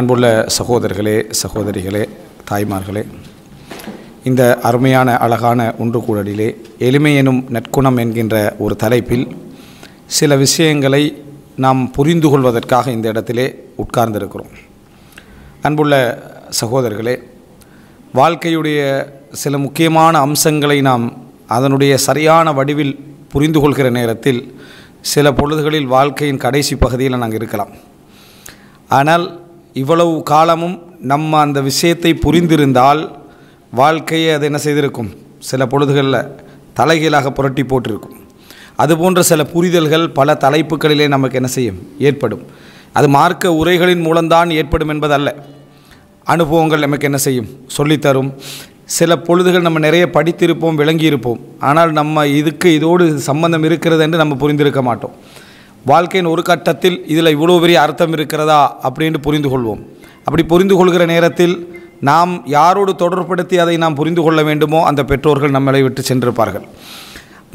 அன்புள்ள சகோதரர்களே சகோதரிகளே தாய்மார்களே இந்த அருமையான அழகான உண்டு கூடலிலே எளிமை எனும் நற்குணம் என்கின்ற ஒரு தலைப்பில் சில விஷயங்களை நாம் புரிந்து கொள்வதற்காக இந்த இடத்திலே உட்கார்ந்திருக்கிறோம் அன்புள்ள சகோதரர்களே வாழ்க்கையுடைய சில முக்கியமான அம்சங்களை நாம் அதனுடைய சரியான வடிவில் புரிந்து கொள்கிற நேரத்தில் சில பொழுதுகளில் வாழ்க்கையின் கடைசி பகுதியில் நாங்கள் இருக்கலாம் ஆனால் இவ்வளவு காலமும் நம்ம அந்த விஷயத்தை புரிந்திருந்தால் வாழ்க்கையை அது என்ன செய்திருக்கும் சில பொழுதுகளில் தலைகீழாக புரட்டி போட்டிருக்கும் அதுபோன்ற சில புரிதல்கள் பல தலைப்புகளிலே நமக்கு என்ன செய்யும் ஏற்படும் அது மார்க்க உரைகளின் மூலம்தான் ஏற்படும் என்பதல்ல அனுபவங்கள் நமக்கு என்ன செய்யும் சொல்லித்தரும் சில பொழுதுகள் நம்ம நிறைய படித்திருப்போம் விளங்கியிருப்போம் ஆனால் நம்ம இதுக்கு இதோடு சம்பந்தம் இருக்கிறது என்று நம்ம புரிந்திருக்க மாட்டோம் வாழ்க்கையின் ஒரு கட்டத்தில் இதில் இவ்வளோ பெரிய அர்த்தம் இருக்கிறதா அப்படின்னு புரிந்து கொள்வோம் அப்படி புரிந்து கொள்கிற நேரத்தில் நாம் யாரோடு தொடர்படுத்தி அதை நாம் புரிந்து கொள்ள வேண்டுமோ அந்த பெற்றோர்கள் நம்மளை விட்டு சென்றிருப்பார்கள்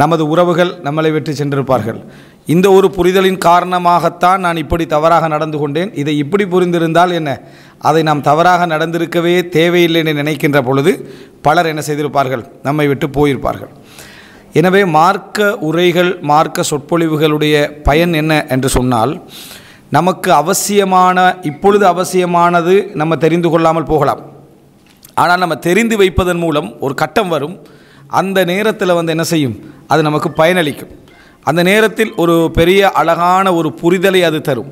நமது உறவுகள் நம்மளை விட்டு சென்றிருப்பார்கள் இந்த ஒரு புரிதலின் காரணமாகத்தான் நான் இப்படி தவறாக நடந்து கொண்டேன் இதை இப்படி புரிந்திருந்தால் என்ன அதை நாம் தவறாக நடந்திருக்கவே தேவையில்லை என்று நினைக்கின்ற பொழுது பலர் என்ன செய்திருப்பார்கள் நம்மை விட்டு போயிருப்பார்கள் எனவே மார்க்க உரைகள் மார்க்க சொற்பொழிவுகளுடைய பயன் என்ன என்று சொன்னால் நமக்கு அவசியமான இப்பொழுது அவசியமானது நம்ம தெரிந்து கொள்ளாமல் போகலாம் ஆனால் நம்ம தெரிந்து வைப்பதன் மூலம் ஒரு கட்டம் வரும் அந்த நேரத்தில் வந்து என்ன செய்யும் அது நமக்கு பயனளிக்கும் அந்த நேரத்தில் ஒரு பெரிய அழகான ஒரு புரிதலை அது தரும்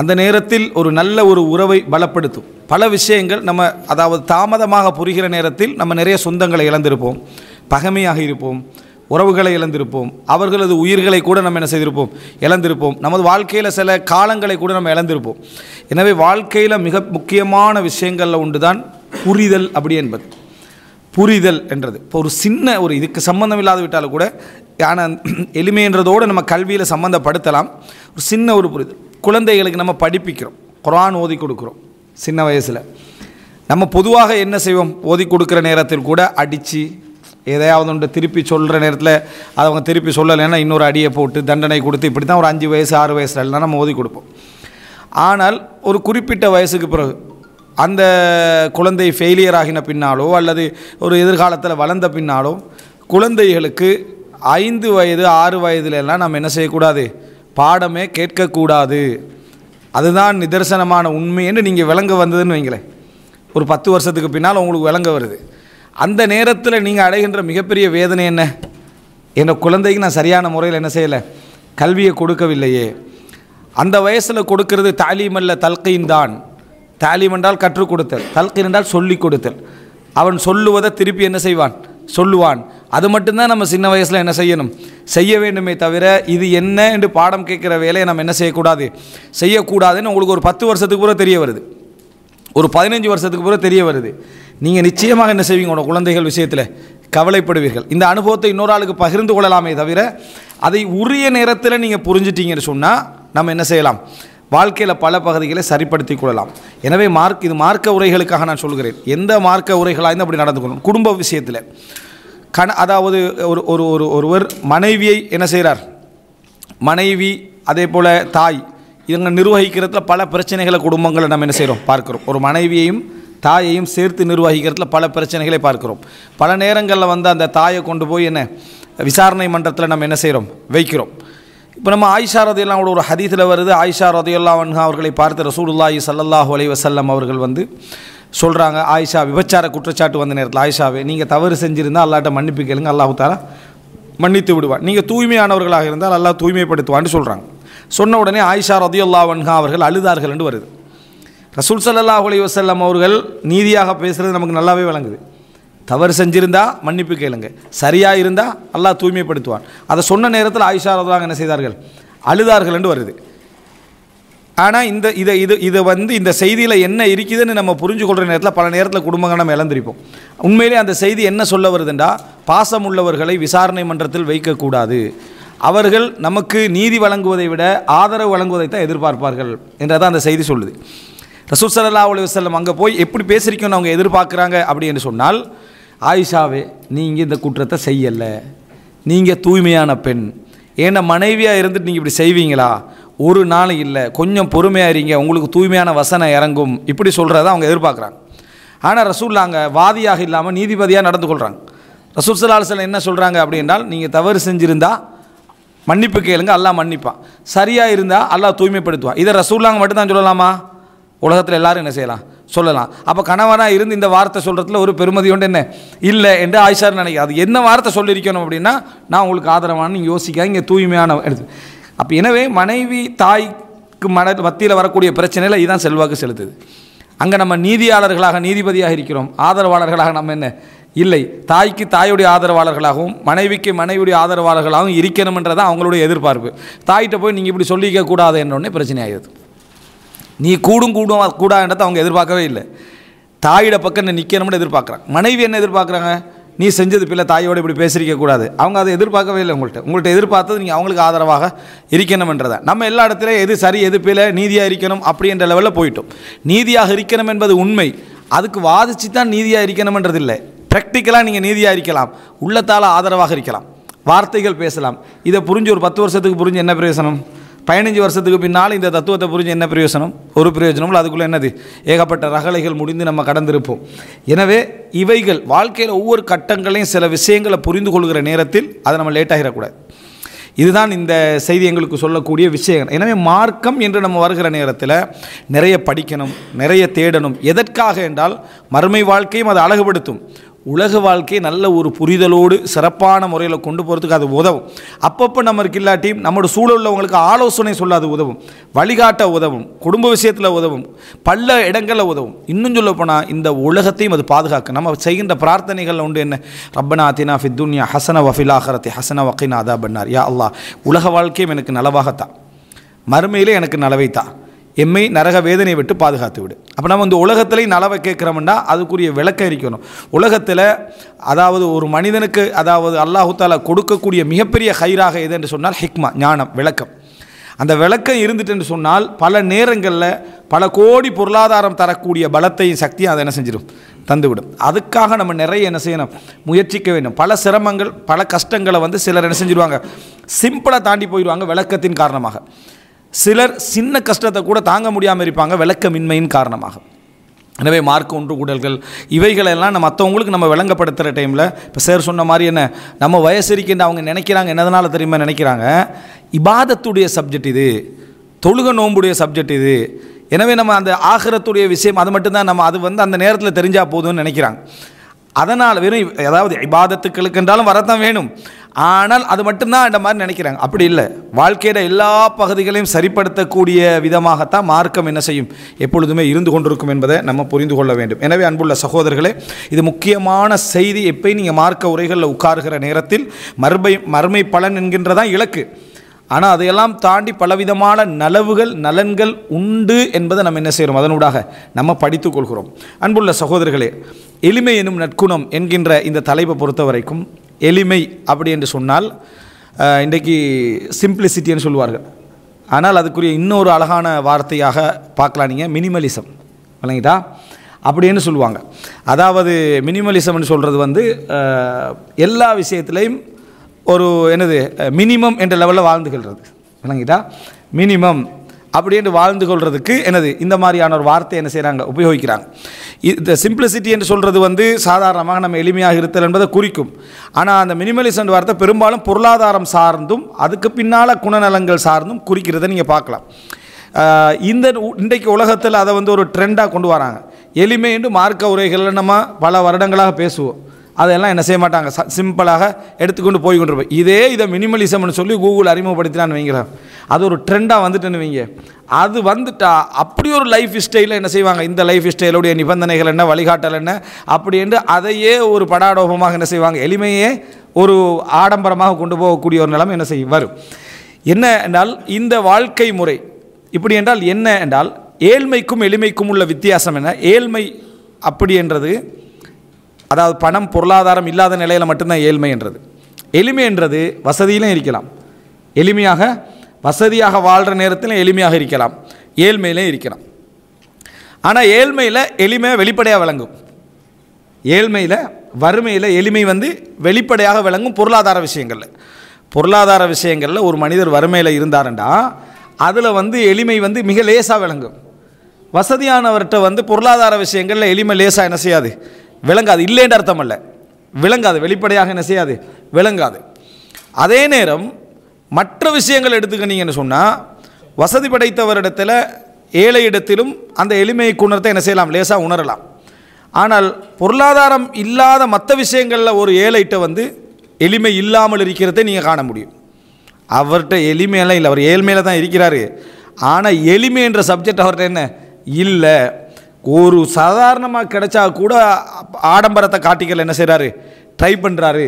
அந்த நேரத்தில் ஒரு நல்ல ஒரு உறவை பலப்படுத்தும் பல விஷயங்கள் நம்ம அதாவது தாமதமாக புரிகிற நேரத்தில் நம்ம நிறைய சொந்தங்களை இழந்திருப்போம் பகமையாக இருப்போம் உறவுகளை இழந்திருப்போம் அவர்களது உயிர்களை கூட நம்ம என்ன செய்திருப்போம் இழந்திருப்போம் நமது வாழ்க்கையில் சில காலங்களை கூட நம்ம இழந்திருப்போம் எனவே வாழ்க்கையில் மிக முக்கியமான விஷயங்களில் ஒன்று தான் புரிதல் அப்படி என்பது புரிதல் என்றது இப்போ ஒரு சின்ன ஒரு இதுக்கு சம்மந்தம் இல்லாத விட்டாலும் கூட ஆனால் எளிமைன்றதோடு நம்ம கல்வியில் சம்மந்தப்படுத்தலாம் ஒரு சின்ன ஒரு புரிதல் குழந்தைகளுக்கு நம்ம படிப்பிக்கிறோம் குரான் ஓதி கொடுக்குறோம் சின்ன வயசில் நம்ம பொதுவாக என்ன செய்வோம் ஓதி கொடுக்குற நேரத்தில் கூட அடித்து எதையாவது ஒன்று திருப்பி சொல்கிற நேரத்தில் அவங்க திருப்பி சொல்லலைன்னா இன்னொரு அடியை போட்டு தண்டனை கொடுத்து இப்படி தான் ஒரு அஞ்சு வயசு ஆறு வயசுலலாம் நம்ம ஓதி கொடுப்போம் ஆனால் ஒரு குறிப்பிட்ட வயசுக்கு பிறகு அந்த குழந்தை ஃபெயிலியர் ஆகின பின்னாலோ அல்லது ஒரு எதிர்காலத்தில் வளர்ந்த பின்னாலோ குழந்தைகளுக்கு ஐந்து வயது ஆறு வயதுலலாம் நம்ம என்ன செய்யக்கூடாது பாடமே கேட்கக்கூடாது அதுதான் நிதர்சனமான உண்மை என்று நீங்கள் விளங்க வந்ததுன்னு வைங்களேன் ஒரு பத்து வருஷத்துக்கு பின்னால் உங்களுக்கு விளங்க வருது அந்த நேரத்தில் நீங்கள் அடைகின்ற மிகப்பெரிய வேதனை என்ன என் குழந்தைக்கு நான் சரியான முறையில் என்ன செய்யலை கல்வியை கொடுக்கவில்லையே அந்த வயசில் கொடுக்கறது தாலீம் அல்ல தல்கையின் தான் தாலீம் என்றால் கற்றுக் கொடுத்தல் தல்கை என்றால் சொல்லிக் கொடுத்தல் அவன் சொல்லுவதை திருப்பி என்ன செய்வான் சொல்லுவான் அது மட்டும்தான் நம்ம சின்ன வயசில் என்ன செய்யணும் செய்ய வேண்டுமே தவிர இது என்ன என்று பாடம் கேட்குற வேலையை நம்ம என்ன செய்யக்கூடாது செய்யக்கூடாதுன்னு உங்களுக்கு ஒரு பத்து வருஷத்துக்கு கூட தெரிய வருது ஒரு பதினஞ்சு வருஷத்துக்கு பிறகு தெரிய வருது நீங்கள் நிச்சயமாக என்ன செய்வீங்க உங்களோட குழந்தைகள் விஷயத்தில் கவலைப்படுவீர்கள் இந்த அனுபவத்தை இன்னொரு ஆளுக்கு பகிர்ந்து கொள்ளலாமே தவிர அதை உரிய நேரத்தில் நீங்கள் புரிஞ்சிட்டீங்கன்னு சொன்னால் நம்ம என்ன செய்யலாம் வாழ்க்கையில் பல பகுதிகளை சரிப்படுத்தி கொள்ளலாம் எனவே மார்க் இது மார்க்க உரைகளுக்காக நான் சொல்கிறேன் எந்த மார்க்க உரைகளாக இருந்து அப்படி நடந்து கொள்ளும் குடும்ப விஷயத்தில் கண அதாவது ஒரு ஒரு ஒரு ஒருவர் மனைவியை என்ன செய்கிறார் மனைவி அதே போல் தாய் இவங்க நிர்வகிக்கிறதுல பல பிரச்சனைகளை குடும்பங்களை நம்ம என்ன செய்கிறோம் பார்க்குறோம் ஒரு மனைவியையும் தாயையும் சேர்த்து நிர்வகிக்கிறதுல பல பிரச்சனைகளை பார்க்குறோம் பல நேரங்களில் வந்து அந்த தாயை கொண்டு போய் என்ன விசாரணை மன்றத்தில் நம்ம என்ன செய்கிறோம் வைக்கிறோம் இப்போ நம்ம ஆயிஷா ரதையெல்லாம் ஒரு ஹதீத்தில் வருது ஆயிஷா ரதையுல்லா வன்ஹா அவர்களை பார்த்து ரசூலுல்லாஹி சல்லல்லாஹு அலி வசல்லம் அவர்கள் வந்து சொல்கிறாங்க ஆயிஷா விபச்சார குற்றச்சாட்டு வந்த நேரத்தில் ஆயிஷாவே நீங்கள் தவறு செஞ்சுருந்தால் அல்லாட்ட மன்னிப்பு கேளுங்க அல்லாஹு தாரா மன்னித்து விடுவான் நீங்கள் தூய்மையானவர்களாக இருந்தால் அல்லா தூய்மைப்படுத்துவான்னு சொல்கிறாங்க சொன்ன உடனே ஆயிஷா ரதியுல்லா வன்ஹா அவர்கள் அழுதார்கள் என்று வருது ரசூல் சல்லா அலி வசல்லம் அவர்கள் நீதியாக பேசுகிறது நமக்கு நல்லாவே விளங்குது தவறு செஞ்சிருந்தால் மன்னிப்பு கேளுங்க சரியாக இருந்தால் அல்லாஹ் தூய்மைப்படுத்துவான் அதை சொன்ன நேரத்தில் ஆயிஷா ரதுலாங்க என்ன செய்தார்கள் அழுதார்கள் என்று வருது ஆனால் இந்த இதை இது இதை வந்து இந்த செய்தியில் என்ன இருக்குதுன்னு நம்ம புரிஞ்சு கொள்கிற நேரத்தில் பல நேரத்தில் குடும்பங்கள் நம்ம இழந்திருப்போம் உண்மையிலே அந்த செய்தி என்ன சொல்ல வருதுண்டா பாசம் உள்ளவர்களை விசாரணை மன்றத்தில் வைக்கக்கூடாது அவர்கள் நமக்கு நீதி வழங்குவதை விட ஆதரவு வழங்குவதை தான் எதிர்பார்ப்பார்கள் என்றதான் அந்த செய்தி சொல்லுது ரசூல் சல்லா அலி வல்லம் அங்கே போய் எப்படி பேசியிருக்கோன்னு அவங்க எதிர்பார்க்குறாங்க அப்படின்னு சொன்னால் ஆயிஷாவே நீங்கள் இந்த குற்றத்தை செய்யலை நீங்கள் தூய்மையான பெண் ஏன்னா மனைவியாக இருந்துட்டு நீங்கள் இப்படி செய்வீங்களா ஒரு நாள் இல்லை கொஞ்சம் பொறுமையாக இருங்க உங்களுக்கு தூய்மையான வசனம் இறங்கும் இப்படி சொல்கிறத அவங்க எதிர்பார்க்குறாங்க ஆனால் ரசூல் அங்கே வாதியாக இல்லாமல் நீதிபதியாக நடந்து கொள்கிறாங்க ரசூல் சல்லா அலுவலம் என்ன சொல்கிறாங்க அப்படின்னால் நீங்கள் தவறு செஞ்சுருந்தால் மன்னிப்பு கேளுங்க அல்லா மன்னிப்பான் சரியாக இருந்தால் அல்லாஹ் தூய்மைப்படுத்துவான் இதை ரசூல்லாங்க மட்டும்தான் சொல்லலாமா உலகத்தில் எல்லாரும் என்ன செய்யலாம் சொல்லலாம் அப்போ கணவனாக இருந்து இந்த வார்த்தை சொல்கிறதுல ஒரு பெருமதி உண்டு என்ன இல்லை என்று ஆயிஷார் நினைக்க அது என்ன வார்த்தை சொல்லியிருக்கணும் அப்படின்னா நான் உங்களுக்கு ஆதரவானு நீங்கள் யோசிக்க இங்கே தூய்மையான எடுத்து அப்போ எனவே மனைவி தாய்க்கு மன மத்தியில் வரக்கூடிய பிரச்சனையில் இதுதான் செல்வாக்கு செலுத்துது அங்கே நம்ம நீதியாளர்களாக நீதிபதியாக இருக்கிறோம் ஆதரவாளர்களாக நம்ம என்ன இல்லை தாய்க்கு தாயுடைய ஆதரவாளர்களாகவும் மனைவிக்கு மனைவியுடைய ஆதரவாளர்களாகவும் இருக்கணுமன்றதான் அவங்களுடைய எதிர்பார்ப்பு தாய்கிட்ட போய் நீங்கள் இப்படி சொல்லிக்க கூடாது என்னொன்னே பிரச்சனை ஆகிடுது நீ கூடும் கூடும் கூடாதுன்றதை அவங்க எதிர்பார்க்கவே இல்லை தாயோட பக்கம் என்ன நிற்கணும்னு எதிர்பார்க்குறாங்க மனைவி என்ன எதிர்பார்க்குறாங்க நீ செஞ்சது பிள்ளை தாயோடு இப்படி பேசிருக்க கூடாது அவங்க அதை எதிர்பார்க்கவே இல்லை உங்கள்கிட்ட உங்கள்கிட்ட எதிர்பார்த்தது நீங்கள் அவங்களுக்கு ஆதரவாக இருக்கணும்ன்றதை நம்ம எல்லா இடத்துலையும் எது சரி எது பிள்ளை நீதியாக இருக்கணும் அப்படின்ற லெவலில் போயிட்டோம் நீதியாக இருக்கணும் என்பது உண்மை அதுக்கு வாதிச்சு தான் நீதியாக இருக்கணும்ன்றது இல்லை ப்ராக்டிக்கலாக நீங்கள் நீதியாக இருக்கலாம் உள்ளத்தால் ஆதரவாக இருக்கலாம் வார்த்தைகள் பேசலாம் இதை புரிஞ்சு ஒரு பத்து வருஷத்துக்கு புரிஞ்சு என்ன பிரயோசனம் பதினஞ்சு வருஷத்துக்கு பின்னால் இந்த தத்துவத்தை புரிஞ்சு என்ன பிரயோஜனம் ஒரு பிரயோஜனம் இல்லை அதுக்குள்ளே என்னது ஏகப்பட்ட ரகலைகள் முடிந்து நம்ம கடந்திருப்போம் எனவே இவைகள் வாழ்க்கையில் ஒவ்வொரு கட்டங்களையும் சில விஷயங்களை புரிந்து கொள்கிற நேரத்தில் அதை நம்ம லேட்டாகிடக்கூடாது இதுதான் இந்த செய்தி எங்களுக்கு சொல்லக்கூடிய விஷயம் எனவே மார்க்கம் என்று நம்ம வருகிற நேரத்தில் நிறைய படிக்கணும் நிறைய தேடணும் எதற்காக என்றால் மறுமை வாழ்க்கையும் அதை அழகுபடுத்தும் உலக வாழ்க்கையை நல்ல ஒரு புரிதலோடு சிறப்பான முறையில் கொண்டு போகிறதுக்கு அது உதவும் அப்பப்போ நம்மளுக்கு இல்லாட்டியும் நம்மளோட சூழல் உள்ளவங்களுக்கு ஆலோசனை சொல்ல அது உதவும் வழிகாட்ட உதவும் குடும்ப விஷயத்தில் உதவும் பல இடங்களில் உதவும் இன்னும் சொல்ல போனால் இந்த உலகத்தையும் அது பாதுகாக்கும் நம்ம செய்கின்ற பிரார்த்தனைகள் உண்டு என்ன ரப்பனா அத்தினா ஃபித்துன்யா ஹசன வஃபிலாகரத்தை ஹசன வக்கின் அதா பண்ணார் யா அல்லா உலக வாழ்க்கையும் எனக்கு நலவாகத்தான் மறுமையிலே எனக்கு நலவைத்தான் எம்மை நரக வேதனை விட்டு பாதுகாத்து விடு அப்போ நம்ம இந்த உலகத்தில் நலவை கேட்குறோம்னா அதுக்குரிய விளக்கம் இருக்கணும் உலகத்தில் அதாவது ஒரு மனிதனுக்கு அதாவது அல்லாஹுத்தாலா கொடுக்கக்கூடிய மிகப்பெரிய ஹைராக எது என்று சொன்னால் ஹிக்மா ஞானம் விளக்கம் அந்த விளக்கம் இருந்துட்டுன்னு சொன்னால் பல நேரங்களில் பல கோடி பொருளாதாரம் தரக்கூடிய பலத்தையும் சக்தியும் அதை என்ன செஞ்சிடும் தந்துவிடும் அதுக்காக நம்ம நிறைய என்ன செய்யணும் முயற்சிக்க வேண்டும் பல சிரமங்கள் பல கஷ்டங்களை வந்து சிலர் என்ன செஞ்சிருவாங்க சிம்பிளாக தாண்டி போயிடுவாங்க விளக்கத்தின் காரணமாக சிலர் சின்ன கஷ்டத்தை கூட தாங்க முடியாமல் இருப்பாங்க விளக்கமின்மையின் காரணமாக எனவே மார்க் ஒன்று கூடல்கள் இவைகளெல்லாம் நம்ம மற்றவங்களுக்கு நம்ம விளங்கப்படுத்துகிற டைமில் இப்போ சார் சொன்ன மாதிரி என்ன நம்ம வயசரிக்கின்ற அவங்க நினைக்கிறாங்க என்னதனால தெரியுமா நினைக்கிறாங்க இபாதத்துடைய சப்ஜெக்ட் இது தொழுக நோம்புடைய சப்ஜெக்ட் இது எனவே நம்ம அந்த ஆகிறத்துடைய விஷயம் அது மட்டும்தான் நம்ம அது வந்து அந்த நேரத்தில் தெரிஞ்சால் போதும்னு நினைக்கிறாங்க அதனால் வெறும் அதாவது இபாதத்துக்களுக்கு என்றாலும் வரத்தான் வேணும் ஆனால் அது மட்டும்தான் இந்த மாதிரி நினைக்கிறாங்க அப்படி இல்லை வாழ்க்கையில் எல்லா பகுதிகளையும் சரிப்படுத்தக்கூடிய விதமாகத்தான் மார்க்கம் என்ன செய்யும் எப்பொழுதுமே இருந்து கொண்டிருக்கும் என்பதை நம்ம புரிந்து கொள்ள வேண்டும் எனவே அன்புள்ள சகோதரர்களே இது முக்கியமான செய்தி எப்போ நீங்கள் மார்க்க உரைகளில் உட்காருகிற நேரத்தில் மர்மை மர்மை பலன் என்கின்றதான் இலக்கு ஆனால் அதையெல்லாம் தாண்டி பலவிதமான நலவுகள் நலன்கள் உண்டு என்பதை நம்ம என்ன செய்கிறோம் அதனூடாக நம்ம படித்துக்கொள்கிறோம் கொள்கிறோம் அன்புள்ள சகோதரர்களே எளிமை எனும் நற்குணம் என்கின்ற இந்த தலைப்பை பொறுத்த வரைக்கும் எளிமை அப்படி என்று சொன்னால் இன்றைக்கு சிம்பிளிசிட்டின்னு சொல்லுவார்கள் ஆனால் அதுக்குரிய இன்னொரு அழகான வார்த்தையாக பார்க்கலாம் நீங்கள் மினிமலிசம் இல்லைங்களா அப்படின்னு சொல்லுவாங்க அதாவது மினிமலிசம்னு சொல்கிறது வந்து எல்லா விஷயத்துலேயும் ஒரு என்னது மினிமம் என்ற லெவலில் வாழ்ந்துகிறது விளங்கிட்டா மினிமம் அப்படின்னு வாழ்ந்து கொள்வதுக்கு என்னது இந்த மாதிரியான ஒரு வார்த்தை என்ன செய்கிறாங்க உபயோகிக்கிறாங்க இந்த சிம்பிளிசிட்டி என்று சொல்கிறது வந்து சாதாரணமாக நம்ம எளிமையாக இருத்தல் என்பதை குறிக்கும் ஆனால் அந்த மினிமலிசன் வார்த்தை பெரும்பாலும் பொருளாதாரம் சார்ந்தும் அதுக்கு பின்னால் குணநலங்கள் சார்ந்தும் குறிக்கிறத நீங்கள் பார்க்கலாம் இந்த இன்றைக்கு உலகத்தில் அதை வந்து ஒரு ட்ரெண்டாக கொண்டு வராங்க எளிமை என்று மார்க்க உரைகள் நம்ம பல வருடங்களாக பேசுவோம் அதெல்லாம் என்ன செய்ய மாட்டாங்க சிம்பிளாக எடுத்துக்கொண்டு போய் கொண்டு இதே இதை மினிமலிசம்னு சொல்லி கூகுள் அறிமுகப்படுத்தினான்னு வைங்கிறேன் அது ஒரு ட்ரெண்டாக வந்துட்டுன்னு வைங்க அது வந்துட்டா அப்படி ஒரு லைஃப் ஸ்டைலில் என்ன செய்வாங்க இந்த லைஃப் ஸ்டைலுடைய நிபந்தனைகள் என்ன வழிகாட்டல் என்ன அப்படின்ட்டு அதையே ஒரு படாடோபமாக என்ன செய்வாங்க எளிமையே ஒரு ஆடம்பரமாக கொண்டு போகக்கூடிய ஒரு நிலைமை என்ன செய்யும் வரும் என்ன என்றால் இந்த வாழ்க்கை முறை இப்படி என்றால் என்ன என்றால் ஏழ்மைக்கும் எளிமைக்கும் உள்ள வித்தியாசம் என்ன ஏழ்மை அப்படி என்றது அதாவது பணம் பொருளாதாரம் இல்லாத நிலையில் மட்டும்தான் ஏழ்மைன்றது எளிமைன்றது வசதியிலும் இருக்கலாம் எளிமையாக வசதியாக வாழ்கிற நேரத்தில் எளிமையாக இருக்கலாம் ஏழ்மையிலும் இருக்கலாம் ஆனால் ஏழ்மையில் எளிமை வெளிப்படையாக விளங்கும் ஏழ்மையில் வறுமையில் எளிமை வந்து வெளிப்படையாக விளங்கும் பொருளாதார விஷயங்களில் பொருளாதார விஷயங்களில் ஒரு மனிதர் வறுமையில் இருந்தாருண்டா அதில் வந்து எளிமை வந்து மிக லேசாக விளங்கும் வசதியானவர்கிட்ட வந்து பொருளாதார விஷயங்களில் எளிமை லேசாக என்ன செய்யாது விளங்காது இல்லைன்ற அர்த்தம் அல்ல விளங்காது வெளிப்படையாக என்ன செய்யாது விளங்காது அதே நேரம் மற்ற விஷயங்கள் எடுத்துக்கினீங்கன்னு சொன்னால் வசதி படைத்தவரிடத்தில் ஏழை இடத்திலும் அந்த எளிமையை உணர்த்த என்ன செய்யலாம் லேசாக உணரலாம் ஆனால் பொருளாதாரம் இல்லாத மற்ற விஷயங்களில் ஒரு ஏழைகிட்ட வந்து எளிமை இல்லாமல் இருக்கிறதே நீங்கள் காண முடியும் அவர்கிட்ட எளிமையெல்லாம் இல்லை அவர் ஏழ்மையில் தான் இருக்கிறாரு ஆனால் எளிமை என்ற சப்ஜெக்ட் அவர்கிட்ட என்ன இல்லை ஒரு சாதாரணமாக கிடைச்சா கூட ஆடம்பரத்தை காட்டிக்கல என்ன செய்கிறாரு ட்ரை பண்ணுறாரு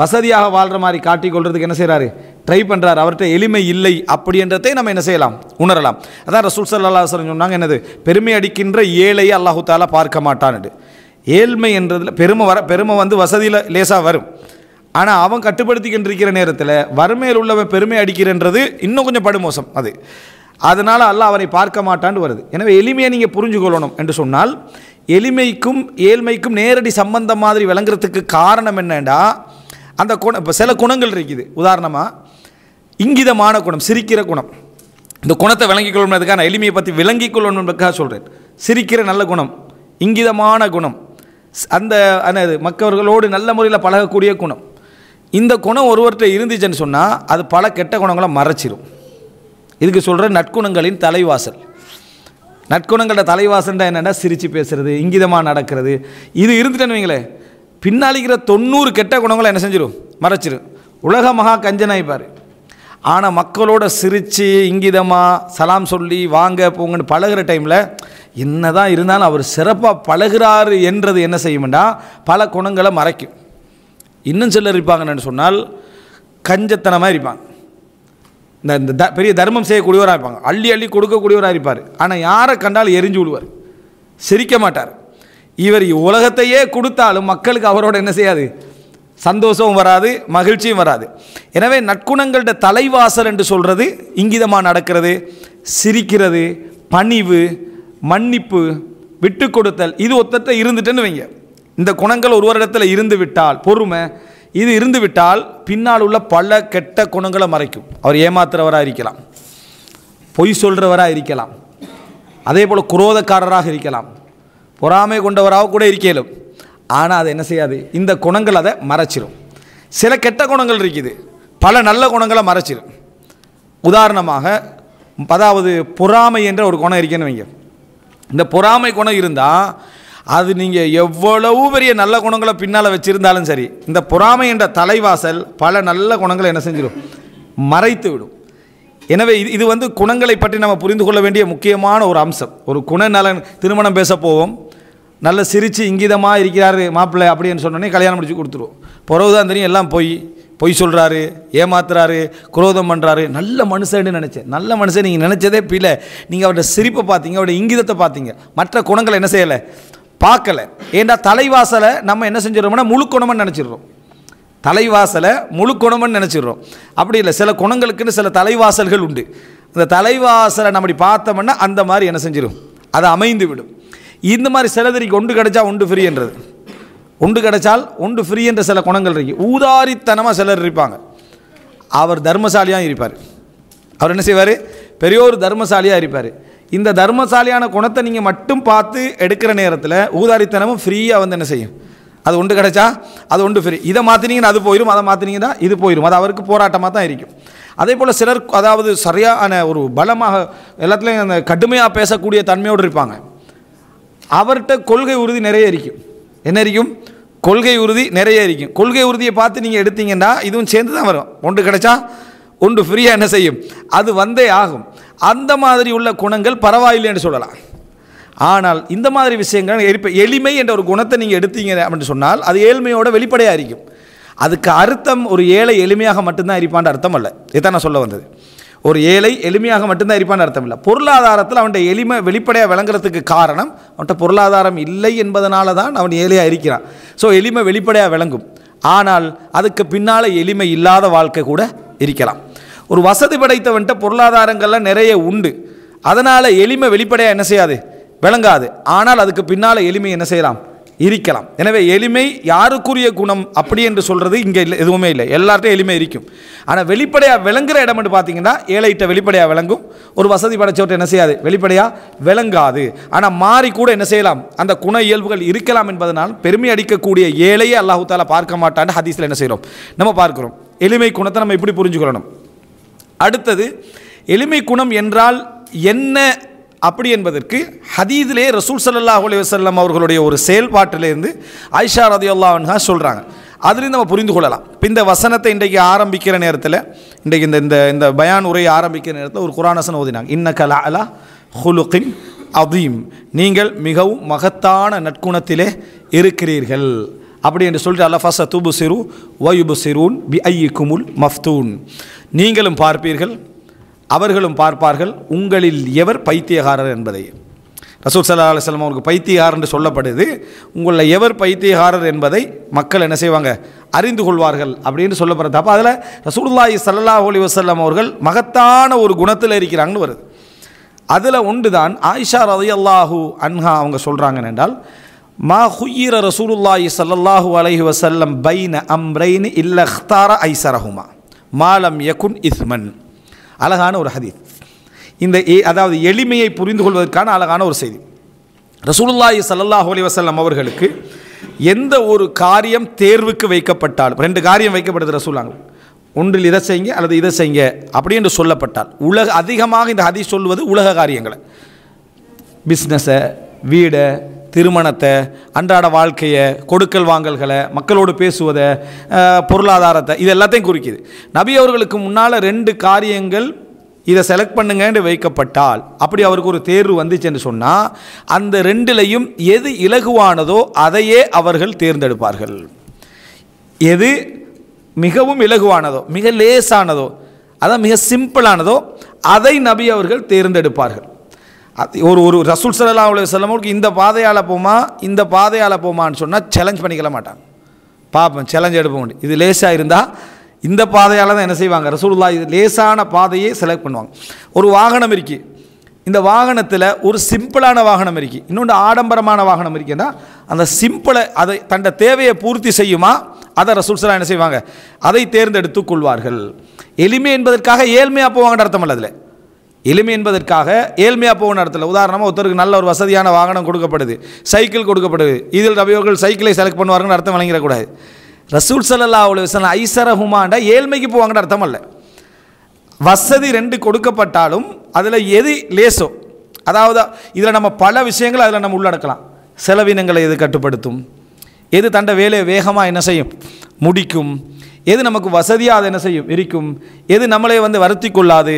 வசதியாக வாழ்கிற மாதிரி காட்டிக்கொள்கிறதுக்கு என்ன செய்கிறாரு ட்ரை பண்ணுறாரு அவர்கிட்ட எளிமை இல்லை அப்படின்றதை நம்ம என்ன செய்யலாம் உணரலாம் அதான் ரசூல் சல்லா சொன்னாங்க என்னது பெருமை அடிக்கின்ற ஏழையை அல்லாஹு தாலா பார்க்க மாட்டான்னு ஏழ்மை என்றதில் பெருமை வர பெருமை வந்து வசதியில் லேசாக வரும் ஆனால் அவன் கட்டுப்படுத்திக்கின்றிருக்கிற நேரத்தில் வறுமையில் உள்ளவன் பெருமை அடிக்கிறன்றது இன்னும் கொஞ்சம் படுமோசம் அது அதனால் அல்லாஹ் அவனை பார்க்க மாட்டான்னு வருது எனவே எளிமையை நீங்கள் புரிஞ்சுக்கொள்ளணும் என்று சொன்னால் எளிமைக்கும் ஏழ்மைக்கும் நேரடி சம்பந்தம் மாதிரி விளங்குறதுக்கு காரணம் என்னென்னா அந்த குணம் இப்போ சில குணங்கள் இருக்குது உதாரணமாக இங்கிதமான குணம் சிரிக்கிற குணம் இந்த குணத்தை விளங்கிக் கொள்ளணுன்றதுக்காக எளிமையை பற்றி விளங்கிக் கொள்ளணுன்றதுக்காக சொல்கிறேன் சிரிக்கிற நல்ல குணம் இங்கிதமான குணம் அந்த அது மக்கவர்களோடு நல்ல முறையில் பழகக்கூடிய குணம் இந்த குணம் ஒருவர்கிட்ட இருந்துச்சுன்னு சொன்னால் அது பல கெட்ட குணங்களை மறைச்சிரும் இதுக்கு சொல்கிற நற்குணங்களின் தலைவாசல் நற்குணங்களோட தலைவாசல்டா என்னென்னா சிரித்து பேசுகிறது இங்கிதமாக நடக்கிறது இது இருந்துட்டேன்னு வைங்களேன் பின்னாளிக்கிற தொண்ணூறு கெட்ட குணங்களை என்ன செஞ்சிடும் மறைச்சிடும் உலக மகா கஞ்சனாயிப்பார் ஆனால் மக்களோட சிரித்து இங்கிதமாக சலாம் சொல்லி வாங்க போங்கன்னு பழகிற டைமில் என்ன தான் இருந்தாலும் அவர் சிறப்பாக பழகிறார் என்றது என்ன செய்யும்னா பல குணங்களை மறைக்கும் இன்னும் சிலர் இருப்பாங்கன்னு சொன்னால் கஞ்சத்தனமாக இருப்பாங்க இந்த த பெரிய தர்மம் செய்யக்கூடியவராக இருப்பாங்க அள்ளி அள்ளி கொடுக்கக்கூடியவராக இருப்பார் ஆனால் யாரை கண்டாலும் எரிஞ்சு விடுவார் சிரிக்க மாட்டார் இவர் உலகத்தையே கொடுத்தாலும் மக்களுக்கு அவரோட என்ன செய்யாது சந்தோஷமும் வராது மகிழ்ச்சியும் வராது எனவே நற்குணங்கள்ட தலைவாசல் என்று சொல்கிறது இங்கிதமாக நடக்கிறது சிரிக்கிறது பணிவு மன்னிப்பு விட்டு கொடுத்தல் இது ஒத்தத்தை இருந்துட்டேன்னு வைங்க இந்த குணங்கள் ஒருவரிடத்தில் இருந்து விட்டால் பொறுமை இது இருந்துவிட்டால் பின்னால் உள்ள பல கெட்ட குணங்களை மறைக்கும் அவர் ஏமாத்துறவராக இருக்கலாம் பொய் சொல்கிறவராக இருக்கலாம் அதே போல் குரோதக்காரராக இருக்கலாம் பொறாமை கொண்டவராக கூட இருக்கலும் ஆனால் அதை என்ன செய்யாது இந்த குணங்கள் அதை மறைச்சிடும் சில கெட்ட குணங்கள் இருக்குது பல நல்ல குணங்களை மறைச்சிடும் உதாரணமாக அதாவது பொறாமை என்ற ஒரு குணம் இருக்குன்னு வைங்க இந்த பொறாமை குணம் இருந்தால் அது நீங்கள் எவ்வளவு பெரிய நல்ல குணங்களை பின்னால் வச்சுருந்தாலும் சரி இந்த பொறாமை என்ற தலைவாசல் பல நல்ல குணங்களை என்ன செஞ்சிடும் மறைத்து விடும் எனவே இது இது வந்து குணங்களை பற்றி நம்ம புரிந்து கொள்ள வேண்டிய முக்கியமான ஒரு அம்சம் ஒரு குணநலன் திருமணம் பேச போவோம் நல்ல சிரித்து இங்கிதமாக இருக்கிறார் மாப்பிள்ளை அப்படின்னு சொன்னோடனே கல்யாணம் முடிச்சு கொடுத்துருவோம் பிறகுதான் தெரியும் எல்லாம் பொய் பொய் சொல்கிறாரு ஏமாத்துறாரு குரோதம் பண்ணுறாரு நல்ல மனுஷன்னு நினச்சேன் நல்ல மனுஷன் நீங்கள் நினச்சதே பிள்ளை நீங்கள் அவருடைய சிரிப்பை பார்த்தீங்க அவருடைய இங்கிதத்தை பார்த்தீங்க மற்ற குணங்களை என்ன செய்யலை பார்க்கல ஏண்டா தலைவாசலை நம்ம என்ன செஞ்சிடறோம்னா முழு குணம்னு நினச்சிடுறோம் தலைவாசலை முழு நினச்சிடுறோம் அப்படி இல்லை சில குணங்களுக்குன்னு சில தலைவாசல்கள் உண்டு அந்த தலைவாசலை நம்ம பார்த்தோம்னா அந்த மாதிரி என்ன செஞ்சிடும் அது அமைந்து விடும் இந்த மாதிரி சிலதறிக்கு ஒன்று கிடைச்சா ஒன்று ஃப்ரீன்றது ஒன்று கிடைச்சால் ஒன்று ஃப்ரீ என்ற சில குணங்கள் இருக்கு ஊதாரித்தனமாக சிலர் இருப்பாங்க அவர் தர்மசாலியாக இருப்பார் அவர் என்ன செய்வார் பெரியோர் தர்மசாலியாக இருப்பார் இந்த தர்மசாலியான குணத்தை நீங்கள் மட்டும் பார்த்து எடுக்கிற நேரத்தில் ஊதாரித்தனமும் ஃப்ரீயாக வந்து என்ன செய்யும் அது ஒன்று கிடச்சா அது ஒன்று ஃப்ரீ இதை மாற்றினீங்கன்னா அது போயிடும் அதை மாற்றினீங்கன்னா இது போயிடும் அது அவருக்கு போராட்டமாக தான் இருக்கும் அதே போல் சிலர் அதாவது சரியான ஒரு பலமாக எல்லாத்துலேயும் அந்த கடுமையாக பேசக்கூடிய தன்மையோடு இருப்பாங்க அவர்கிட்ட கொள்கை உறுதி நிறைய இருக்கும் என்ன இருக்கும் கொள்கை உறுதி நிறைய இருக்கும் கொள்கை உறுதியை பார்த்து நீங்கள் எடுத்தீங்கன்னா இதுவும் சேர்ந்து தான் வரும் ஒன்று கிடச்சா ஒன்று ஃப்ரீயாக என்ன செய்யும் அது வந்தே ஆகும் அந்த மாதிரி உள்ள குணங்கள் பரவாயில்லைன்னு சொல்லலாம் ஆனால் இந்த மாதிரி விஷயங்கள் எரிப்பை எளிமை என்ற ஒரு குணத்தை நீங்கள் எடுத்தீங்க அப்படின்னு சொன்னால் அது ஏழ்மையோட வெளிப்படையாக இருக்கும் அதுக்கு அர்த்தம் ஒரு ஏழை எளிமையாக மட்டும்தான் இருப்பான்ற அர்த்தம் அல்ல இதான் நான் சொல்ல வந்தது ஒரு ஏழை எளிமையாக மட்டும்தான் இருப்பான்னு அர்த்தம் இல்லை பொருளாதாரத்தில் அவன்கிட்ட எளிமை வெளிப்படையாக விளங்குறதுக்கு காரணம் அவன்கிட்ட பொருளாதாரம் இல்லை என்பதனால தான் அவன் ஏழையாக இருக்கிறான் ஸோ எளிமை வெளிப்படையாக விளங்கும் ஆனால் அதுக்கு பின்னால் எளிமை இல்லாத வாழ்க்கை கூட இருக்கலாம் ஒரு வசதி படைத்தவன்ட்ட பொருளாதாரங்கள்லாம் நிறைய உண்டு அதனால் எளிமை வெளிப்படையாக என்ன செய்யாது விளங்காது ஆனால் அதுக்கு பின்னால் எளிமை என்ன செய்யலாம் இருக்கலாம் எனவே எளிமை யாருக்குரிய குணம் அப்படி என்று சொல்கிறது இங்கே இல்லை எதுவுமே இல்லை எல்லார்ட்டும் எளிமை இருக்கும் ஆனால் வெளிப்படையாக விளங்குற இடம் என்று பார்த்தீங்கன்னா ஏழைகிட்ட வெளிப்படையாக விளங்கும் ஒரு வசதி படைச்சவர்கிட்ட என்ன செய்யாது வெளிப்படையாக விளங்காது ஆனால் மாறி கூட என்ன செய்யலாம் அந்த குண இயல்புகள் இருக்கலாம் என்பதனால் பெருமை அடிக்கக்கூடிய ஏழையே அல்லாஹு பார்க்க மாட்டான்னு ஹதீஸில் என்ன செய்கிறோம் நம்ம பார்க்குறோம் எளிமை குணத்தை நம்ம இப்படி புரிஞ்சுக்கொள்ளணும் அடுத்தது எளிமை குணம் என்றால் என்ன அப்படி என்பதற்கு ஹதீதிலே ரசூல் சல்லா அலி வசல்லம் அவர்களுடைய ஒரு செயல்பாட்டிலேருந்து ஐஷா ரதி அல்லாஹா சொல்கிறாங்க அதுலேருந்து நம்ம புரிந்து கொள்ளலாம் இப்போ இந்த வசனத்தை இன்றைக்கு ஆரம்பிக்கிற நேரத்தில் இன்றைக்கு இந்த இந்த இந்த பயான் உரையை ஆரம்பிக்கிற நேரத்தில் ஒரு குரானசன் ஓதினாங்க இன்ன கலா அலா ஹுலுக்கின் அதீம் நீங்கள் மிகவும் மகத்தான நற்குணத்திலே இருக்கிறீர்கள் அப்படி என்று சொல்லிட்டு அல்லஃபாச தூபு சிறு வயுபு சிறூன் பி ஐ குமுல் மஃப்தூன் நீங்களும் பார்ப்பீர்கள் அவர்களும் பார்ப்பார்கள் உங்களில் எவர் பைத்தியகாரர் என்பதை ரசூல் சல்லா அலுவலம் அவருக்கு பைத்தியகாரர் என்று சொல்லப்படுது உங்களில் எவர் பைத்தியகாரர் என்பதை மக்கள் என்ன செய்வாங்க அறிந்து கொள்வார்கள் அப்படின்னு சொல்லப்படுறது அப்போ அதில் ரசூல்லாஹி சல்லா அலி வசல்லம் அவர்கள் மகத்தான ஒரு குணத்தில் இருக்கிறாங்கன்னு வருது அதில் ஒன்று தான் ஆயிஷா ரதி அல்லாஹூ அன்ஹா அவங்க சொல்கிறாங்க என்றால் மா ஹுயிர ரசூலுல்லாஹி சல்லாஹூ அலஹி வசல்லம் பைன அம்ரைன் இல்ல ஐசரஹுமா மாலம் யகுன் இஸ்மன் அழகான ஒரு ஹதீஸ் இந்த அதாவது எளிமையை புரிந்து கொள்வதற்கான அழகான ஒரு செய்தி ரசூலுல்லாஹி சல்லாஹ் அலி வசல்லம் அவர்களுக்கு எந்த ஒரு காரியம் தேர்வுக்கு வைக்கப்பட்டாலும் ரெண்டு காரியம் வைக்கப்படுது ரசூலாங்க ஒன்றில் இதை செய்யுங்க அல்லது இதை செய்யுங்க அப்படி என்று சொல்லப்பட்டால் உலக அதிகமாக இந்த ஹதீஸ் சொல்வது உலக காரியங்களை பிஸ்னஸை வீடை திருமணத்தை அன்றாட வாழ்க்கையை கொடுக்கல் வாங்கல்களை மக்களோடு பேசுவதை பொருளாதாரத்தை இது எல்லாத்தையும் குறிக்குது நபி அவர்களுக்கு முன்னால் ரெண்டு காரியங்கள் இதை செலக்ட் பண்ணுங்கன்னு வைக்கப்பட்டால் அப்படி அவருக்கு ஒரு தேர்வு வந்துச்சுன்னு சொன்னால் அந்த ரெண்டுலையும் எது இலகுவானதோ அதையே அவர்கள் தேர்ந்தெடுப்பார்கள் எது மிகவும் இலகுவானதோ மிக லேசானதோ அதான் மிக சிம்பிளானதோ அதை நபி அவர்கள் தேர்ந்தெடுப்பார்கள் ஒரு ஒரு ரசூல் சல்லா அலி வல்லமுக்கு இந்த பாதையால் போமா இந்த பாதையால் போமான்னு சொன்னால் சேலஞ்ச் பண்ணிக்கல மாட்டாங்க பார்ப்போம் சேலஞ்ச் முடியும் இது லேசாக இருந்தால் இந்த பாதையால் தான் என்ன செய்வாங்க ரசூல்லா இது லேசான பாதையே செலக்ட் பண்ணுவாங்க ஒரு வாகனம் இருக்குது இந்த வாகனத்தில் ஒரு சிம்பிளான வாகனம் இருக்குது இன்னொன்று ஆடம்பரமான வாகனம் இருக்குன்னா அந்த சிம்பிளை அதை தண்ட தேவையை பூர்த்தி செய்யுமா அதை ரசூல் சலா என்ன செய்வாங்க அதை தேர்ந்தெடுத்து கொள்வார்கள் எளிமை என்பதற்காக ஏழ்மையாக போவாங்கன்ற அர்த்தம் இல்லை அதில் எளிமை என்பதற்காக ஏழ்மையாக போகும் இடத்துல உதாரணமாக ஒருத்தருக்கு நல்ல ஒரு வசதியான வாகனம் கொடுக்கப்படுது சைக்கிள் கொடுக்கப்படுது இதில் ரவியோர்கள் சைக்கிளை செலக்ட் பண்ணுவாருன்னு அர்த்தம் வழங்கிடக்கூடாது ரசூல் சல்லா அவ்வளோ ஐசர ஐசரஹுமாண்டா ஏழ்மைக்கு போவாங்கன்ற அர்த்தம் அல்ல வசதி ரெண்டு கொடுக்கப்பட்டாலும் அதில் எது லேசோ அதாவது இதில் நம்ம பல விஷயங்கள் அதில் நம்ம உள்ளடக்கலாம் செலவினங்களை எது கட்டுப்படுத்தும் எது தண்ட வேலையை வேகமாக என்ன செய்யும் முடிக்கும் எது நமக்கு வசதியாக அதை என்ன செய்யும் இருக்கும் எது நம்மளே வந்து வருத்தி கொள்ளாது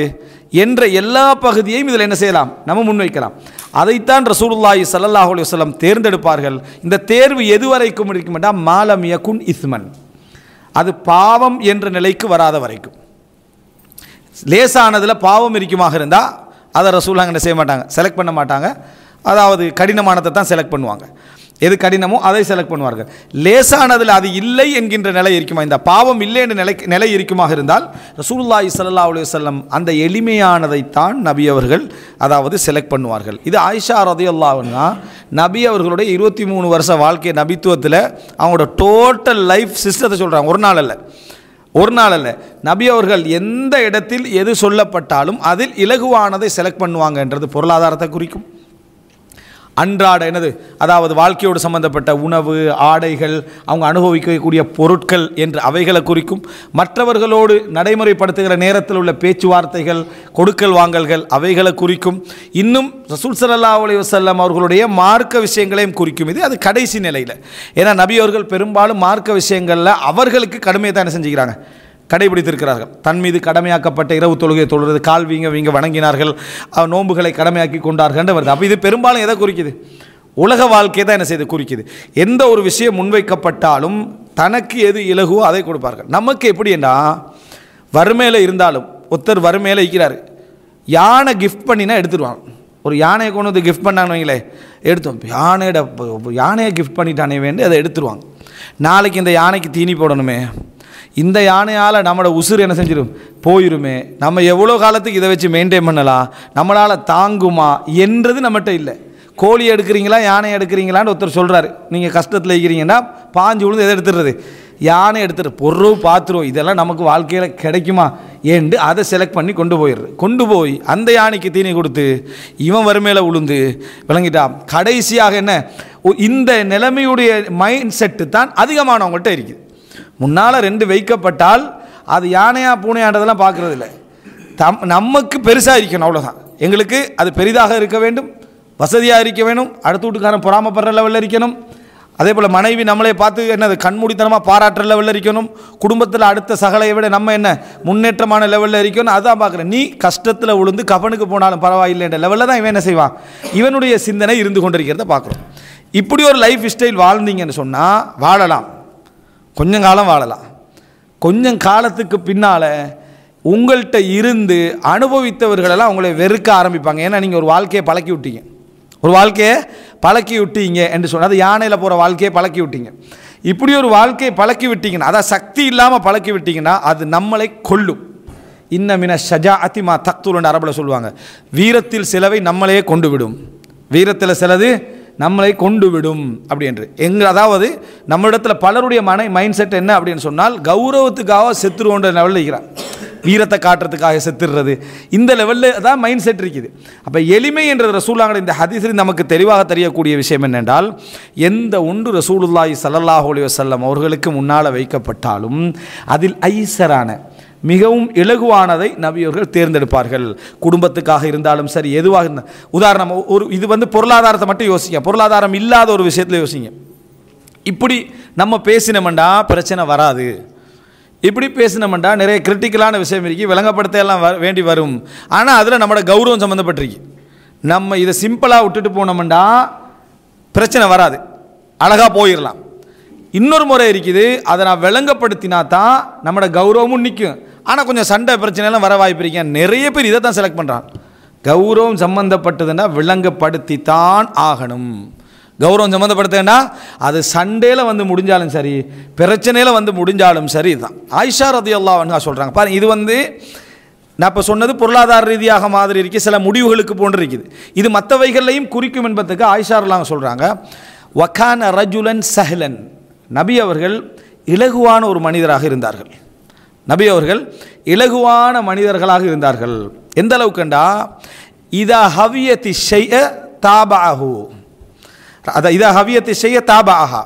என்ற எல்லா பகுதியையும் இதில் என்ன செய்யலாம் நம்ம முன்வைக்கலாம் அதைத்தான் ரசூலுல்லாஹி சல்லாஹ் அலுவலம் தேர்ந்தெடுப்பார்கள் இந்த தேர்வு எதுவரைக்கும் இருக்கும் என்றால் மாலம் யகுன் இஸ்மன் அது பாவம் என்ற நிலைக்கு வராத வரைக்கும் லேசானதில் பாவம் இருக்குமாக இருந்தால் அதை ரசூலாங்க என்ன செய்ய மாட்டாங்க செலக்ட் பண்ண மாட்டாங்க அதாவது கடினமானதை தான் செலக்ட் பண்ணுவாங்க எது கடினமோ அதை செலக்ட் பண்ணுவார்கள் லேசானதில் அது இல்லை என்கின்ற நிலை இருக்குமா இந்த பாவம் இல்லை என்ற நிலை நிலை இருக்குமாக இருந்தால் ரசூல்லா சல்லா அலி வல்லம் அந்த எளிமையானதைத்தான் நபி அவர்கள் அதாவது செலக்ட் பண்ணுவார்கள் இது ஆயிஷா ரதையல்லாவுன்னா நபி அவர்களுடைய இருபத்தி மூணு வருஷ வாழ்க்கை நபித்துவத்தில் அவங்களோட டோட்டல் லைஃப் சிஸ்டத்தை சொல்கிறாங்க ஒரு நாள் அல்ல ஒரு நாள் அல்ல நபி அவர்கள் எந்த இடத்தில் எது சொல்லப்பட்டாலும் அதில் இலகுவானதை செலக்ட் பண்ணுவாங்கன்றது பொருளாதாரத்தை குறிக்கும் அன்றாட என்னது அதாவது வாழ்க்கையோடு சம்பந்தப்பட்ட உணவு ஆடைகள் அவங்க அனுபவிக்கக்கூடிய பொருட்கள் என்று அவைகளை குறிக்கும் மற்றவர்களோடு நடைமுறைப்படுத்துகிற நேரத்தில் உள்ள பேச்சுவார்த்தைகள் கொடுக்கல் வாங்கல்கள் அவைகளை குறிக்கும் இன்னும் ரசூல் சல்லா அலி வசல்லம் அவர்களுடைய மார்க்க விஷயங்களையும் குறிக்கும் இது அது கடைசி நிலையில் ஏன்னா நபி அவர்கள் பெரும்பாலும் மார்க்க விஷயங்களில் அவர்களுக்கு கடுமையை தான் என்ன செஞ்சுக்கிறாங்க கடைபிடித்திருக்கிறார்கள் தன் மீது கடமையாக்கப்பட்ட இரவு தொழுகை தொழுறது கால் வீங்க வீங்க வணங்கினார்கள் நோன்புகளை கடமையாக்கி கொண்டார்கள் வருது அப்போ இது பெரும்பாலும் எதை குறிக்குது உலக வாழ்க்கையை தான் என்ன செய்து குறிக்குது எந்த ஒரு விஷயம் முன்வைக்கப்பட்டாலும் தனக்கு எது இலகுவோ அதை கொடுப்பார்கள் நமக்கு எப்படின்னா வறுமையில் இருந்தாலும் ஒருத்தர் வறுமையில் இருக்கிறார் யானை கிஃப்ட் பண்ணினா எடுத்துடுவாங்க ஒரு யானையை கொண்டு வந்து கிஃப்ட் பண்ணான்னு வைங்களே எடுத்தோம் யானையோட யானையை கிஃப்ட் பண்ணிட்டானே வேண்டி அதை எடுத்துருவாங்க நாளைக்கு இந்த யானைக்கு தீனி போடணுமே இந்த யானையால் நம்மளோட உசுறு என்ன செஞ்சிடும் போயிருமே நம்ம எவ்வளோ காலத்துக்கு இதை வச்சு மெயின்டைன் பண்ணலாம் நம்மளால் தாங்குமா என்றது நம்மகிட்ட இல்லை கோழி எடுக்கிறீங்களா யானை எடுக்கிறீங்களான்னு ஒருத்தர் சொல்கிறாரு நீங்கள் கஷ்டத்தில் இருக்கிறீங்கன்னா பாஞ்சு விழுந்து எதை எடுத்துடுறது யானை எடுத்துகிட்டு பொருள் பாத்திரம் இதெல்லாம் நமக்கு வாழ்க்கையில் கிடைக்குமா என்று அதை செலக்ட் பண்ணி கொண்டு போயிடுறது கொண்டு போய் அந்த யானைக்கு தீனி கொடுத்து இவன் வறுமையில் உளுந்து விளங்கிட்டான் கடைசியாக என்ன இந்த நிலைமையுடைய மைண்ட் செட்டு தான் அதிகமானவங்கள்ட்ட இருக்குது முன்னால் ரெண்டு வைக்கப்பட்டால் அது யானையாக பூனையான்றதெல்லாம் பார்க்குறது இல்லை தம் நமக்கு பெருசாக இருக்கணும் அவ்வளோதான் எங்களுக்கு அது பெரிதாக இருக்க வேண்டும் வசதியாக இருக்க வேணும் அடுத்த வீட்டுக்காரன் பொறாமப்படுற லெவலில் இருக்கணும் அதே போல் மனைவி நம்மளே பார்த்து என்னது கண்மூடித்தனமாக பாராட்டுற லெவலில் இருக்கணும் குடும்பத்தில் அடுத்த சகலையை விட நம்ம என்ன முன்னேற்றமான லெவலில் இருக்கணும் அதான் பார்க்குறேன் நீ கஷ்டத்தில் உளுந்து கபனுக்கு போனாலும் பரவாயில்லைன்ற லெவலில் தான் இவன் என்ன செய்வான் இவனுடைய சிந்தனை இருந்து கொண்டிருக்கிறத பார்க்குறோம் இப்படி ஒரு லைஃப் ஸ்டைல் வாழ்ந்தீங்கன்னு சொன்னால் வாழலாம் கொஞ்சம் காலம் வாழலாம் கொஞ்சம் காலத்துக்கு பின்னால் உங்கள்கிட்ட இருந்து அனுபவித்தவர்களெல்லாம் உங்களை வெறுக்க ஆரம்பிப்பாங்க ஏன்னா நீங்கள் ஒரு வாழ்க்கையை பழக்கி விட்டீங்க ஒரு வாழ்க்கையை பழக்கி விட்டீங்க என்று சொன்னால் அது யானையில் போகிற வாழ்க்கையை பழக்கி விட்டீங்க இப்படி ஒரு வாழ்க்கையை பழக்கி விட்டீங்கன்னா அதான் சக்தி இல்லாமல் பழக்கி விட்டீங்கன்னா அது நம்மளை கொல்லும் இன்னமின ஷஜா அதிமா என்று அரபில் சொல்லுவாங்க வீரத்தில் சிலவை நம்மளையே கொண்டு விடும் வீரத்தில் சிலது நம்மளை கொண்டு விடும் அப்படின்று எங்க அதாவது நம்மளிடத்தில் பலருடைய மனை மைண்ட் செட் என்ன அப்படின்னு சொன்னால் கௌரவத்துக்காக செத்துருவோன்ற லெவலில் இருக்கிறான் வீரத்தை காட்டுறதுக்காக செத்துடுறது இந்த லெவலில் தான் மைண்ட் செட் இருக்குது அப்போ எளிமை என்ற ரசூலாங்கிற இந்த ஹதீஸில் நமக்கு தெளிவாக தெரியக்கூடிய விஷயம் என்னென்றால் எந்த ஒன்று ரசூலுல்லாஹி சல்லாஹ் அலி வசல்லம் அவர்களுக்கு முன்னால் வைக்கப்பட்டாலும் அதில் ஐசரான மிகவும் இலகுவானதை நபியவர்கள் தேர்ந்தெடுப்பார்கள் குடும்பத்துக்காக இருந்தாலும் சரி எதுவாக இருந்தால் உதாரணம் ஒரு இது வந்து பொருளாதாரத்தை மட்டும் யோசிங்க பொருளாதாரம் இல்லாத ஒரு விஷயத்தில் யோசிங்க இப்படி நம்ம பேசினோம்டா பிரச்சனை வராது இப்படி பேசினோம்டா நிறைய கிரிட்டிக்கலான விஷயம் இருக்குது விளங்கப்படுத்த எல்லாம் வேண்டி வரும் ஆனால் அதில் நம்மளோட கௌரவம் சம்மந்தப்பட்டிருக்கு நம்ம இதை சிம்பிளாக விட்டுட்டு போனோம்டா பிரச்சனை வராது அழகாக போயிடலாம் இன்னொரு முறை இருக்குது அதை நான் விளங்கப்படுத்தினா தான் நம்மளோட கௌரவமும் நிற்கும் ஆனால் கொஞ்சம் சண்டை பிரச்சனைலாம் வர வாய்ப்பு இருக்கேன் நிறைய பேர் இதை தான் செலக்ட் பண்ணுறான் கௌரவம் சம்மந்தப்பட்டதுன்னா விளங்கப்படுத்தி தான் ஆகணும் கௌரவம் சம்மந்தப்படுத்துன்னா அது சண்டேல வந்து முடிஞ்சாலும் சரி பிரச்சனையில் வந்து முடிஞ்சாலும் சரி இதுதான் ஆயிஷா ரதி அல்லாஹா சொல்கிறாங்க பாருங்கள் இது வந்து நான் இப்போ சொன்னது பொருளாதார ரீதியாக மாதிரி இருக்குது சில முடிவுகளுக்கு போன்றிருக்குது இது மற்றவைகளையும் குறிக்கும் என்பதுக்கு ஆயிஷார்லாம் சொல்கிறாங்க வக்கான ரஜுலன் சஹலன் நபி அவர்கள் இலகுவான ஒரு மனிதராக இருந்தார்கள் நபி அவர்கள் இலகுவான மனிதர்களாக இருந்தார்கள் எந்த அளவுக்குண்டா இதா ஹவியத்தி செய்ய தாபாஹு அதை இதா ஹவியத்தி செய்ய தாபாஹா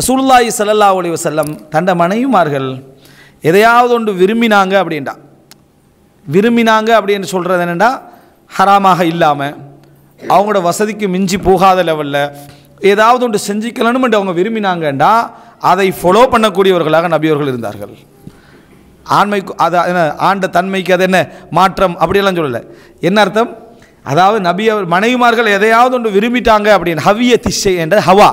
ரசூல்லாய் சல்லல்லா அலி வசல்லம் தண்ட மனைவிமார்கள் எதையாவது ஒன்று விரும்பினாங்க அப்படின்டா விரும்பினாங்க அப்படின்னு சொல்கிறது என்னென்னா ஹராமாக இல்லாமல் அவங்களோட வசதிக்கு மிஞ்சி போகாத லெவலில் ஏதாவது ஒன்று செஞ்சுக்கலன்னு அவங்க விரும்பினாங்கண்டா அதை ஃபாலோ பண்ணக்கூடியவர்களாக நபியவர்கள் இருந்தார்கள் ஆண்மைக்கு அது என்ன ஆண்ட தன்மைக்கு அது என்ன மாற்றம் அப்படியெல்லாம் சொல்லலை என்ன அர்த்தம் அதாவது நபி அவர் மனைவிமார்கள் எதையாவது ஒன்று விரும்பிட்டாங்க அப்படின்னு ஹவிய திசை என்ற ஹவா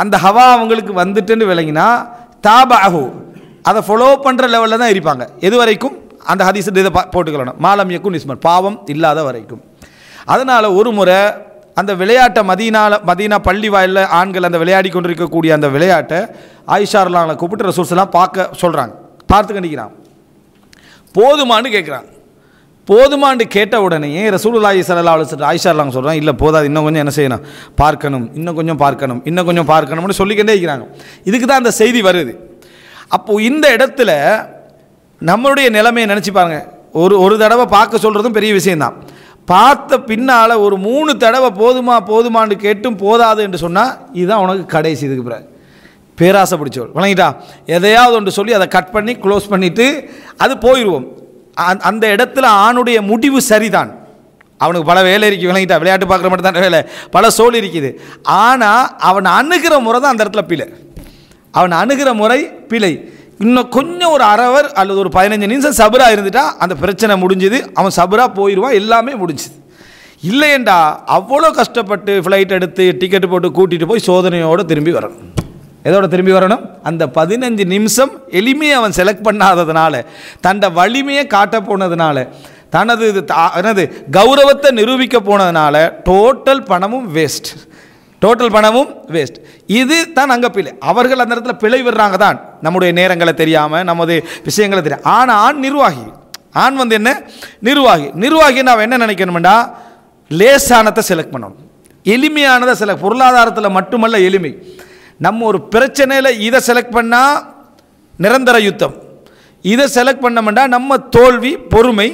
அந்த ஹவா அவங்களுக்கு வந்துட்டுன்னு விளங்கினா தாபாகு அதை ஃபாலோ பண்ணுற லெவலில் தான் இருப்பாங்க எது வரைக்கும் அந்த ஹதீஸ் இதை போட்டுக்கணும் மாலம் யக்கும் நிஸ்மர் பாவம் இல்லாத வரைக்கும் அதனால் ஒரு முறை அந்த விளையாட்டை மதீனால மதீனா பள்ளி வாயிலில் ஆண்கள் அந்த விளையாடி கொண்டிருக்கக்கூடிய அந்த விளையாட்டை ஆயிஷார்லாங்களை கூப்பிட்டு ரசூல்ஸ்லாம் பார்க்க சொல்கிறாங்க பார்த்து கண்டிக்கிறான் போதுமான்னு கேட்குறான் போதுமான்னு கேட்ட உடனேயே ரசூலுல்லாஹி சல்லா அலுவலம் ஆயிஷாலாம் சொல்கிறான் இல்லை போதாது இன்னும் கொஞ்சம் என்ன செய்யணும் பார்க்கணும் இன்னும் கொஞ்சம் பார்க்கணும் இன்னும் கொஞ்சம் பார்க்கணும்னு சொல்லிக்கிட்டே இருக்கிறாங்க இதுக்கு தான் அந்த செய்தி வருது அப்போது இந்த இடத்துல நம்மளுடைய நிலைமையை நினச்சி பாருங்கள் ஒரு ஒரு தடவை பார்க்க சொல்கிறதும் பெரிய விஷயந்தான் பார்த்த பின்னால் ஒரு மூணு தடவை போதுமா போதுமான்னு கேட்டும் போதாது என்று சொன்னால் இதுதான் உனக்கு கடைசி இதுக்கு பிறகு பேராசை பிடிச்சவள் வணங்கிட்டா எதையாவது ஒன்று சொல்லி அதை கட் பண்ணி க்ளோஸ் பண்ணிவிட்டு அது போயிடுவோம் அந்த இடத்துல ஆணுடைய முடிவு சரிதான் அவனுக்கு பல வேலை இருக்குது விளங்கிட்டா விளையாட்டு பார்க்குற மட்டும் தான் வேலை பல சோல் இருக்குது ஆனால் அவன் அணுகிற முறை தான் அந்த இடத்துல பிழை அவன் அணுகிற முறை பிழை இன்னும் கொஞ்சம் ஒரு அரவர் அல்லது ஒரு பதினஞ்சு நிமிஷம் சபராக இருந்துட்டா அந்த பிரச்சனை முடிஞ்சுது அவன் சபராக போயிடுவான் எல்லாமே முடிஞ்சுது இல்லையண்டா அவ்வளோ கஷ்டப்பட்டு ஃப்ளைட் எடுத்து டிக்கெட்டு போட்டு கூட்டிகிட்டு போய் சோதனையோடு திரும்பி வரணும் எதோட திரும்பி வரணும் அந்த பதினஞ்சு நிமிஷம் எளிமையை அவன் செலக்ட் பண்ணாததுனால தன்னை வலிமையை காட்ட போனதுனால தனது இது என்னது கௌரவத்தை நிரூபிக்க போனதுனால டோட்டல் பணமும் வேஸ்ட் டோட்டல் பணமும் வேஸ்ட் இது தான் அங்கே பிழை அவர்கள் அந்த இடத்துல பிழை விடுறாங்க தான் நம்முடைய நேரங்களை தெரியாமல் நமது விஷயங்களை தெரியும் ஆண் ஆண் நிர்வாகி ஆண் வந்து என்ன நிர்வாகி நிர்வாகி நான் என்ன நினைக்கணும்டா லேசானத்தை செலக்ட் பண்ணணும் எளிமையானதை சில பொருளாதாரத்தில் மட்டுமல்ல எளிமை நம்ம ஒரு பிரச்சனையில் இதை செலக்ட் பண்ணால் நிரந்தர யுத்தம் இதை செலக்ட் பண்ணோம்னா நம்ம தோல்வி பொறுமை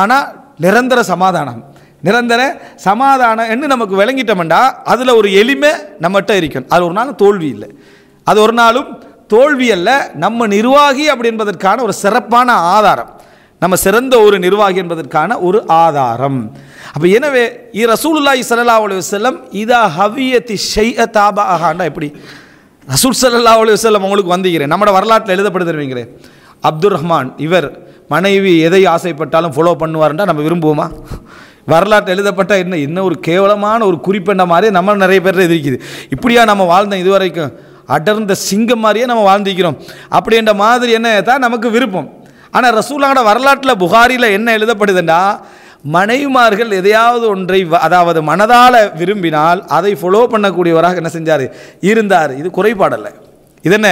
ஆனால் நிரந்தர சமாதானம் நிரந்தர சமாதானம் என்று நமக்கு விளங்கிட்டோம்டா அதில் ஒரு எளிமை நம்மகிட்ட இருக்கணும் அது ஒரு நாள் தோல்வி இல்லை அது ஒரு நாளும் தோல்வி அல்ல நம்ம நிர்வாகி அப்படி என்பதற்கான ஒரு சிறப்பான ஆதாரம் நம்ம சிறந்த ஒரு நிர்வாகி என்பதற்கான ஒரு ஆதாரம் அப்போ எனவே இ ரசூலுல்லாஹி சல்லா செல்லம் இதா ஹவியத்தி ஷெய் தாபா ஆகாண்டா எப்படி ரசூல் சல்லா அலி வல்லம் உங்களுக்கு வந்துக்கிறேன் நம்மட வரலாற்றில் எழுதப்படுத்துருவீங்களே அப்துல் ரஹ்மான் இவர் மனைவி எதை ஆசைப்பட்டாலும் ஃபாலோ பண்ணுவார்ன்றா நம்ம விரும்புவோமா வரலாற்று எழுதப்பட்ட என்ன என்ன ஒரு கேவலமான ஒரு குறிப்பெண்ட மாதிரியே நம்ம நிறைய பேர் எதிர்க்குது இப்படியா நம்ம வாழ்ந்தோம் இது வரைக்கும் அடர்ந்த சிங்கம் மாதிரியே நம்ம வாழ்ந்திக்கிறோம் அப்படின்ற மாதிரி என்ன தான் நமக்கு விருப்பம் ஆனால் ரசூலாவோட வரலாற்றில் புகாரியில் என்ன எழுதப்படுதுண்டா மனைவிமார்கள் எதையாவது ஒன்றை அதாவது மனதால் விரும்பினால் அதை ஃபாலோ பண்ணக்கூடியவராக என்ன செஞ்சார் இருந்தார் இது குறைபாடல்ல இது என்ன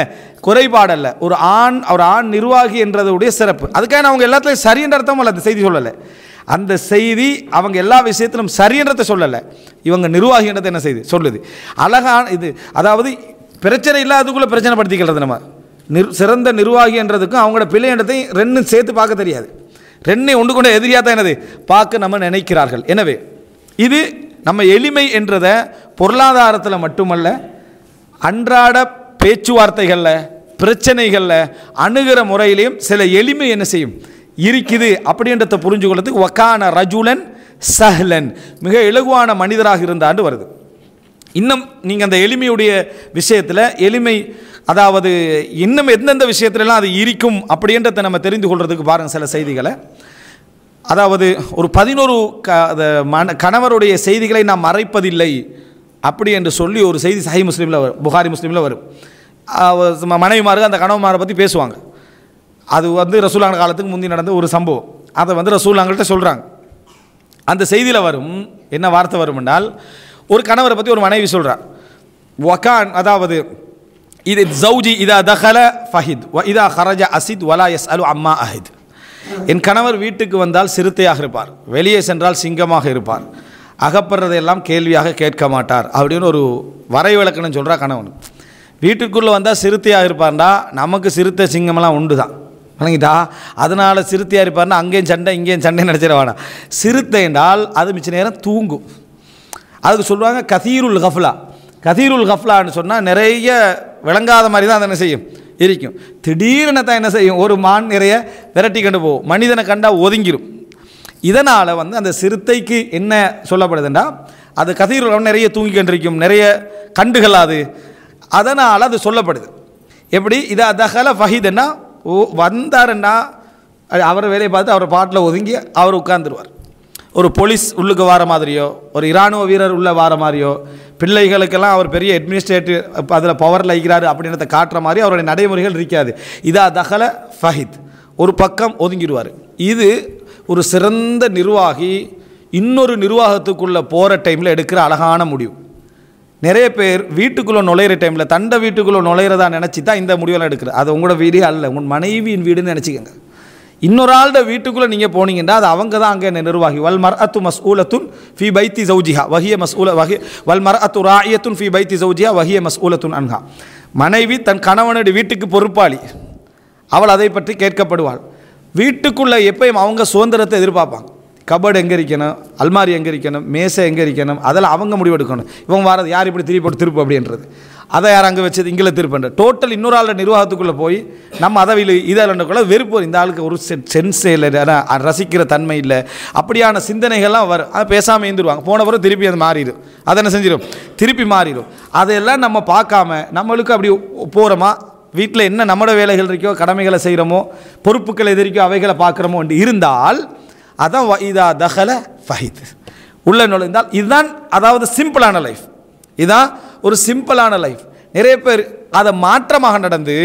குறைபாடல்ல ஒரு ஆண் ஒரு ஆண் நிர்வாகி என்றதுடைய சிறப்பு அதுக்காக அவங்க எல்லாத்துலேயும் சரியன்ற அர்த்தமும் இல்லை அந்த செய்தி சொல்லலை அந்த செய்தி அவங்க எல்லா விஷயத்திலும் சரின்றதை சொல்லலை இவங்க நிர்வாகின்றதை என்ன செய்து சொல்லுது அழகான இது அதாவது பிரச்சனை இல்லை அதுக்குள்ளே பிரச்சனை படுத்திக்கிறது நம்ம நிர் சிறந்த நிர்வாகின்றதுக்கும் அவங்களோட பிள்ளைன்றதையும் ரெண்டும் சேர்த்து பார்க்க தெரியாது ரெண்டையும் ஒன்று கொண்ட எதிரியாக தான் என்னது பார்க்க நம்ம நினைக்கிறார்கள் எனவே இது நம்ம எளிமை என்றதை பொருளாதாரத்தில் மட்டுமல்ல அன்றாட பேச்சுவார்த்தைகளில் பிரச்சனைகளில் அணுகிற முறையிலையும் சில எளிமை என்ன செய்யும் இருக்குது அப்படின்றத புரிஞ்சு கொள்றதுக்கு ஒக்கான ரஜுலன் சஹ்லன் மிக இலகுவான மனிதராக இருந்தாண்டு வருது இன்னும் நீங்கள் அந்த எளிமையுடைய விஷயத்தில் எளிமை அதாவது இன்னும் எந்தெந்த விஷயத்துலலாம் அது இருக்கும் அப்படின்றத நம்ம தெரிந்து கொள்கிறதுக்கு பாருங்கள் சில செய்திகளை அதாவது ஒரு பதினோரு க மன கணவருடைய செய்திகளை நாம் மறைப்பதில்லை அப்படி என்று சொல்லி ஒரு செய்தி சஹி முஸ்லீமில் வரும் புகாரி முஸ்லீமில் வரும் மனைவிமாருக்கு அந்த கணவன்மாரை பற்றி பேசுவாங்க அது வந்து ரசூலான காலத்துக்கு முந்தி நடந்த ஒரு சம்பவம் அதை வந்து ரசூலாங்கள்கிட்ட சொல்கிறாங்க அந்த செய்தியில் வரும் என்ன வார்த்தை வரும் என்றால் ஒரு கணவரை பற்றி ஒரு மனைவி சொல்கிறார் ஒகான் அதாவது இது ஜவுஜி இதா தஹல ஃபஹித் வ இதா ஹரஜ அசித் வலா எஸ் அலு அம்மா அஹித் என் கணவர் வீட்டுக்கு வந்தால் சிறுத்தையாக இருப்பார் வெளியே சென்றால் சிங்கமாக இருப்பார் அகப்படுறதையெல்லாம் கேள்வியாக கேட்க மாட்டார் அப்படின்னு ஒரு வரை விளக்கணும் சொல்கிறா கணவன் வீட்டுக்குள்ளே வந்தால் சிறுத்தையாக இருப்பார்டா நமக்கு சிறுத்தை சிங்கமெல்லாம் உண்டு தான் வணங்கிட்டா அதனால் சிறுத்தையாக இருப்பார்னா அங்கேயும் சண்டை இங்கேயும் சண்டை நினச்சிட வேணாம் சிறுத்தை என்றால் அது மிச்ச நேரம் தூங்கும் அதுக்கு சொல்லுவாங்க கசீருல் ஹஃப்லா கதீருல் கஃப்லான்னு சொன்னால் நிறைய விளங்காத மாதிரி தான் அதை என்ன செய்யும் இருக்கும் திடீர்னு தான் என்ன செய்யும் ஒரு மான் நிறைய விரட்டி கண்டு போகும் மனிதனை கண்டால் ஒதுங்கிடும் இதனால் வந்து அந்த சிறுத்தைக்கு என்ன சொல்லப்படுதுன்னா அது கதீருல் நிறைய தூங்கி கண்டிருக்கும் நிறைய கண்டுகள் அது அதனால் அது சொல்லப்படுது எப்படி இதை அதகல ஃபஹிதுன்னா ஓ வந்தாருன்னா அவர் வேலையை பார்த்து அவர் பாட்டில் ஒதுங்கி அவர் உட்காந்துருவார் ஒரு போலீஸ் உள்ளுக்கு வார மாதிரியோ ஒரு இராணுவ வீரர் உள்ளே வார மாதிரியோ பிள்ளைகளுக்கெல்லாம் அவர் பெரிய அட்மினிஸ்ட்ரேட்டிவ் அதில் பவரில் இருக்கிறார் அப்படின்றத காட்டுற மாதிரி அவருடைய நடைமுறைகள் இருக்காது இதா தகல ஃபஹித் ஒரு பக்கம் ஒதுங்கிடுவார் இது ஒரு சிறந்த நிர்வாகி இன்னொரு நிர்வாகத்துக்குள்ளே போகிற டைமில் எடுக்கிற அழகான முடிவு நிறைய பேர் வீட்டுக்குள்ளே நுழையிற டைமில் தண்டை வீட்டுக்குள்ளே நுழையிறதா நினச்சி தான் இந்த முடிவெல்லாம் எடுக்கிறது அது உங்களோட வீடே அல்ல உங்கள் மனைவியின் வீடுன்னு நினச்சிக்கோங்க இன்னொரு ஆளுட வீட்டுக்குள்ளே நீங்கள் போனீங்கன்னா அது அவங்க தான் அங்கே நிர்வாகி வல் மர் அத்து மஸ் ஊலத்துன் ஃபி பைத்தி சௌஜிஹா வஹிய மஸ் ஊல வஹி வல் மர் அத்து ராயத்துன் ஃபி பைத்தி சௌஜிஹா வஹிய மஸ் ஊலத்துன் அன்ஹா மனைவி தன் கணவனுடைய வீட்டுக்கு பொறுப்பாளி அவள் அதை பற்றி கேட்கப்படுவாள் வீட்டுக்குள்ளே எப்பயும் அவங்க சுதந்திரத்தை எதிர்பார்ப்பாங்க கபர்டு எங்கே இருக்கணும் அல்மாரி எங்கே இருக்கணும் மேசை எங்கே இருக்கணும் அதெல்லாம் அவங்க முடிவெடுக்கணும் இவங்க வரது யார் இப்படி திருப்பி போட்டு திருப்பு அப்படின்றது அதை யார் அங்கே வச்சது இங்கே திருப்பன்ற டோட்டல் இன்னொரு ஆள் நிர்வாகத்துக்குள்ளே போய் நம்ம அதை இதழண்டக்குள்ள வெறுப்பு இந்த ஆளுக்கு ஒரு சென்ஸே இல்லை ரசிக்கிற தன்மை இல்லை அப்படியான சிந்தனைகள்லாம் வரும் அதை பேசாமல் எழுந்துருவாங்க போன பிறகு திருப்பி அது மாறிடும் அதை என்ன செஞ்சிடும் திருப்பி மாறிடும் அதையெல்லாம் நம்ம பார்க்காம நம்மளுக்கு அப்படி போகிறோமா வீட்டில் என்ன நம்மளோட வேலைகள் இருக்கோ கடமைகளை செய்கிறோமோ பொறுப்புகளை எதிரிக்கோ அவைகளை பார்க்குறோமோ இருந்தால் அதான் இதா தகலை ஃபஹித் உள்ள நுழைந்தால் இதுதான் அதாவது சிம்பிளான லைஃப் இதுதான் ஒரு சிம்பிளான லைஃப் நிறைய பேர் அதை மாற்றமாக நடந்து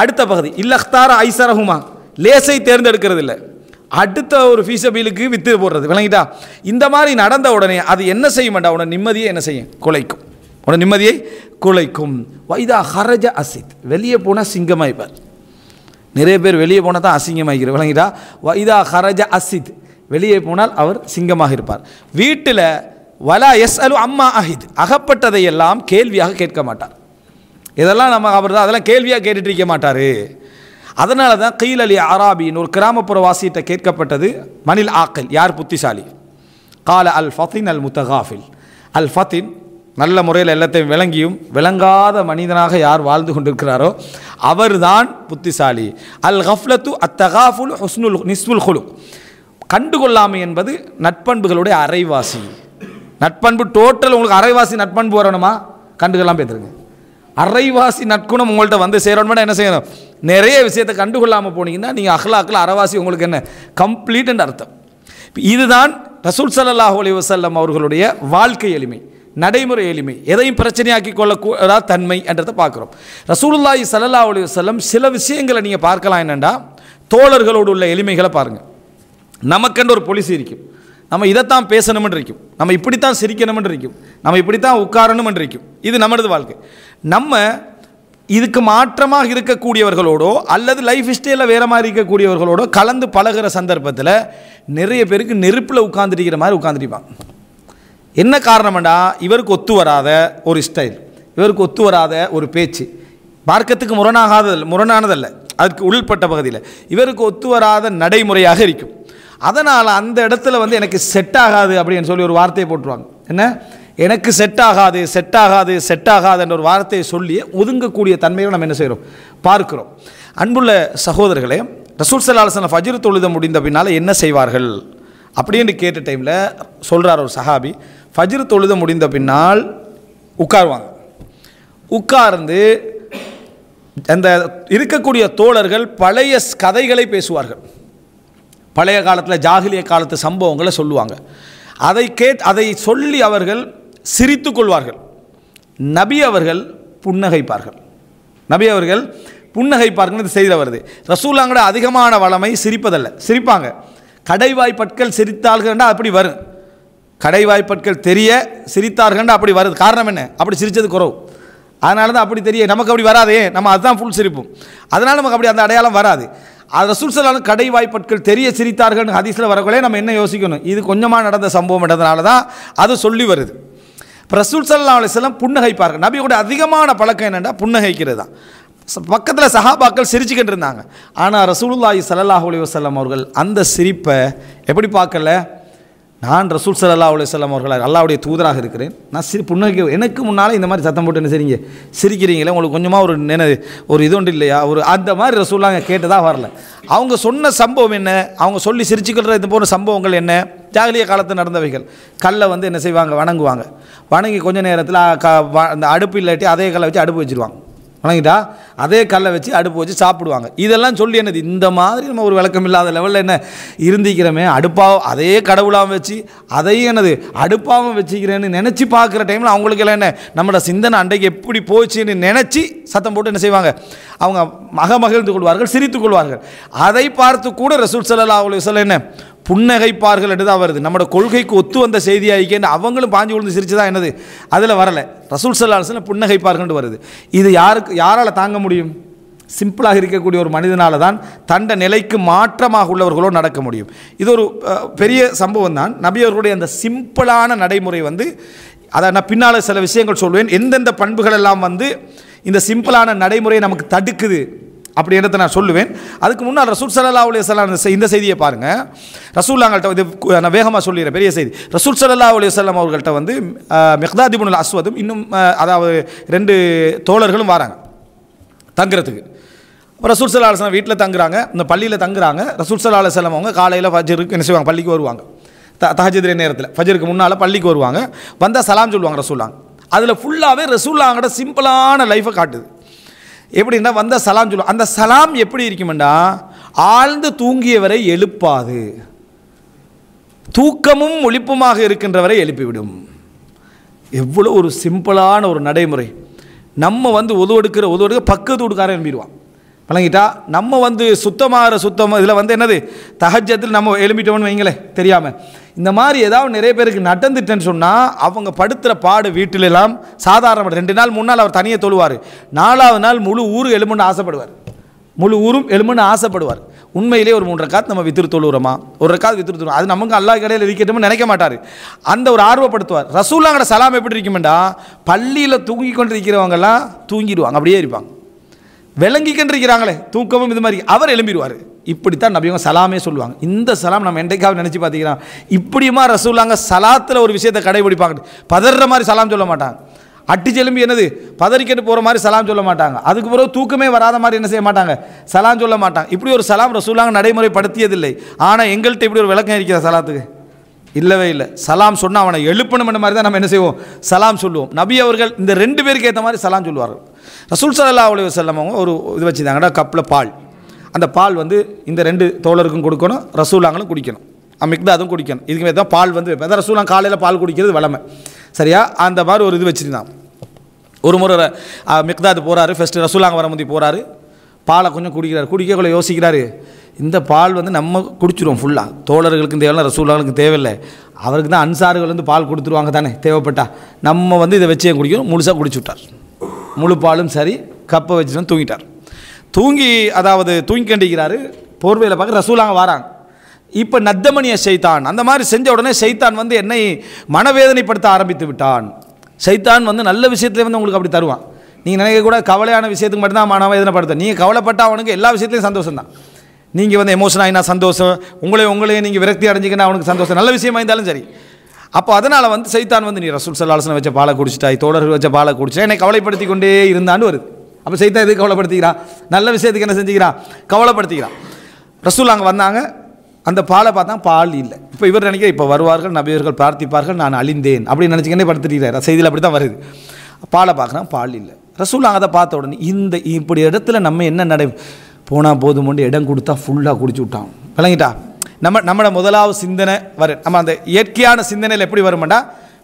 அடுத்த பகுதி இல்லஹ்தார ஐசரகுமா லேசை தேர்ந்தெடுக்கிறது இல்லை அடுத்த ஒரு ஃபீஸபிலுக்கு வித்து போடுறது விளங்கிட்டா இந்த மாதிரி நடந்த உடனே அது என்ன செய்ய மாட்டா உடனே நிம்மதியை என்ன செய்யும் குலைக்கும் உடனே நிம்மதியை குலைக்கும் வைதா ஹரஜ அசித் வெளியே போனால் சிங்கமாய்ப்பார் நிறைய பேர் வெளியே போனால் தான் அசிங்கமாகிக்கிற விளங்கிட்டா வைதா ஹரஜ அசித் வெளியே போனால் அவர் சிங்கமாக இருப்பார் வீட்டில் வலா எஸ் அலு அம்மா அஹித் அகப்பட்டதை எல்லாம் கேள்வியாக கேட்க மாட்டார் இதெல்லாம் நம்ம அவர் தான் அதெல்லாம் கேள்வியாக கேட்டுட்டு இருக்க மாட்டார் அதனால தான் கயில் அலி அராபின்னு ஒரு கிராமப்புற வாசியிட்ட கேட்கப்பட்டது மணில் ஆக்கல் யார் புத்திசாலி கால அல் ஃபத்தின் அல் முத்தகாஃபில் அல் ஃபத்தின் நல்ல முறையில் எல்லாத்தையும் விளங்கியும் விளங்காத மனிதனாக யார் வாழ்ந்து கொண்டிருக்கிறாரோ அவர்தான் புத்திசாலி அல் ஹஃப்லத்து அத்தகாஃபுல் ஹுஸ்னுல் நிஸ்வுல் ஹுலு கண்டுகொள்ளாமை என்பது நட்பண்புகளுடைய அரைவாசி நட்பண்பு டோட்டல் உங்களுக்கு அரைவாசி நட்பண்பு வரணுமா கண்டுகள்லாம் பேத்துருங்க அரைவாசி நற்குணம் உங்கள்கிட்ட வந்து சேரணும்னா என்ன செய்யணும் நிறைய விஷயத்தை கண்டுகொள்ளாமல் போனீங்கன்னா நீங்கள் அஹ்லாக்கில் அரைவாசி உங்களுக்கு என்ன கம்ப்ளீட் என்று அர்த்தம் இதுதான் ரசூல் சல்லாஹ் அலி வசல்லம் அவர்களுடைய வாழ்க்கை எளிமை நடைமுறை எளிமை எதையும் பிரச்சனையாக்கி கொள்ளக்கூடா தன்மை என்றதை பார்க்குறோம் ரசூலுல்லாஹி சல்லா அலி வல்லம் சில விஷயங்களை நீங்கள் பார்க்கலாம் என்னென்னா தோழர்களோடு உள்ள எளிமைகளை பாருங்கள் நமக்கென்று ஒரு பொலிசி இருக்கும் நம்ம இதைத்தான் பேசணும்னு இருக்கும் நம்ம இப்படித்தான் சிரிக்கணும்னு இருக்கும் நம்ம இப்படித்தான் உட்காரணும்னு இருக்கும் இது நம்மளது வாழ்க்கை நம்ம இதுக்கு மாற்றமாக இருக்கக்கூடியவர்களோடோ அல்லது லைஃப் ஸ்டைலில் வேறு மாதிரி இருக்கக்கூடியவர்களோடோ கலந்து பழகிற சந்தர்ப்பத்தில் நிறைய பேருக்கு நெருப்பில் உட்காந்துருக்கிற மாதிரி உட்காந்துருப்பாங்க என்ன காரணம்னா இவருக்கு ஒத்து வராத ஒரு ஸ்டைல் இவருக்கு ஒத்து வராத ஒரு பேச்சு பார்க்கத்துக்கு முரணாகாதல் முரணானதல்ல அதுக்கு உள்பட்ட பகுதியில் இவருக்கு ஒத்து வராத நடைமுறையாக இருக்கும் அதனால் அந்த இடத்துல வந்து எனக்கு செட் ஆகாது அப்படின்னு சொல்லி ஒரு வார்த்தையை போட்டுருவாங்க என்ன எனக்கு செட் ஆகாது செட் ஆகாது செட் ஆகாது என்ற ஒரு வார்த்தையை சொல்லி ஒதுங்கக்கூடிய தன்மையை நம்ம என்ன செய்கிறோம் பார்க்கிறோம் அன்புள்ள சகோதரர்களே ரசூல் சல்லாஹன் ஃபஜிர் தொழுத முடிந்த பின்னால் என்ன செய்வார்கள் அப்படின்னு கேட்ட டைமில் சொல்கிறார் ஒரு சஹாபி ஃபஜிர் தொழுத முடிந்த பின்னால் உட்காருவாங்க உட்கார்ந்து அந்த இருக்கக்கூடிய தோழர்கள் பழைய கதைகளை பேசுவார்கள் பழைய காலத்தில் ஜாகிலிய காலத்து சம்பவங்களை சொல்லுவாங்க அதை கேட் அதை சொல்லி அவர்கள் சிரித்து கொள்வார்கள் நபி அவர்கள் புன்னகைப்பார்கள் நபி அவர்கள் புன்னகைப்பார்கள் இது செய்த வருது ரசூலாங்கட அதிகமான வளமை சிரிப்பதல்ல சிரிப்பாங்க கடைவாய்ப்பட்கள் சிரித்தார்கள் அப்படி வரும் கடைவாய்ப்பட்கள் தெரிய சிரித்தார்கள் அப்படி வருது காரணம் என்ன அப்படி சிரித்தது குறவு அதனால தான் அப்படி தெரிய நமக்கு அப்படி வராதே நம்ம அதுதான் ஃபுல் சிரிப்பும் அதனால் நமக்கு அப்படி அந்த அடையாளம் வராது அது ரசூல் சலான கடை வாய்ப்பட்கள் தெரிய சிரித்தார்கள் ஹதீஸில் வரக்குள்ளே நம்ம என்ன யோசிக்கணும் இது கொஞ்சமாக நடந்த சம்பவம் என்றதுனால தான் அது சொல்லி வருது ரசூல் சல்லா அலிஸ்லாம் புன்னகைப்பார்கள் நபியோட அதிகமான பழக்கம் என்னென்னா புன்னகைக்கிறது தான் பக்கத்தில் சஹாபாக்கள் சிரிச்சுக்கிட்டு இருந்தாங்க ஆனால் ரசூலுல்லாஹி சல்லாஹ் அலி வசல்லம் அவர்கள் அந்த சிரிப்பை எப்படி பார்க்கல நான் ரசூல் சல் அல்லா அலுவலம் அவர்கள் அல்லாவுடைய தூதராக இருக்கிறேன் நான் சிரி புன்னகை எனக்கு முன்னால் இந்த மாதிரி சத்தம் போட்டு என்ன செய்றீங்க சிரிக்கிறீங்களே உங்களுக்கு கொஞ்சமாக ஒரு நினை ஒரு இது ஒன்று இல்லையா ஒரு அந்த மாதிரி ரசூல்லாங்க கேட்டதாக வரல அவங்க சொன்ன சம்பவம் என்ன அவங்க சொல்லி சிரிச்சுக்கிற இது போன்ற சம்பவங்கள் என்ன ஜாகலிய காலத்தில் நடந்தவைகள் கல்லை வந்து என்ன செய்வாங்க வணங்குவாங்க வணங்கி கொஞ்சம் நேரத்தில் அந்த அடுப்பு இல்லாட்டி அதே கல்லை வச்சு அடுப்பு வச்சுருவாங்க வணங்கிட்டா அதே கல்லை வச்சு அடுப்பு வச்சு சாப்பிடுவாங்க இதெல்லாம் சொல்லி என்னது இந்த மாதிரி நம்ம ஒரு விளக்கம் இல்லாத லெவலில் என்ன இருந்திக்கிறோமே அடுப்பாக அதே கடவுளாகவும் வச்சு அதையும் என்னது அடுப்பாகவும் வச்சுக்கிறேன்னு நினச்சி பார்க்குற டைமில் அவங்களுக்கு என்ன நம்மளோட சிந்தனை அண்டைக்கு எப்படி போச்சுன்னு நினச்சி சத்தம் போட்டு என்ன செய்வாங்க அவங்க மக மகிழ்ந்து கொள்வார்கள் சிரித்து கொள்வார்கள் அதை பார்த்து கூட ரசூல் சல்லா அவங்களுக்கு சொல்ல என்ன புன்னகைப்பார்கள் என்று தான் வருது நம்மளோட கொள்கைக்கு ஒத்து வந்த செய்தியாகிக்கேன்னு அவங்களும் பாஞ்சு விழுந்து சிரிச்சு தான் என்னது அதில் வரலை ரசூல் சல்லாஹ் புன்னகைப்பார்கள் வருது இது யாருக்கு யாரால் தாங்க முடியும் சிம்பிளாக இருக்கக்கூடிய ஒரு மனிதனால் தான் தண்ட நிலைக்கு மாற்றமாக உள்ளவர்களோ நடக்க முடியும் இது ஒரு பெரிய சம்பவம் தான் நபியவர்களுடைய அந்த சிம்பிளான நடைமுறை வந்து அதை நான் பின்னால் சில விஷயங்கள் சொல்வேன் எந்தெந்த பண்புகள் எல்லாம் வந்து இந்த சிம்பிளான நடைமுறையை நமக்கு தடுக்குது அப்படின்றத நான் சொல்லுவேன் அதுக்கு முன்னால் ரசூல் சல்லா அலி வலாம் இந்த செய்தியை பாருங்கள் ரசூல் அவங்கள்ட்ட இது நான் வேகமாக சொல்லிடுறேன் பெரிய செய்தி ரசூல் சல்லா அலி வலாம் அவர்கள்ட்ட வந்து மெஹ்தாதிபுன் அஸ்வதும் இன்னும் அதாவது ரெண்டு தோழர்களும் வராங்க தங்குறதுக்கு அப்போ ரசூல் சல்லா அலுவலாம் வீட்டில் தங்குறாங்க இந்த பள்ளியில் தங்குறாங்க ரசூல் சல்லா அலுவலாம் அவங்க காலையில் ஃபஜருக்கு என்ன செய்வாங்க பள்ளிக்கு வருவாங்க த தஹஜிதிரை நேரத்தில் ஃபஜருக்கு முன்னால் பள்ளிக்கு வருவாங்க வந்தால் சலாம் சொல்லுவாங்க ரசூல்லாங்க அதில் ஃபுல்லாகவே ரசூல்லாங்கட சிம்பிளான லைஃப்பை காட்டுது எப்படின்னா வந்த சலாம் சொல்லுவோம் அந்த சலாம் எப்படி இருக்குமெண்டா ஆழ்ந்து தூங்கியவரை எழுப்பாது தூக்கமும் ஒழிப்புமாக இருக்கின்றவரை எழுப்பிவிடும் எவ்வளோ ஒரு சிம்பிளான ஒரு நடைமுறை நம்ம வந்து ஒது எடுக்கிற ஒது எடுக்க பக்கத்து வீட்டுக்காரன் எழுப்பிடுவான் வழங்கிட்டா நம்ம வந்து சுத்தமாகிற சுத்தம் இதில் வந்து என்னது தகஜத்தில் நம்ம எழுப்பிட்டோம்னு வைங்களேன் தெரியாமல் இந்த மாதிரி ஏதாவது நிறைய பேருக்கு நடந்துட்டேன்னு சொன்னால் அவங்க படுத்துகிற பாடு வீட்டிலெல்லாம் சாதாரண ரெண்டு நாள் மூணு நாள் அவர் தனியாக தொழுவார் நாலாவது நாள் முழு ஊர் எலும்புன்னு ஆசைப்படுவார் முழு ஊரும் எலும்புன்னு ஆசைப்படுவார் உண்மையிலே ஒரு மூன்று காத்து நம்ம வித்திரு தொழுகிறோமா ஒரு ரக்காத் வித்திரு தொழுவோம் அது நமக்கு அல்லா கடையில் இருக்கட்டும்னு நினைக்க மாட்டார் அந்த ஒரு ஆர்வப்படுத்துவார் ரசூல்லாங்கட சலாம் எப்படி இருக்குமெண்டா பள்ளியில் தூங்கி கொண்டு இருக்கிறவங்கெல்லாம் தூங்கிடுவாங்க அப்படியே இருப்பாங்க விளங்கிக்கின்றிருக்கிறாங்களே தூக்கமும் இது மாதிரி அவர் எழும்பிடுவார் இப்படித்தான் நபிங்க சலாமே சொல்லுவாங்க இந்த சலாம் நம்ம என்றைக்காவது நினச்சி பார்த்திங்கன்னா இப்படியுமா ரசூல்லாங்க சலாத்தில் ஒரு விஷயத்தை கடைபிடிப்பாங்க பதற மாதிரி சலாம் சொல்ல மாட்டாங்க அட்டி செலும்பி என்னது பதறிக்கிட்டு போகிற மாதிரி சலாம் சொல்ல மாட்டாங்க அதுக்கு பிறகு தூக்கமே வராத மாதிரி என்ன செய்ய மாட்டாங்க சலாம் சொல்ல மாட்டாங்க இப்படி ஒரு சலாம் ரசூலாங்க நடைமுறைப்படுத்தியதில்லை ஆனால் எங்கள்கிட்ட இப்படி ஒரு விளக்கம் இருக்கிற சலாத்துக்கு இல்லவே இல்லை சலாம் சொன்னால் அவனை எழுப்பணும் மாதிரி தான் நம்ம என்ன செய்வோம் சலாம் சொல்லுவோம் நபி அவர்கள் இந்த ரெண்டு பேருக்கு ஏற்ற மாதிரி சலாம் சொல்லுவார்கள் ரசூல் சல்லா அலி வல்லம் அவங்க ஒரு இது வச்சுருந்தாங்கடா கப்பில் பால் அந்த பால் வந்து இந்த ரெண்டு தோழருக்கும் கொடுக்கணும் ரசூலாங்களும் குடிக்கணும் அதுவும் குடிக்கணும் இதுக்கு தான் பால் வந்து அதான் ரசூலாம் காலையில் பால் குடிக்கிறது வளமை சரியா அந்த மாதிரி ஒரு இது வச்சுருந்தான் ஒரு முறை மிக்தாது போகிறாரு ஃபஸ்ட்டு ரசூலாங்க வரமுந்தி போகிறாரு பாலை கொஞ்சம் குடிக்கிறார் குடிக்கக்குள்ள யோசிக்கிறாரு இந்த பால் வந்து நம்ம குடிச்சிருவோம் ஃபுல்லாக தோழர்களுக்கும் தேவையில்லை ரசூலாங்களுக்கு தேவையில்லை அவருக்கு தான் அன்சார்கள் வந்து பால் கொடுத்துருவாங்க தானே தேவைப்பட்டா நம்ம வந்து இதை வச்சு குடிக்கணும் முழுசாக குடிச்சு விட்டார் முழுப்பாலும் சரி கப்பை தான் தூங்கிட்டார் தூங்கி அதாவது தூங்கி கண்டிக்கிறார் போர்வையில் பார்க்க ரசூலாங்க வராங்க இப்போ நத்தமணிய செய்தான் அந்த மாதிரி செஞ்ச உடனே செய்தான் வந்து என்னை மனவேதனைப்படுத்த ஆரம்பித்து விட்டான் சைத்தான் வந்து நல்ல விஷயத்துல வந்து உங்களுக்கு அப்படி தருவான் நீங்கள் நினைக்கக்கூட கவலையான விஷயத்துக்கு மட்டும்தான் மனவேதனைப்படுத்த நீங்கள் கவலைப்பட்ட அவனுக்கு எல்லா விஷயத்துலையும் சந்தோஷம் தான் நீங்கள் வந்து எமோஷன் ஆகினா சந்தோஷம் உங்களே உங்களையும் நீங்கள் விரக்தி அடைஞ்சிக்கினா அவனுக்கு சந்தோஷம் நல்ல விஷயமா இருந்தாலும் சரி அப்போ அதனால் வந்து சைத்தான் வந்து நீ ரசூல் சல்லாசனை வச்ச பாலை குடிச்சிட்டாய் தோழர்கள் வச்ச பாலை குடிச்சிட்டா என்னை கவலைப்படுத்தி கொண்டே இருந்தான்னு வருது அப்போ சைத்தான் எதுக்கு கவலைப்படுத்திக்கிறான் நல்ல விஷயத்துக்கு என்ன செஞ்சுக்கிறான் கவலைப்படுத்திக்கிறான் ரசூல் அங்கே வந்தாங்க அந்த பாலை பார்த்தா பால் இல்லை இப்போ இவர் நினைக்க இப்போ வருவார்கள் நபியர்கள் பிரார்த்திப்பார்கள் நான் அழிந்தேன் அப்படின்னு நினச்சிக்கினே படுத்துட்டுக்கிறார் செய்தியில் அப்படி தான் வருது பாலை பார்க்குறான் பால் இல்லை ரசூல் அங்கே அதை பார்த்த உடனே இந்த இப்படி இடத்துல நம்ம என்ன நடை போனால் போதும் இடம் கொடுத்தா ஃபுல்லாக குடிச்சு விட்டான் விளங்கிட்டா நம்ம நம்மளோட முதலாவது சிந்தனை வரும் நம்ம அந்த இயற்கையான சிந்தனையில் எப்படி வருமாண்டா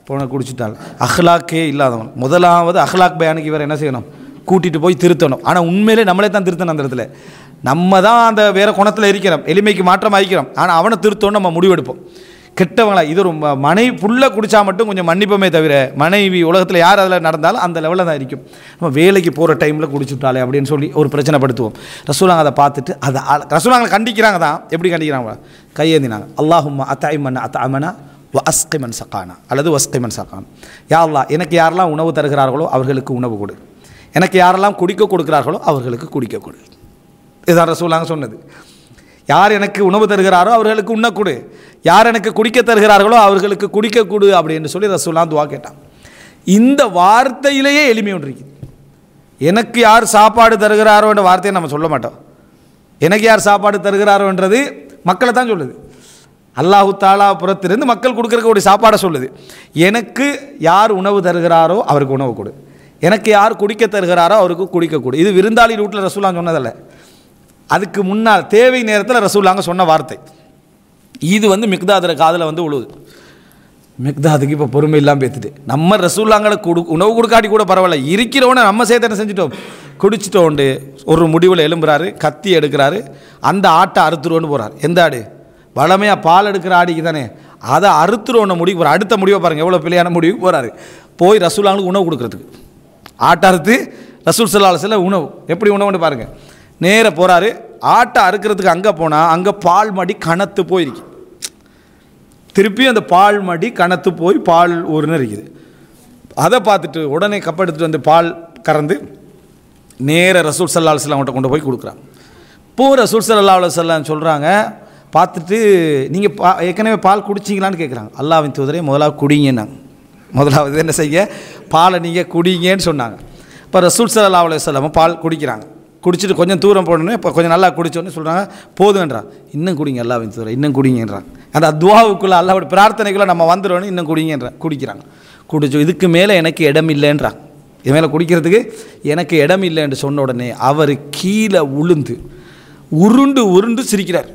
போன குடிச்சிட்டாள் அஹ்லாக்கே இல்லாதவன் முதலாவது அஹ்லாக் பயானுக்கு இவர் என்ன செய்யணும் கூட்டிகிட்டு போய் திருத்தணும் ஆனால் உண்மையிலே நம்மளே தான் திருத்தணும் அந்த இடத்துல நம்ம தான் அந்த வேறு குணத்தில் இருக்கிறோம் எளிமைக்கு மாற்றம் ஆகிக்கிறோம் ஆனால் அவனை திருத்தணும் நம்ம முடிவெடுப்போம் கெட்டவங்களா இது ஒரு மனைவி புல்ல குடித்தா மட்டும் கொஞ்சம் மன்னிப்பமே தவிர மனைவி உலகத்தில் யார் அதில் நடந்தாலும் அந்த லெவலில் தான் இருக்கும் நம்ம வேலைக்கு போகிற டைமில் குடிச்சுட்டாலே அப்படின்னு சொல்லி ஒரு பிரச்சனை படுத்துவோம் ரசூலாங்க அதை பார்த்துட்டு அதை ரசூலாங்களை கண்டிக்கிறாங்க தான் எப்படி கண்டிக்கிறாங்க கையேந்தினாங்க அல்லாஹும்மா அத்தாய்மன் அத்தாமனா அஸ்கைமன் சக்கானா அல்லது வஸ்கைமன் சக்கானா யாரெல்லாம் எனக்கு யாரெல்லாம் உணவு தருகிறார்களோ அவர்களுக்கு உணவு கொடு எனக்கு யாரெல்லாம் குடிக்க கொடுக்கிறார்களோ அவர்களுக்கு குடிக்க கொடு இதுதான் ரசூலாங்க சொன்னது யார் எனக்கு உணவு தருகிறாரோ அவர்களுக்கு உண்ணக்கூடு யார் எனக்கு குடிக்க தருகிறார்களோ அவர்களுக்கு குடிக்கக்கூடு அப்படின்னு சொல்லி ரசூலாம் துவா கேட்டான் இந்த வார்த்தையிலேயே எளிமை ஒன்றிருக்கு இருக்குது எனக்கு யார் சாப்பாடு தருகிறாரோ என்ற வார்த்தையை நம்ம சொல்ல மாட்டோம் எனக்கு யார் சாப்பாடு தருகிறாரோன்றது மக்களை தான் சொல்லுது அல்லாஹு தாலா புறத்திலிருந்து மக்கள் கொடுக்குறக்கூடிய சாப்பாடை சொல்லுது எனக்கு யார் உணவு தருகிறாரோ அவருக்கு உணவு கொடு எனக்கு யார் குடிக்க தருகிறாரோ அவருக்கு குடிக்கக்கூடு இது விருந்தாளி ரூட்டில் ரசூலான் சொன்னதில்லை அதுக்கு முன்னால் தேவை நேரத்தில் ரசூல்லாங்க சொன்ன வார்த்தை இது வந்து மிக்தாதில் காதில் வந்து உழுவுது மிக்தாதுக்கு இப்போ பொறுமை இல்லாமல் பேத்துட்டு நம்ம ரசூல்லாங்களை கொடு உணவு கொடுக்காட்டி கூட பரவாயில்ல இருக்கிறவனை நம்ம சேர்த்தனை செஞ்சுட்டோம் குடிச்சிட்டோண்டு ஒரு முடிவில் எலும்புறாரு கத்தி எடுக்கிறாரு அந்த ஆட்டை அறுத்துருவோன்னு போகிறார் எந்த ஆடு வளமையாக பால் எடுக்கிற ஆடிக்கு தானே அதை அறுத்துருவோன்னு முடிவு போகிறார் அடுத்த முடிவை பாருங்கள் எவ்வளோ பிள்ளையான முடிவுக்கு போகிறாரு போய் ரசூல்லாங்களுக்கு உணவு கொடுக்குறதுக்கு ஆட்டை அறுத்து ரசூல் சல்லாஹ் சில உணவு எப்படி உணவுன்னு பாருங்கள் நேராக போகிறாரு ஆட்டை அறுக்கிறதுக்கு அங்கே போனால் அங்கே பால் மடி கணத்து போயிருக்கு திருப்பியும் அந்த பால் மடி கணத்து போய் பால் ஒருன்னு இருக்குது அதை பார்த்துட்டு உடனே கப் எடுத்துகிட்டு வந்து பால் கறந்து நேர ரசூல் சல்லா அலுவலாம் அவங்கள்ட்ட கொண்டு போய் கொடுக்குறான் பூ ரசூல் சல்லா அலுவலாம் சொல்கிறாங்க பார்த்துட்டு நீங்கள் பா ஏற்கனவே பால் குடிச்சிங்களான்னு கேட்குறாங்க அல்லாவின் தூதரையும் முதலாவது குடிங்கன்னாங்க முதலாவது என்ன செய்ய பாலை நீங்கள் குடிங்கன்னு சொன்னாங்க இப்போ ரசூல் சல்லா அலுவலாம் பால் குடிக்கிறாங்க குடிச்சிட்டு கொஞ்சம் தூரம் போனோன்னே இப்போ கொஞ்சம் நல்லா குடித்தோன்னு சொல்கிறாங்க போதுன்றான் இன்னும் குடிங்க அல்லாவின் தூரம் இன்னும் குடிங்கன்றான் அந்த அத்வாவுக்குள்ளே அல்லாவோட பிரார்த்தனைக்குள்ளே நம்ம வந்துடுவோன்னு இன்னும் குடிங்கன்றான் குடிக்கிறாங்க குடிச்சோம் இதுக்கு மேலே எனக்கு இடம் இல்லைன்றான் இது மேலே குடிக்கிறதுக்கு எனக்கு இடம் இல்லைன்னு சொன்ன உடனே அவர் கீழே உளுந்து உருண்டு உருண்டு சிரிக்கிறார்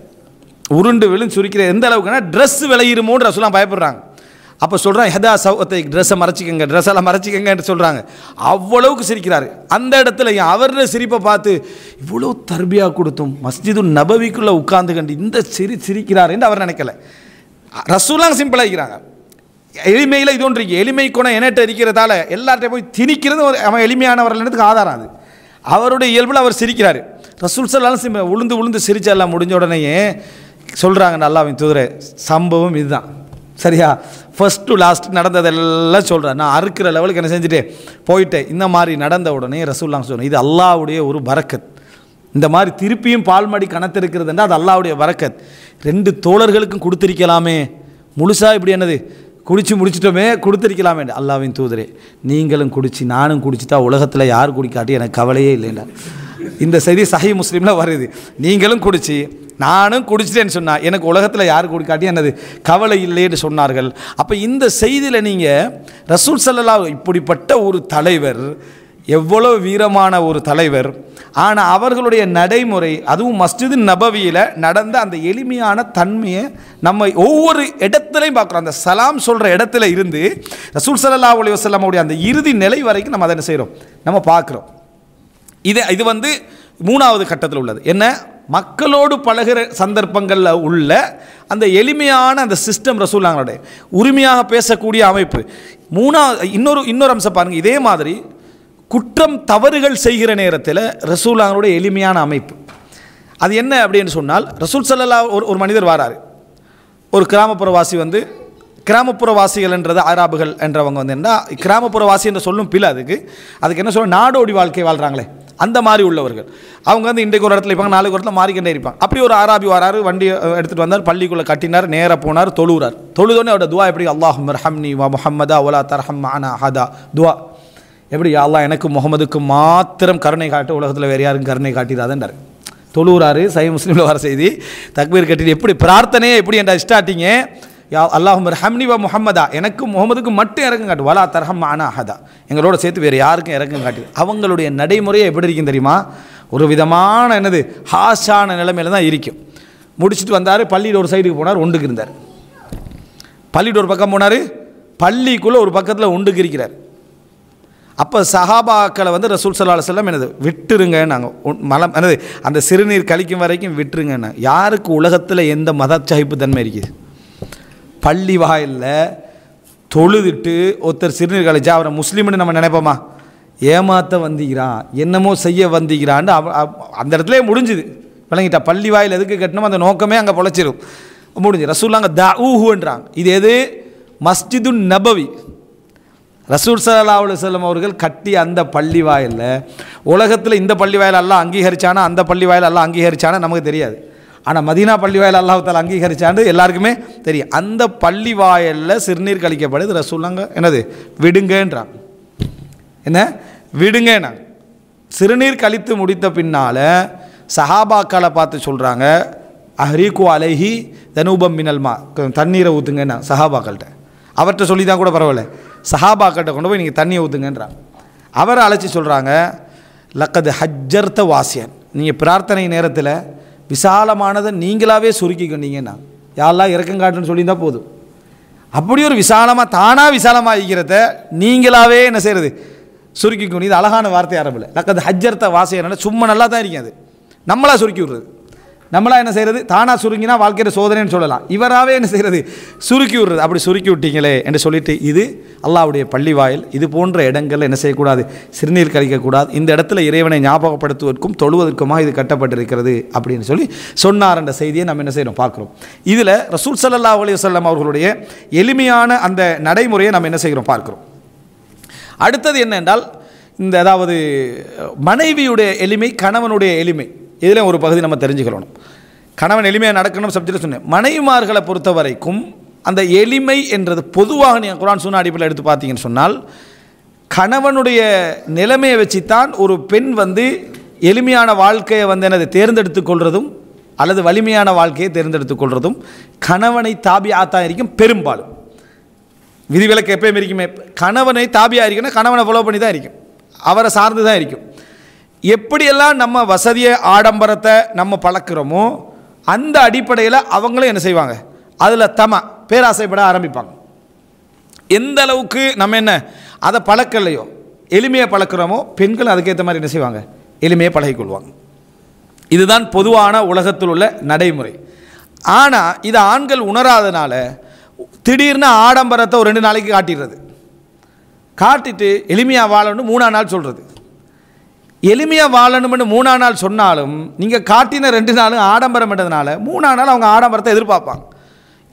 உருண்டு விழுந்து சுரிக்கிறார் எந்த அளவுக்குன்னா ட்ரெஸ் விளையிருமோன்ற சொல்லாம் பயப்படுறாங்க அப்போ சொல்கிறான் ஹெதா சவத்தை ட்ரெஸ்ஸை மறைச்சிக்கங்க ட்ரெஸ்ஸெல்லாம் மறைச்சிக்கங்கன்னு சொல்கிறாங்க அவ்வளவுக்கு சிரிக்கிறார் அந்த இடத்துல என் அவரோட சிரிப்பை பார்த்து இவ்வளோ தர்பியாக கொடுத்தும் மஸ்ஜிது நபவிக்குள்ளே உட்காந்து கண்டு இந்த சிரி சிரிக்கிறார் என்று அவர் நினைக்கல ரசூலாம் சிம்பிளாகிக்கிறாங்க எளிமையில் இது ஒன்று எளிமை குணம் என்னட்ட இருக்கிறதால எல்லார்ட்டையும் போய் திணிக்கிறது ஒரு அவன் எளிமையானவர்கள்ன்றதுக்கு ஆதாரம் அது அவருடைய இயல்பில் அவர் சிரிக்கிறார் ரசூல் சொல்லாலும் சிம்ப உளுந்து உளுந்து சிரிச்செல்லாம் முடிஞ்ச உடனேயே சொல்கிறாங்க நல்லாவின் தூதரை சம்பவம் இதுதான் சரியா ஃபஸ்ட் டு லாஸ்ட் நடந்ததெல்லாம் சொல்கிறேன் நான் அறுக்கிற லெவலுக்கு என்ன செஞ்சுட்டேன் போயிட்டேன் இந்த மாதிரி நடந்த உடனே ரசூல்லாம் சொன்னேன் இது அல்லாவுடைய ஒரு வரக்கத் இந்த மாதிரி திருப்பியும் பால்மடி கணத்திருக்கிறதுனா அது அல்லாவுடைய வரக்கத் ரெண்டு தோழர்களுக்கும் கொடுத்துருக்கலாமே முழுசாக இப்படி என்னது குடித்து முடிச்சிட்டோமே கொடுத்துருக்கலாமே அல்லாவின் தூதரே நீங்களும் குடிச்சு நானும் குடிச்சிட்டா உலகத்தில் யார் குடிக்காட்டி எனக்கு கவலையே இல்லைண்டா இந்த செய்தி சஹி முஸ்லீமில் வருது நீங்களும் குடிச்சு நானும் குடிச்சிட்டேன்னு சொன்னால் எனக்கு உலகத்தில் யார் கொடுக்காட்டி என்னது கவலை இல்லைன்னு சொன்னார்கள் அப்போ இந்த செய்தியில் நீங்கள் ரசூல் சல்லா இப்படிப்பட்ட ஒரு தலைவர் எவ்வளோ வீரமான ஒரு தலைவர் ஆனால் அவர்களுடைய நடைமுறை அதுவும் மஸ்ஜிது நபவியில் நடந்த அந்த எளிமையான தன்மையை நம்ம ஒவ்வொரு இடத்துலையும் பார்க்குறோம் அந்த சலாம் சொல்கிற இடத்துல இருந்து ரசூல் சல்லா அலி வஸ்லாமுடைய அந்த இறுதி நிலை வரைக்கும் நம்ம அதை என்ன செய்கிறோம் நம்ம பார்க்குறோம் இது இது வந்து மூணாவது கட்டத்தில் உள்ளது என்ன மக்களோடு பழகிற சந்தர்ப்பங்களில் உள்ள அந்த எளிமையான அந்த சிஸ்டம் ரசூல்லாங்களுடைய உரிமையாக பேசக்கூடிய அமைப்பு மூணா இன்னொரு இன்னொரு அம்சம் பாருங்கள் இதே மாதிரி குற்றம் தவறுகள் செய்கிற நேரத்தில் ரசூல்லாங்களுடைய எளிமையான அமைப்பு அது என்ன அப்படின்னு சொன்னால் ரசூல் சல்லல்லா ஒரு ஒரு மனிதர் வராரு ஒரு கிராமப்புறவாசி வந்து கிராமப்புறவாசிகள் என்றது ஆராபுகள் என்றவங்க வந்து என்ன கிராமப்புறவாசி என்று சொல்லும் பிள்ளை அதுக்கு அதுக்கு என்ன சொல்லணும் நாடோடி வாழ்க்கை வாழ்கிறாங்களே அந்த மாதிரி உள்ளவர்கள் அவங்க வந்து இன்றைக்கு ஒரு இடத்துல இருப்பாங்க நாளைக்கு ஒரு இடத்துல மாறிக்கிட்டே இருப்பாங்க அப்படி ஒரு ஆராபி வராரு வண்டி எடுத்துகிட்டு வந்தார் பள்ளிக்குள்ளே கட்டினார் நேராக போனார் தொழுகிறார் தொழுதோடனே அவரோட துவா எப்படி அல்லாஹும் ரஹம்னி வா முஹம்மதா ஒலா தர்ஹம் ஆனா ஹதா துவா எப்படி அல்லாஹ் எனக்கு முகமதுக்கு மாத்திரம் கருணை காட்டு உலகத்தில் வேறு யாரும் கருணை காட்டிடாதன்றார் தொழுகிறாரு சை முஸ்லீமில் வர செய்தி தக்மீர் கட்டிட்டு எப்படி பிரார்த்தனையே எப்படி என்ற ஸ்டார்டிங்கே யா அல்லாஹும் ஹம்னி வா முகமதா எனக்கும் முகமதுக்கும் மட்டும் இறக்கம் காட்டு வலா தர்ஹம் ஆனா ஹதா எங்களோட சேர்த்து வேறு யாருக்கும் இறக்கம் காட்டு அவங்களுடைய நடைமுறையை எப்படி இருக்கும் தெரியுமா ஒரு விதமான என்னது ஹாஷான நிலைமையில தான் இருக்கும் முடிச்சுட்டு வந்தார் பள்ளியில் ஒரு சைடுக்கு போனார் ஒன்றுக்கு இருந்தார் பள்ளியில் ஒரு பக்கம் போனார் பள்ளிக்குள்ளே ஒரு பக்கத்தில் ஒன்றுக்கு இருக்கிறார் அப்போ சஹாபாக்களை வந்து ரசூல் சல்லா செல்லம் எனது விட்டுருங்க நாங்கள் மலம் எனது அந்த சிறுநீர் கழிக்கும் வரைக்கும் விட்டுருங்க யாருக்கு உலகத்தில் எந்த மதச்சாய்ப்பு தன்மை இருக்குது பள்ளி வாயிலில் தொழுதுட்டு ஒருத்தர் சிறுநீர் கழிச்சா அவரை முஸ்லீம்னு நம்ம நினைப்போமா ஏமாற்ற வந்திக்கிறான் என்னமோ செய்ய வந்திக்கிறான்னு அவ அந்த இடத்துல முடிஞ்சுது விளங்கிட்டா பள்ளி வாயில் எதுக்கு கட்டணும் அந்த நோக்கமே அங்கே பொழைச்சிடும் முடிஞ்சு ரசூல் அங்கே தா ஊஹுன்றாங்க இது எது மஸ்ஜிது நபவி ரசூல் சலாஹ் அலுவலம் அவர்கள் கட்டி அந்த பள்ளி வாயிலில் உலகத்தில் இந்த பள்ளி வாயில் எல்லாம் அங்கீகரித்தானா அந்த பள்ளி வாயில் எல்லாம் அங்கீகரித்தானா நமக்கு தெரியாது ஆனால் மதீனா பள்ளி வாயில் அல்லாஹால் அங்கீகரிச்சாண்டு எல்லாருக்குமே தெரியும் அந்த பள்ளி வாயலில் சிறுநீர் கழிக்கப்படுது ரசூலாங்க என்னது விடுங்கன்றான் என்ன விடுங்கண்ணா சிறுநீர் கழித்து முடித்த பின்னால் சஹாபாக்களை பார்த்து சொல்கிறாங்க அஹரீக்கு அலைஹி தனூபம் மினல்மா தண்ணீரை ஊற்றுங்கண்ணா சஹாபாக்கள்கிட்ட அவர்கிட்ட சொல்லி தான் கூட பரவாயில்ல சஹாபாக்கள்கிட்ட கொண்டு போய் நீங்கள் தண்ணியை ஊற்றுங்கன்றான் அவரை அழைச்சி சொல்கிறாங்க லக்கது ஹஜ்ஜர்த்த வாசியன் நீங்கள் பிரார்த்தனை நேரத்தில் விசாலமானதை நீங்களாகவே சுருக்கிக்கொண்டீங்கன்னா யாரெல்லாம் இறக்கம் காட்டுன்னு சொல்லியிருந்தால் போதும் அப்படி ஒரு விசாலமாக தானாக விசாலமாக இருக்கிறத நீங்களாகவே என்ன செய்கிறது சுருக்கிக்கணும் இது அழகான வார்த்தை ஆரம்பில்லை லக்கது ஹஜ்ஜர்த்த வாசையனால சும்மா நல்லா தான் இருக்கும் அது நம்மளாக சுருக்கி விடுறது நம்மளாக என்ன செய்கிறது தானாக சுருங்கினா வாழ்க்கையில் சோதனைன்னு சொல்லலாம் இவராகவே என்ன செய்கிறது சுருக்கி விடுறது அப்படி சுருக்கி விட்டீங்களே என்று சொல்லிட்டு இது அல்லாவுடைய வாயில் இது போன்ற இடங்களில் என்ன செய்யக்கூடாது சிறுநீர் கழிக்கக்கூடாது இந்த இடத்துல இறைவனை ஞாபகப்படுத்துவதற்கும் தொழுவதற்குமாக இது கட்டப்பட்டிருக்கிறது அப்படின்னு சொல்லி சொன்னார் என்ற செய்தியை நம்ம என்ன செய்யணும் பார்க்குறோம் இதில் ரசூல் சல்லா அலி வல்லம் அவர்களுடைய எளிமையான அந்த நடைமுறையை நம்ம என்ன செய்கிறோம் பார்க்குறோம் அடுத்தது என்னென்றால் இந்த அதாவது மனைவியுடைய எளிமை கணவனுடைய எளிமை இதில் ஒரு பகுதி நம்ம தெரிஞ்சுக்கணும் கணவன் எளிமையாக நடக்கணும் சப்ஜெக்ட் சொன்னேன் மனைவிமார்களை பொறுத்த வரைக்கும் அந்த எளிமை என்றது பொதுவாக நீங்கள் குரான் சொன்ன அடிப்படையில் எடுத்து பார்த்தீங்கன்னு சொன்னால் கணவனுடைய நிலைமையை வச்சுத்தான் ஒரு பெண் வந்து எளிமையான வாழ்க்கையை வந்து எனது தேர்ந்தெடுத்து கொள்வதும் அல்லது வலிமையான வாழ்க்கையை தேர்ந்தெடுத்து கொள்வதும் கணவனை தாபியாத்தான் இருக்கும் பெரும்பாலும் விதிவிலக்கு எப்பயும் இருக்குமே கணவனை தாபியாக இருக்குன்னா கணவனை ஃபாலோ பண்ணி தான் இருக்கும் அவரை சார்ந்து தான் இருக்கும் எப்படியெல்லாம் நம்ம வசதியை ஆடம்பரத்தை நம்ம பழக்கிறோமோ அந்த அடிப்படையில் அவங்களும் என்ன செய்வாங்க அதில் தம பேராசைப்பட ஆரம்பிப்பாங்க எந்த அளவுக்கு நம்ம என்ன அதை பழக்கலையோ எளிமையை பழக்கிறோமோ பெண்கள் அதுக்கேற்ற மாதிரி என்ன செய்வாங்க எளிமையை பழகிக்கொள்வாங்க இதுதான் பொதுவான உலகத்தில் உள்ள நடைமுறை ஆனால் இதை ஆண்கள் உணராதனால திடீர்னு ஆடம்பரத்தை ஒரு ரெண்டு நாளைக்கு காட்டிடுறது காட்டிட்டு எளிமையாக வாழணும்னு மூணா நாள் சொல்கிறது எளிமையாக வாழணும்னு மூணா நாள் சொன்னாலும் நீங்கள் காட்டின ரெண்டு நாளும் ஆடம்பரம் என்றதுனால மூணா நாள் அவங்க ஆடம்பரத்தை எதிர்பார்ப்பாங்க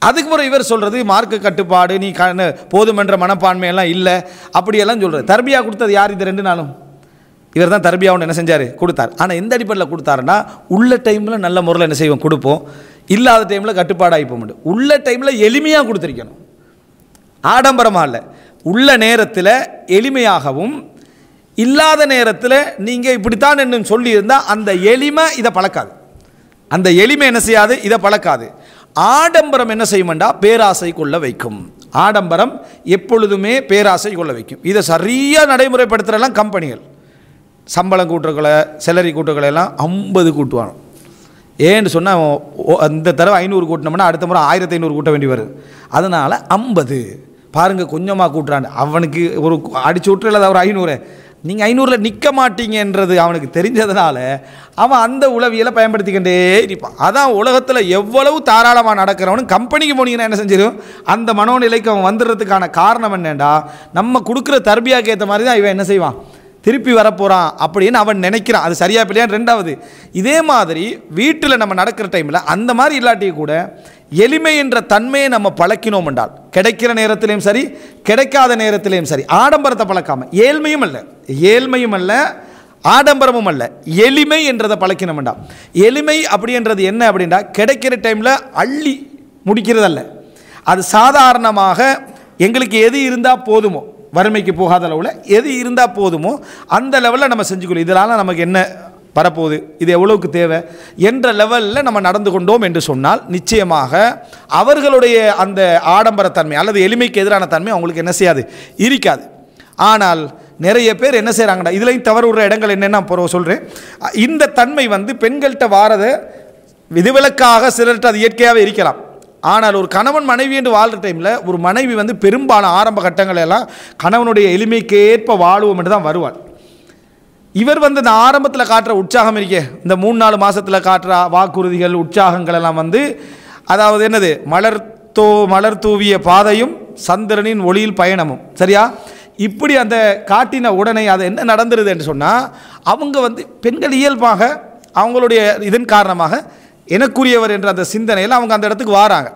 அதுக்கு பிறகு இவர் சொல்கிறது மார்க்கு கட்டுப்பாடு நீ க போதுமென்ற மனப்பான்மையெல்லாம் இல்லை அப்படியெல்லாம் சொல்கிறது தர்பியாக கொடுத்தது யார் இது ரெண்டு நாளும் இவர் தான் தர்பியாக ஒன்று என்ன செஞ்சார் கொடுத்தார் ஆனால் எந்த அடிப்படையில் கொடுத்தாருன்னா உள்ள டைமில் நல்ல முறையில் என்ன செய்வோம் கொடுப்போம் இல்லாத டைமில் கட்டுப்பாடாகி போக முடியும் உள்ள டைமில் எளிமையாக கொடுத்துருக்கணும் ஆடம்பரமாக இல்லை உள்ள நேரத்தில் எளிமையாகவும் இல்லாத நேரத்தில் நீங்கள் இப்படித்தான் என்னன்னு சொல்லியிருந்தால் அந்த எளிமை இதை பழக்காது அந்த எளிமை என்ன செய்யாது இதை பழக்காது ஆடம்பரம் என்ன செய்யுமெண்டா பேராசை கொள்ள வைக்கும் ஆடம்பரம் எப்பொழுதுமே பேராசை கொள்ள வைக்கும் இதை சரியாக நடைமுறைப்படுத்துகிறலாம் கம்பெனிகள் சம்பளம் கூட்டுறக்களை செலரி கூட்டுறக்களை எல்லாம் ஐம்பது கூட்டுவானோ ஏன்னு சொன்னால் இந்த தடவை ஐநூறு கூட்டினோம்னா அடுத்த முறை ஆயிரத்தி ஐநூறு கூட்ட வேண்டி வருது அதனால் ஐம்பது பாருங்கள் கொஞ்சமாக கூட்டுறான் அவனுக்கு ஒரு அடிச்சு விட்டுறது ஒரு ஐநூறு நீங்கள் ஐநூறில் நிற்க மாட்டீங்கன்றது அவனுக்கு தெரிஞ்சதுனால அவன் அந்த உளவியலை பயன்படுத்திக்கிட்டே இருப்பான் அதான் உலகத்தில் எவ்வளவு தாராளமாக நடக்கிறவனு கம்பெனிக்கு போனீங்கன்னா என்ன செஞ்சிடும் அந்த மனோநிலைக்கு அவன் வந்துடுறதுக்கான காரணம் என்னென்னா நம்ம கொடுக்குற தர்பியாக்கு ஏற்ற மாதிரி தான் இவன் என்ன செய்வான் திருப்பி வரப்போகிறான் அப்படின்னு அவன் நினைக்கிறான் அது சரியா இல்லையா ரெண்டாவது இதே மாதிரி வீட்டில் நம்ம நடக்கிற டைமில் அந்த மாதிரி இல்லாட்டி கூட எளிமை என்ற தன்மையை நம்ம பழக்கினோம் என்றால் கிடைக்கிற நேரத்திலையும் சரி கிடைக்காத நேரத்திலையும் சரி ஆடம்பரத்தை பழக்காமல் ஏழ்மையும் அல்ல ஏழ்மையும் அல்ல ஆடம்பரமும் அல்ல எளிமை என்றதை பழக்கினோம் என்றால் எளிமை அப்படின்றது என்ன அப்படின்னா கிடைக்கிற டைமில் அள்ளி முடிக்கிறதல்ல அது சாதாரணமாக எங்களுக்கு எது இருந்தால் போதுமோ வறுமைக்கு போகாத அளவில் எது இருந்தால் போதுமோ அந்த லெவலில் நம்ம செஞ்சுக்கொள்ளும் இதனால் நமக்கு என்ன வரப்போகுது இது எவ்வளவுக்கு தேவை என்ற லெவலில் நம்ம நடந்து கொண்டோம் என்று சொன்னால் நிச்சயமாக அவர்களுடைய அந்த ஆடம்பரத்தன்மை அல்லது எளிமைக்கு எதிரான தன்மை அவங்களுக்கு என்ன செய்யாது இருக்காது ஆனால் நிறைய பேர் என்ன செய்கிறாங்கடா இதுலையும் தவறு விடுற இடங்கள் என்னென்ன அப்புறம் சொல்கிறேன் இந்த தன்மை வந்து பெண்கள்கிட்ட வாரத விதிவிலக்காக சிலர்கிட்ட அது இயற்கையாகவே இருக்கலாம் ஆனால் ஒரு கணவன் மனைவி என்று வாழ்கிற டைமில் ஒரு மனைவி வந்து பெரும்பாலும் ஆரம்ப கட்டங்களெல்லாம் கணவனுடைய எளிமைக்கு ஏற்ப வாழுவோம் என்று தான் வருவாள் இவர் வந்து இந்த ஆரம்பத்தில் காட்டுற உற்சாகம் இருக்கே இந்த மூணு நாலு மாதத்தில் காட்டுற வாக்குறுதிகள் உற்சாகங்கள் எல்லாம் வந்து அதாவது என்னது மலர் தோ மலர் தூவிய பாதையும் சந்திரனின் ஒளியில் பயணமும் சரியா இப்படி அந்த காட்டின உடனே அது என்ன நடந்துருது என்று சொன்னால் அவங்க வந்து பெண்கள் இயல்பாக அவங்களுடைய இதன் காரணமாக எனக்குரியவர் என்ற அந்த சிந்தனையில் அவங்க அந்த இடத்துக்கு வாராங்க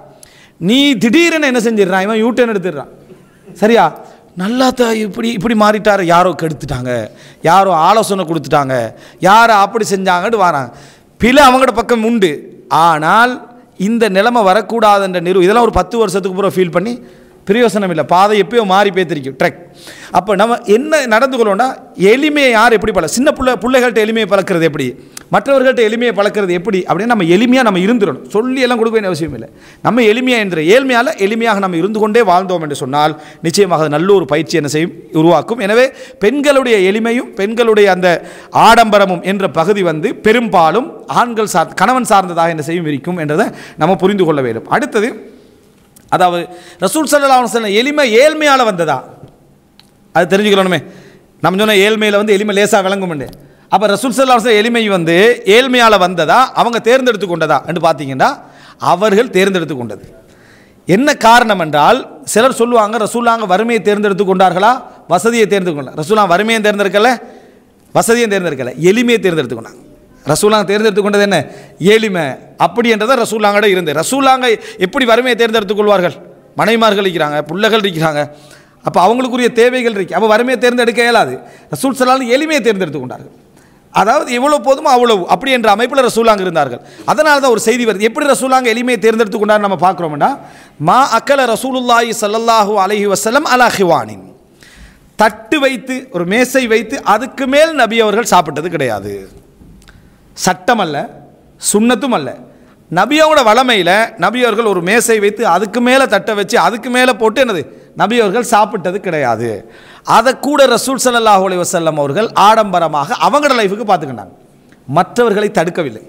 நீ திடீர்னு என்ன செஞ்சிடறான் இவன் யூட்டன் எடுத்துடுறான் சரியா நல்லா த இப்படி இப்படி மாறிட்டார் யாரோ கெடுத்துட்டாங்க யாரோ ஆலோசனை கொடுத்துட்டாங்க யாரோ அப்படி செஞ்சாங்கன்ட்டு வராங்க பில அவங்களோட பக்கம் உண்டு ஆனால் இந்த நிலைமை வரக்கூடாதுன்ற நிறு இதெல்லாம் ஒரு பத்து வருஷத்துக்கு பூரா ஃபீல் பண்ணி பிரயோசனம் இல்லை பாதை எப்பயோ மாறி பேத்திருக்கும் ட்ரெக் அப்போ நம்ம என்ன நடந்து கொள்ளோன்னா எளிமையை யார் எப்படி பழ சின்ன பிள்ளை பிள்ளைகள்கிட்ட எளிமையை பழக்கிறது எப்படி மற்றவர்கள்ட்ட எளிமையை பழக்கிறது எப்படி அப்படின்னு நம்ம எளிமையாக நம்ம இருந்துடணும் சொல்லி எல்லாம் கொடுக்க வேண்டிய அவசியம் இல்லை நம்ம எளிமையாக இருந்துடும் ஏழ்மையால் எளிமையாக நம்ம இருந்து கொண்டே வாழ்ந்தோம் என்று சொன்னால் நிச்சயமாக நல்ல ஒரு பயிற்சி என்ன செய்யும் உருவாக்கும் எனவே பெண்களுடைய எளிமையும் பெண்களுடைய அந்த ஆடம்பரமும் என்ற பகுதி வந்து பெரும்பாலும் ஆண்கள் சார் கணவன் சார்ந்ததாக என்ன செய்யும் இருக்கும் என்றதை நம்ம புரிந்து கொள்ள வேண்டும் அடுத்தது அதாவது ரசூல் சல்லா சொன்ன எளிமை ஏழ்மையால் வந்ததா அது தெரிஞ்சுக்கணுமே நம்ம சொன்ன ஏழ்மையில் வந்து எளிமை லேசாக விளங்கும் அப்போ ரசூல் சல்லா எளிமை வந்து ஏழ்மையால் வந்ததா அவங்க தேர்ந்தெடுத்து கொண்டதா என்று பார்த்தீங்கன்னா அவர்கள் தேர்ந்தெடுத்து கொண்டது என்ன காரணம் என்றால் சிலர் சொல்லுவாங்க ரசூலாங்க வறுமையை தேர்ந்தெடுத்து கொண்டார்களா வசதியை தேர்ந்தெடுத்து கொண்டாங்க வறுமையை தேர்ந்தெடுக்கல வசதியை தேர்ந்தெடுக்கலை எளிமையை தேர்ந்தெடுத்து கொண்டாங்க ரசூலாங்க தேர்ந்தெடுத்து கொண்டது என்ன ஏழிமை அப்படி என்றதான் ரசூலாங்கட இருந்து ரசூலாங்க எப்படி வறுமையை தேர்ந்தெடுத்து கொள்வார்கள் மனைமார்கள் இருக்கிறாங்க பிள்ளைகள் இருக்கிறாங்க அப்போ அவங்களுக்குரிய தேவைகள் இருக்கு அப்போ வறுமையை தேர்ந்தெடுக்க இயலாது ரசூல் சலாலும் எளிமையை தேர்ந்தெடுத்து கொண்டார்கள் அதாவது எவ்வளோ போதுமோ அவ்வளவு அப்படி என்ற அமைப்பில் ரசூலாங்க இருந்தார்கள் அதனால தான் ஒரு செய்தி வருது எப்படி ரசூலாங்க எளிமையை தேர்ந்தெடுத்து கொண்டார் நம்ம பார்க்குறோம்னா மா அக்கல ரசூலுல்லாஹி சல்லாஹூ அலஹி வசலம் அலாஹிவானின் தட்டு வைத்து ஒரு மேசை வைத்து அதுக்கு மேல் நபி அவர்கள் சாப்பிட்டது கிடையாது சட்டம் அல்ல சுண்ணத்தும் அல்ல நபியோட வளமையில் நபியவர்கள் ஒரு மேசை வைத்து அதுக்கு மேலே தட்டை வச்சு அதுக்கு மேலே போட்டு என்னது நபியவர்கள் சாப்பிட்டது கிடையாது அதை கூட ரசூல் சல்லாஹ் அலி வசல்லம் அவர்கள் ஆடம்பரமாக அவங்களோட லைஃபுக்கு பார்த்துக்கிட்டாங்க மற்றவர்களை தடுக்கவில்லை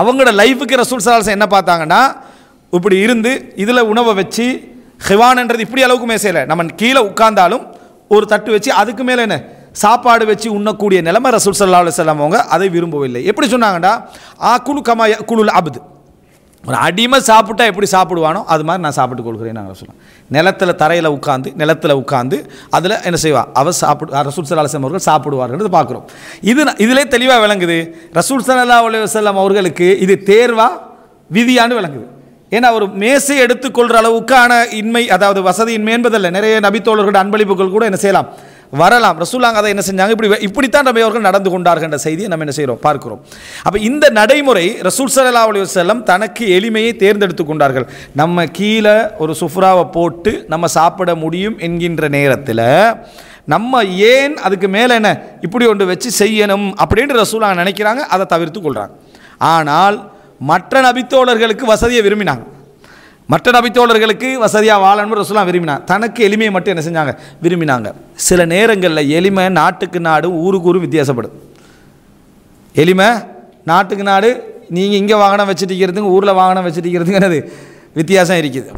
அவங்களோட லைஃபுக்கு ரசூல் சலாஹ் என்ன பார்த்தாங்கன்னா இப்படி இருந்து இதில் உணவை வச்சு ஹிவான்ன்றது இப்படி அளவுக்கு மேசையில் நம்ம கீழே உட்கார்ந்தாலும் ஒரு தட்டு வச்சு அதுக்கு மேலே என்ன சாப்பாடு வச்சு உண்ணக்கூடிய நிலைமை ரசூல் சல்லா செல்லம் அவங்க அதை விரும்பவில்லை எப்படி சொன்னாங்கடா ஆ குழு கமா குழு அபுது ஒரு அடிமை சாப்பிட்டா எப்படி சாப்பிடுவானோ அது மாதிரி நான் சாப்பிட்டு கொடுக்குறேன் நாங்கள் சொல்லலாம் நிலத்தில் தரையில் உட்காந்து நிலத்தில் உட்காந்து அதில் என்ன செய்வா அவர் சாப்பிடு ரசூல் சல்லா அலுவலம் அவர்கள் சாப்பிடுவார்கள் பார்க்குறோம் இது இதிலே தெளிவாக விளங்குது ரசூல் சல்லா அலுவலம் அவர்களுக்கு இது தேர்வா விதியான்னு விளங்குது ஏன்னா ஒரு மேசை எடுத்துக்கொள்கிற அளவுக்கான இன்மை அதாவது வசதியின்மை என்பதில்லை நிறைய நபித்தோழர்களோட அன்பளிப்புகள் கூட என்ன செய்யலாம் வரலாம் ரசூலாங்க அதை என்ன செஞ்சாங்க இப்படி இப்படித்தான் நம்ம அவர்கள் நடந்து கொண்டார்கள் என்ற செய்தியை நம்ம என்ன செய்கிறோம் பார்க்கிறோம் அப்போ இந்த நடைமுறை ரசூல் சல்லா அலி வல்லம் தனக்கு எளிமையை தேர்ந்தெடுத்து கொண்டார்கள் நம்ம கீழே ஒரு சுஃப்ராவை போட்டு நம்ம சாப்பிட முடியும் என்கின்ற நேரத்தில் நம்ம ஏன் அதுக்கு மேலே என்ன இப்படி ஒன்று வச்சு செய்யணும் அப்படின்னு ரசூலாங்க நினைக்கிறாங்க அதை தவிர்த்து கொள்கிறாங்க ஆனால் மற்ற நபித்தோழர்களுக்கு வசதியை விரும்பினாங்க மற்ற நபித்தோழர்களுக்கு வசதியாக வாழணும் ரசூலாம் விரும்பினாங்க தனக்கு எளிமையை மட்டும் என்ன செஞ்சாங்க விரும்பினாங்க சில நேரங்களில் எளிமை நாட்டுக்கு நாடு ஊருக்கு ஊரும் வித்தியாசப்படும் எளிமை நாட்டுக்கு நாடு நீங்கள் இங்கே வாகனம் வச்சுட்டிக்கிறதுங்க ஊரில் வாகனம் வச்சுட்டிக்கிறதுங்க அது வித்தியாசம் இருக்குது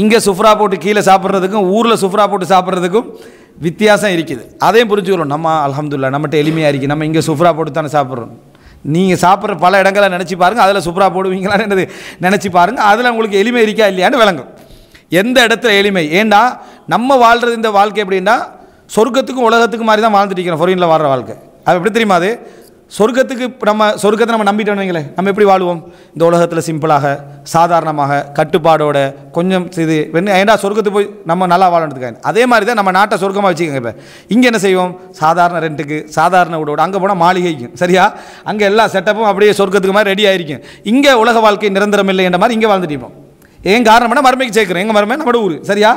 இங்கே சுஃப்ரா போட்டு கீழே சாப்பிட்றதுக்கும் ஊரில் சுஃப்ரா போட்டு சாப்பிட்றதுக்கும் வித்தியாசம் இருக்குது அதையும் புரிஞ்சுக்கிறோம் நம்ம அலமதுல்லா நம்மகிட்ட எளிமையாக இருக்குது நம்ம இங்கே சுஃப்ரா போட்டு தானே சாப்பிட்றோம் நீங்கள் சாப்பிட்ற பல இடங்களை நினச்சி பாருங்கள் அதில் சூப்பராக போடுவீங்களான்னு என்னது நினச்சி பாருங்கள் அதில் உங்களுக்கு எளிமை இருக்கா இல்லையான்னு விளங்கும் எந்த இடத்துல எளிமை ஏண்டா நம்ம வாழ்கிறது இந்த வாழ்க்கை எப்படின்னா சொர்க்கத்துக்கும் உலகத்துக்கும் மாதிரி தான் வாழ்ந்துட்டு இருக்கிறோம் ஃபாரினில் வாழ்கிற வாழ்க்கை அது எப்படி தெரியுமா அது சொர்க்கத்துக்கு நம்ம சொர்க்கத்தை நம்ம நம்பிட்டோம் வைங்களேன் நம்ம எப்படி வாழ்வோம் இந்த உலகத்தில் சிம்பிளாக சாதாரணமாக கட்டுப்பாடோட கொஞ்சம் இது ஏன்டா சொர்க்கத்துக்கு போய் நம்ம நல்லா வாழணுக்காங்க அதே மாதிரி தான் நம்ம நாட்டை சொர்க்கமாக வச்சுக்கோங்க இப்போ இங்கே என்ன செய்வோம் சாதாரண ரெண்ட்டுக்கு சாதாரண வீடோட அங்கே போனால் மாளிகைக்கும் சரியா அங்கே எல்லா செட்டப்பும் அப்படியே சொர்க்கத்துக்கு மாதிரி ரெடி ஆகிருக்கும் இங்கே உலக வாழ்க்கை நிரந்தரம் இல்லை என்ற மாதிரி இங்கே வாழ்ந்துட்டு ஏன் காரணம்னா மருமைக்கு சேர்க்குறோம் எங்கள் மருமை நம்மளோட ஊர் சரியா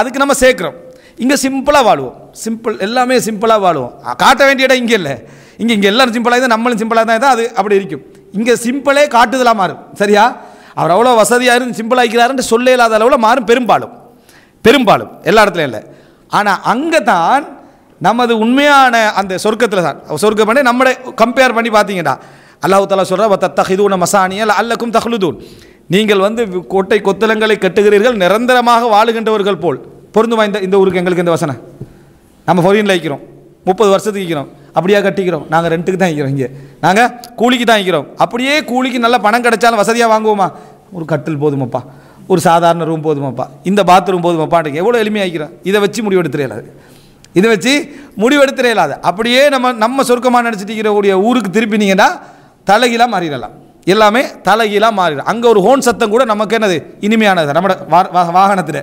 அதுக்கு நம்ம சேர்க்குறோம் இங்கே சிம்பிளாக வாழுவோம் சிம்பிள் எல்லாமே சிம்பிளாக வாழ்வோம் காட்ட வேண்டிய இடம் இங்கே இல்லை இங்கே இங்கே எல்லாரும் சிம்பிளாக இருந்தால் நம்மளும் சிம்பிளாக தான் இருந்தால் அது அப்படி இருக்கும் இங்கே சிம்பிளே காட்டுதலாக மாறும் சரியா அவர் அவ்வளோ வசதியாக இருந்து சிம்பிளாகிறாருன்னு சொல்ல இல்லாத அளவில் மாறும் பெரும்பாலும் பெரும்பாலும் எல்லா இடத்துலையும் இல்லை ஆனால் அங்கே தான் நமது உண்மையான அந்த சொர்க்கத்தில் தான் சொர்க்க பண்ணி நம்மளை கம்பேர் பண்ணி பார்த்தீங்கன்னா அல்லாஹு தலா சொல்கிற தத்தஹிதூன மசானிய அல்லக்கும் தகுலுதூன் நீங்கள் வந்து கோட்டை கொத்தலங்களை கட்டுகிறீர்கள் நிரந்தரமாக வாழுகின்றவர்கள் போல் பொருந்துமா இந்த இந்த ஊருக்கு எங்களுக்கு இந்த வசனம் நம்ம ஃபொரினில் வைக்கிறோம் முப்பது வருஷத்துக்கு வைக்கிறோம் அப்படியா கட்டிக்கிறோம் நாங்கள் ரெண்ட்டுக்கு தான் இருக்கிறோம் இங்கே நாங்கள் கூலிக்கு தான் இருக்கிறோம் அப்படியே கூலிக்கு நல்ல பணம் கிடைச்சாலும் வசதியாக வாங்குவோமா ஒரு கட்டில் போதுமாப்பா ஒரு சாதாரண ரூம் போதுமாப்பா இந்த பாத்ரூம் போதுமாப்பான் எவ்வளோ எளிமையாகிறோம் இதை வச்சு முடிவெடுத்துறையிலாது இதை வச்சு முடிவெடுத்துறையிலாது அப்படியே நம்ம நம்ம சொர்க்கமாக நினச்சிட்டு கூடிய ஊருக்கு திருப்பினீங்கன்னா தலைகீழாக மாறிடலாம் எல்லாமே தலைகீழாக மாறிடும் அங்கே ஒரு ஹோன் சத்தம் கூட நமக்கு என்னது இனிமையானது நம்ம வாகனத்தில்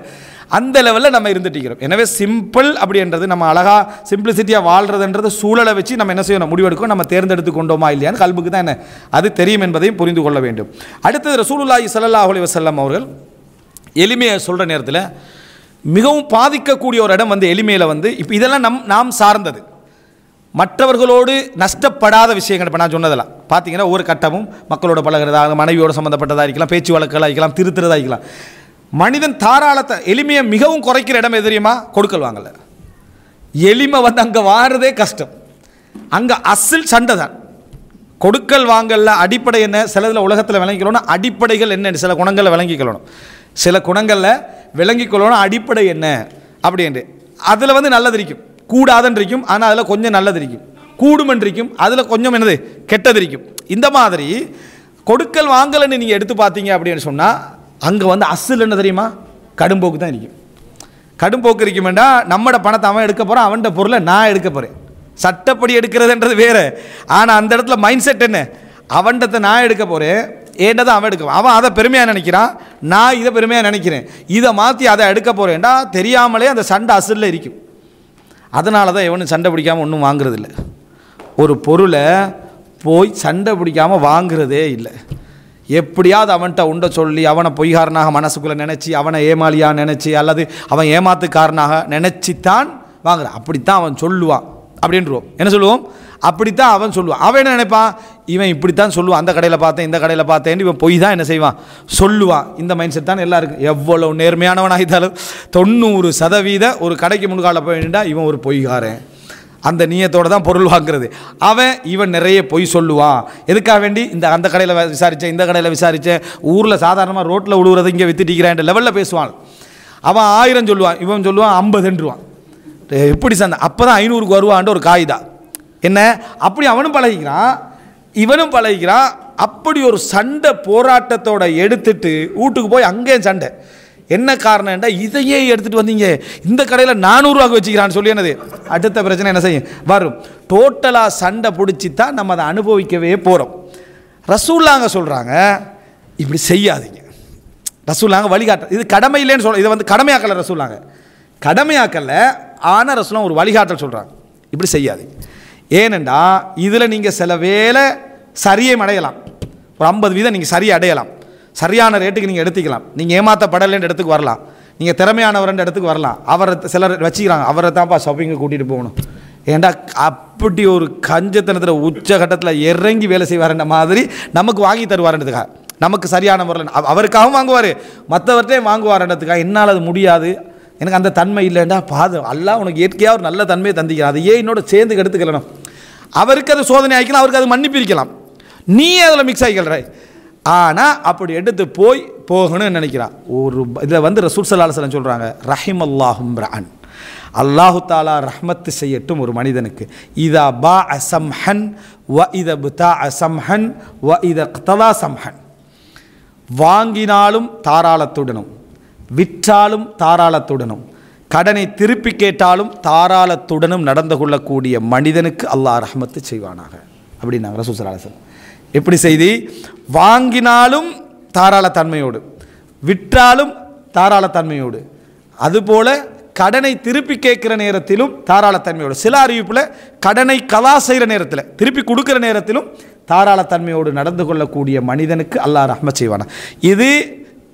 அந்த லெவலில் நம்ம இருந்துட்டு எனவே சிம்பிள் அப்படின்றது நம்ம அழகாக சிம்பிளிசிட்டியாக வாழ்கிறதுன்றது சூழலை வச்சு நம்ம என்ன செய்யணும் முடிவெடுக்கும் நம்ம தேர்ந்தெடுத்து கொண்டோமா இல்லையான்னு கல்புக்கு தான் என்ன அது தெரியும் என்பதையும் புரிந்து கொள்ள வேண்டும் அடுத்தது ரசூலுல்லாஹி சல்லாஹ் அலி வசல்லம் அவர்கள் எளிமையை சொல்கிற நேரத்தில் மிகவும் பாதிக்கக்கூடிய ஒரு இடம் வந்து எளிமையில் வந்து இப்போ இதெல்லாம் நம் நாம் சார்ந்தது மற்றவர்களோடு நஷ்டப்படாத விஷயங்கள் இப்போ நான் சொன்னதெல்லாம் பார்த்தீங்கன்னா ஒவ்வொரு கட்டமும் மக்களோட பழகிறதா மனைவியோடு சம்மந்தப்பட்டதாக இருக்கலாம் பேச்சு வழக்கெல்லாம் இருக்கலாம் திருத்துறதாக இருக்கலாம் மனிதன் தாராளத்தை எளிமையை மிகவும் குறைக்கிற இடம் எதிரியுமா கொடுக்கல் வாங்கல எளிமை வந்து அங்கே வாடுறதே கஷ்டம் அங்கே அசில் சண்டை தான் கொடுக்கல் வாங்கல அடிப்படை என்ன சிலதில் உலகத்தில் விளங்கிக்கணும்னா அடிப்படைகள் என்ன சில குணங்களில் விளங்கிக்கொள்ளணும் சில குணங்களில் விளங்கிக்கொள்ளணும் அடிப்படை என்ன அப்படின்ட்டு அதில் வந்து நல்லது இருக்கும் இருக்கும் ஆனால் அதில் கொஞ்சம் நல்லது இருக்கும் கூடுமன்றிருக்கும் அதில் கொஞ்சம் என்னது கெட்டது இருக்கும் இந்த மாதிரி கொடுக்கல் வாங்கலன்னு நீங்கள் எடுத்து பார்த்தீங்க அப்படின்னு சொன்னால் அங்கே வந்து அசில் என்ன தெரியுமா கடும்போக்கு தான் இருக்கும் கடும் இருக்கும் வேண்டாம் நம்மட பணத்தை அவன் எடுக்க போகிறான் அவன்கிட்ட பொருளை நான் எடுக்க போகிறேன் சட்டப்படி எடுக்கிறதுன்றது வேறு ஆனால் அந்த இடத்துல மைண்ட் செட் என்ன அவன்கிட்ட நான் எடுக்க போகிறேன் ஏண்டதை அவன் எடுக்க அவன் அதை பெருமையாக நினைக்கிறான் நான் இதை பெருமையாக நினைக்கிறேன் இதை மாற்றி அதை எடுக்க போகிறேன்டா தெரியாமலே அந்த சண்டை அசலில் இருக்கும் அதனால தான் எவனும் சண்டை பிடிக்காமல் ஒன்றும் இல்லை ஒரு பொருளை போய் சண்டை பிடிக்காமல் வாங்குறதே இல்லை எப்படியாவது அவன்கிட்ட உண்டை சொல்லி அவனை பொய்காரனாக மனசுக்குள்ளே நினச்சி அவனை ஏமாளியாக நினச்சி அல்லது அவன் ஏமாத்துக்காரனாக நினச்சி தான் வாங்குறான் அப்படித்தான் அவன் சொல்லுவான் அப்படின்றோம் என்ன சொல்லுவோம் அப்படித்தான் அவன் சொல்லுவான் அவன் என்ன நினைப்பான் இவன் இப்படித்தான் சொல்லுவான் அந்த கடையில் பார்த்தேன் இந்த கடையில் பார்த்தேன்னு இவன் பொய் தான் என்ன செய்வான் சொல்லுவான் இந்த மைண்ட் செட் தான் எல்லாருக்கும் எவ்வளவு நேர்மையானவனாகிட்டாலும் தொண்ணூறு சதவீத ஒரு கடைக்கு முன்கால போய் நின்றா இவன் ஒரு பொய்காரன் அந்த நீயத்தோடு தான் பொருள் வாங்குறது அவன் இவன் நிறைய பொய் சொல்லுவான் எதுக்காக வேண்டி இந்த அந்த கடையில் விசாரித்தேன் இந்த கடையில் விசாரித்தேன் ஊரில் சாதாரணமாக ரோட்டில் விழுவுறதை இங்கே என்ற லெவலில் பேசுவான் அவன் ஆயிரம் சொல்லுவான் இவன் சொல்லுவான் ஐம்பதுன்றுவான் எப்படி சந்தை அப்போ தான் ஐநூறுக்கு வருவான்ட்டு ஒரு காய்தான் என்ன அப்படி அவனும் பழகிக்கிறான் இவனும் பழகிக்கிறான் அப்படி ஒரு சண்டை போராட்டத்தோட எடுத்துட்டு வீட்டுக்கு போய் அங்கேயும் சண்டை என்ன காரணம்டா இதையே எடுத்துகிட்டு வந்தீங்க இந்த கடையில் நானூறுவாக்கு வச்சுக்கிறான்னு சொல்லி என்னது அடுத்த பிரச்சனை என்ன செய்யும் வரும் டோட்டலாக சண்டை பிடிச்சி தான் நம்ம அதை அனுபவிக்கவே போகிறோம் ரசூல்லாங்க சொல்கிறாங்க இப்படி செய்யாதீங்க ரசூல்லாங்க வழிகாட்டல் இது கடமை இல்லைன்னு சொல்ல இதை வந்து கடமையாக்கலை ரசூல்லாங்க கடமையாக்கலை ஆனால் ரசூலாம் ஒரு வழிகாட்டல் சொல்கிறாங்க இப்படி செய்யாதீங்க ஏனெண்டா இதில் நீங்கள் சில வேலை சரியை அடையலாம் ஒரு ஐம்பது வீதம் நீங்கள் சரியை அடையலாம் சரியான ரேட்டுக்கு நீங்கள் எடுத்துக்கலாம் நீங்கள் ஏமாற்றப்படலைன்ற இடத்துக்கு வரலாம் நீங்கள் திறமையானவர்ன்ற இடத்துக்கு வரலாம் அவரை சிலர் வச்சுக்கிறாங்க அவரை தான்ப்பா ஷாப்பிங்கு கூட்டிகிட்டு போகணும் ஏன்டா அப்படி ஒரு கஞ்சத்தனத்தில் உச்சகட்டத்தில் இறங்கி வேலை செய்வார்ன்ற மாதிரி நமக்கு வாங்கி தருவார்ன்றதுக்காக நமக்கு சரியான முறையில் அவருக்காகவும் வாங்குவார் மற்றவர்கிட்டையும் வாங்குவார்ன்றதுக்காக என்னால் அது முடியாது எனக்கு அந்த தன்மை இல்லைண்டா பாதம் எல்லாம் உனக்கு இயற்கையாக ஒரு நல்ல தன்மையை தந்திக்கிறான் அதை ஏன் என்னோட சேர்ந்து கெடுத்துக்கலாம் அவருக்கு அது சோதனை ஆகிக்கலாம் அவருக்கு அது மன்னிப்பு இருக்கலாம் நீ அதில் மிக்ஸ் ஆகிக்கிற ஆனால் அப்படி எடுத்து போய் போகணும்னு நினைக்கிறான் ஒரு இதில் வந்து ரசூல் சல்லாஹலம் சொல்கிறாங்க ரஹிம் அல்லாஹும் ரஹன் அல்லாஹு தாலா ரஹ்மத்து செய்யட்டும் ஒரு மனிதனுக்கு இதா பா அசம்ஹன் வ இத புதா அசம்ஹன் வ இத கதலா சம்ஹன் வாங்கினாலும் தாராளத்துடனும் விற்றாலும் தாராளத்துடனும் கடனை திருப்பி கேட்டாலும் தாராளத்துடனும் நடந்து கொள்ளக்கூடிய மனிதனுக்கு அல்லாஹ் ரஹமத்து செய்வானாக அப்படின்னாங்க ரசூசலாசன் எப்படி செய்தி வாங்கினாலும் தாராளத்தன்மையோடு விற்றாலும் தாராளத்தன்மையோடு அதுபோல் கடனை திருப்பி கேட்குற நேரத்திலும் தாராளத்தன்மையோடு சில அறிவிப்பில் கடனை கலா செய்கிற நேரத்தில் திருப்பி கொடுக்குற நேரத்திலும் தாராளத்தன்மையோடு நடந்து கொள்ளக்கூடிய மனிதனுக்கு அல்லாஹ் ரஹ்ம செய்வானா இது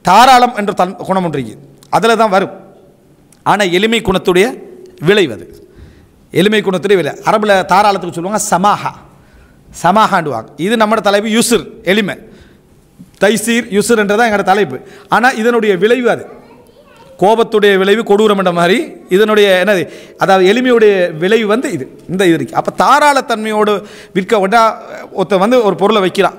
தாராளம் என்ற தன் குணம் ஒன்று அதில் தான் வரும் ஆனால் எளிமை குணத்துடைய விளைவு அது எளிமை குணத்துடைய விலை அரபில் தாராளத்துக்கு சொல்லுவாங்க சமாஹா சமாஹாண்டுவாங்க இது நம்மளோட தலைப்பு யுசுர் எளிமை தைசீர் தான் எங்களோட தலைப்பு ஆனால் இதனுடைய விளைவு அது கோபத்துடைய விளைவு கொடூரம் என்ற மாதிரி இதனுடைய என்னது அதாவது எளிமையுடைய விளைவு வந்து இது இந்த இது இருக்குது அப்போ தாராளத்தன்மையோடு விற்க உடனே ஒருத்தன் வந்து ஒரு பொருளை வைக்கிறான்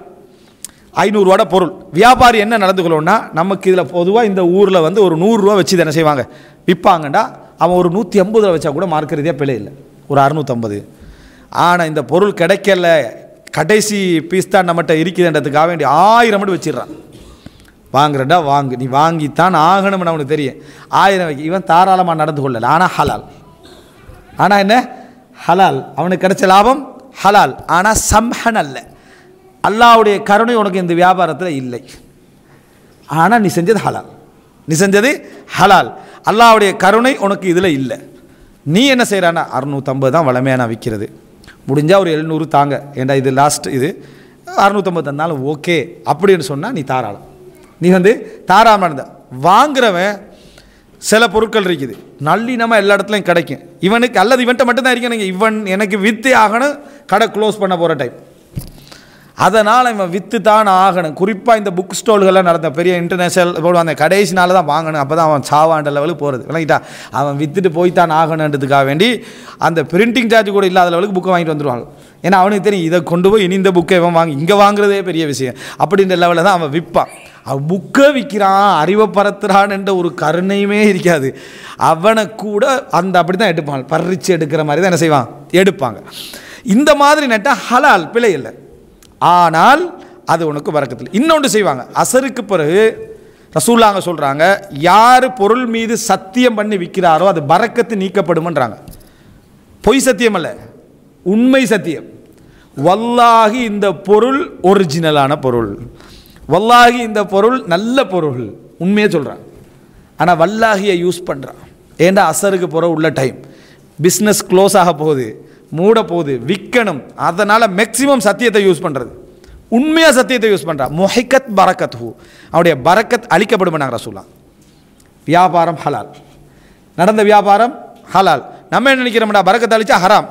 ஐநூறுரூவாட பொருள் வியாபாரி என்ன நடந்துக்கணும்னா நமக்கு இதில் பொதுவாக இந்த ஊரில் வந்து ஒரு நூறுரூவா வச்சு என்ன செய்வாங்க விற்பாங்கண்டா அவன் ஒரு நூற்றி ஐம்பது ரூபா வச்சா கூட மார்க்கிறதே பிழை இல்லை ஒரு அறுநூற்றம்பது ஆனால் இந்த பொருள் கிடைக்கல கடைசி பீஸ் தான் நம்மகிட்ட இருக்குதுன்றதுக்காக வேண்டி ஆயிரம் மட்டும் வச்சிடுறான் வாங்குறேன்டா வாங்கு நீ வாங்கித்தான் ஆகணும்னு அவனுக்கு தெரியும் ஆயிரம் வைக்க இவன் தாராளமாக நடந்து கொள்ளலை ஆனால் ஹலால் ஆனால் என்ன ஹலால் அவனுக்கு கிடைச்ச லாபம் ஹலால் ஆனால் சம்ஹன் அல்ல அல்லாவுடைய கருணை உனக்கு இந்த வியாபாரத்தில் இல்லை ஆனால் நீ செஞ்சது ஹலால் நீ செஞ்சது ஹலால் அல்லாவுடைய கருணை உனக்கு இதில் இல்லை நீ என்ன செய்கிறானா அறுநூற்றம்பது தான் வளமையான விற்கிறது முடிஞ்சால் ஒரு எழுநூறு தாங்க ஏண்டா இது லாஸ்ட் இது அறுநூற்றம்பது தந்தாலும் ஓகே அப்படின்னு சொன்னால் நீ தாராளம் நீ வந்து தாராமல் இருந்த வாங்குறவன் சில பொருட்கள் இருக்குது நல்லினமாக எல்லா இடத்துலையும் கிடைக்கும் இவனுக்கு அல்லது இவன்ட்ட மட்டும்தான் இருக்கேன் இவன் எனக்கு வித்தே ஆகணும் கடை க்ளோஸ் பண்ண போகிற டைம் அதனால் இவன் வித்து தான் ஆகணும் குறிப்பாக இந்த புக் ஸ்டோல்கள்லாம் நடந்த பெரிய இன்டர்நேஷனல் போடுவான் அந்த கடைசி தான் வாங்கணும் அப்போ தான் அவன் சாவாண்ட லெவலுக்கு போகிறது விளங்கிட்டா அவன் விற்றுட்டு போய் தான் ஆகணுன்றதுக்காக வேண்டி அந்த பிரிண்டிங் சார்ஜ் கூட இல்லாத லெவலுக்கு புக்கை வாங்கிட்டு வந்துடுவாங்க ஏன்னா அவனுக்கு தெரியும் இதை கொண்டு போய் இனி இந்த புக்கை இவன் வாங்கி இங்கே வாங்குறதே பெரிய விஷயம் அப்படின்ற லெவலில் தான் அவன் விற்பான் அவன் புக்கை விற்கிறான் அறிவை பரத்துறான் என்ற ஒரு கருணையுமே இருக்காது அவனை கூட அந்த அப்படி தான் எடுப்பான் பறித்து எடுக்கிற மாதிரி தான் என்ன செய்வான் எடுப்பாங்க இந்த மாதிரி நட்டால் ஹலால் பிழை இல்லை ஆனால் அது உனக்கு வரக்கத்தில் இன்னொன்று செய்வாங்க அசருக்கு பிறகு ரசூல்லாங்க சொல்கிறாங்க யார் பொருள் மீது சத்தியம் பண்ணி விற்கிறாரோ அது பறக்கத்து நீக்கப்படுமன்றாங்க பொய் சத்தியம் அல்ல உண்மை சத்தியம் வல்லாகி இந்த பொருள் ஒரிஜினலான பொருள் வல்லாகி இந்த பொருள் நல்ல பொருள் உண்மையே சொல்கிறான் ஆனால் வல்லாகியை யூஸ் பண்ணுறான் ஏன்னா அசருக்கு போகிற உள்ள டைம் பிஸ்னஸ் க்ளோஸ் ஆக போகுது மூட போகுது விற்கணும் அதனால் மேக்சிமம் சத்தியத்தை யூஸ் பண்ணுறது உண்மையாக சத்தியத்தை யூஸ் பண்ணுறா மொஹிக்கத் பரக்கத் ஹூ அவனுடைய பரக்கத் அழிக்கப்படும் ரசூலா வியாபாரம் ஹலால் நடந்த வியாபாரம் ஹலால் நம்ம என்ன நினைக்கிறோம்டா பரக்கத்தை அழிச்சா ஹராம்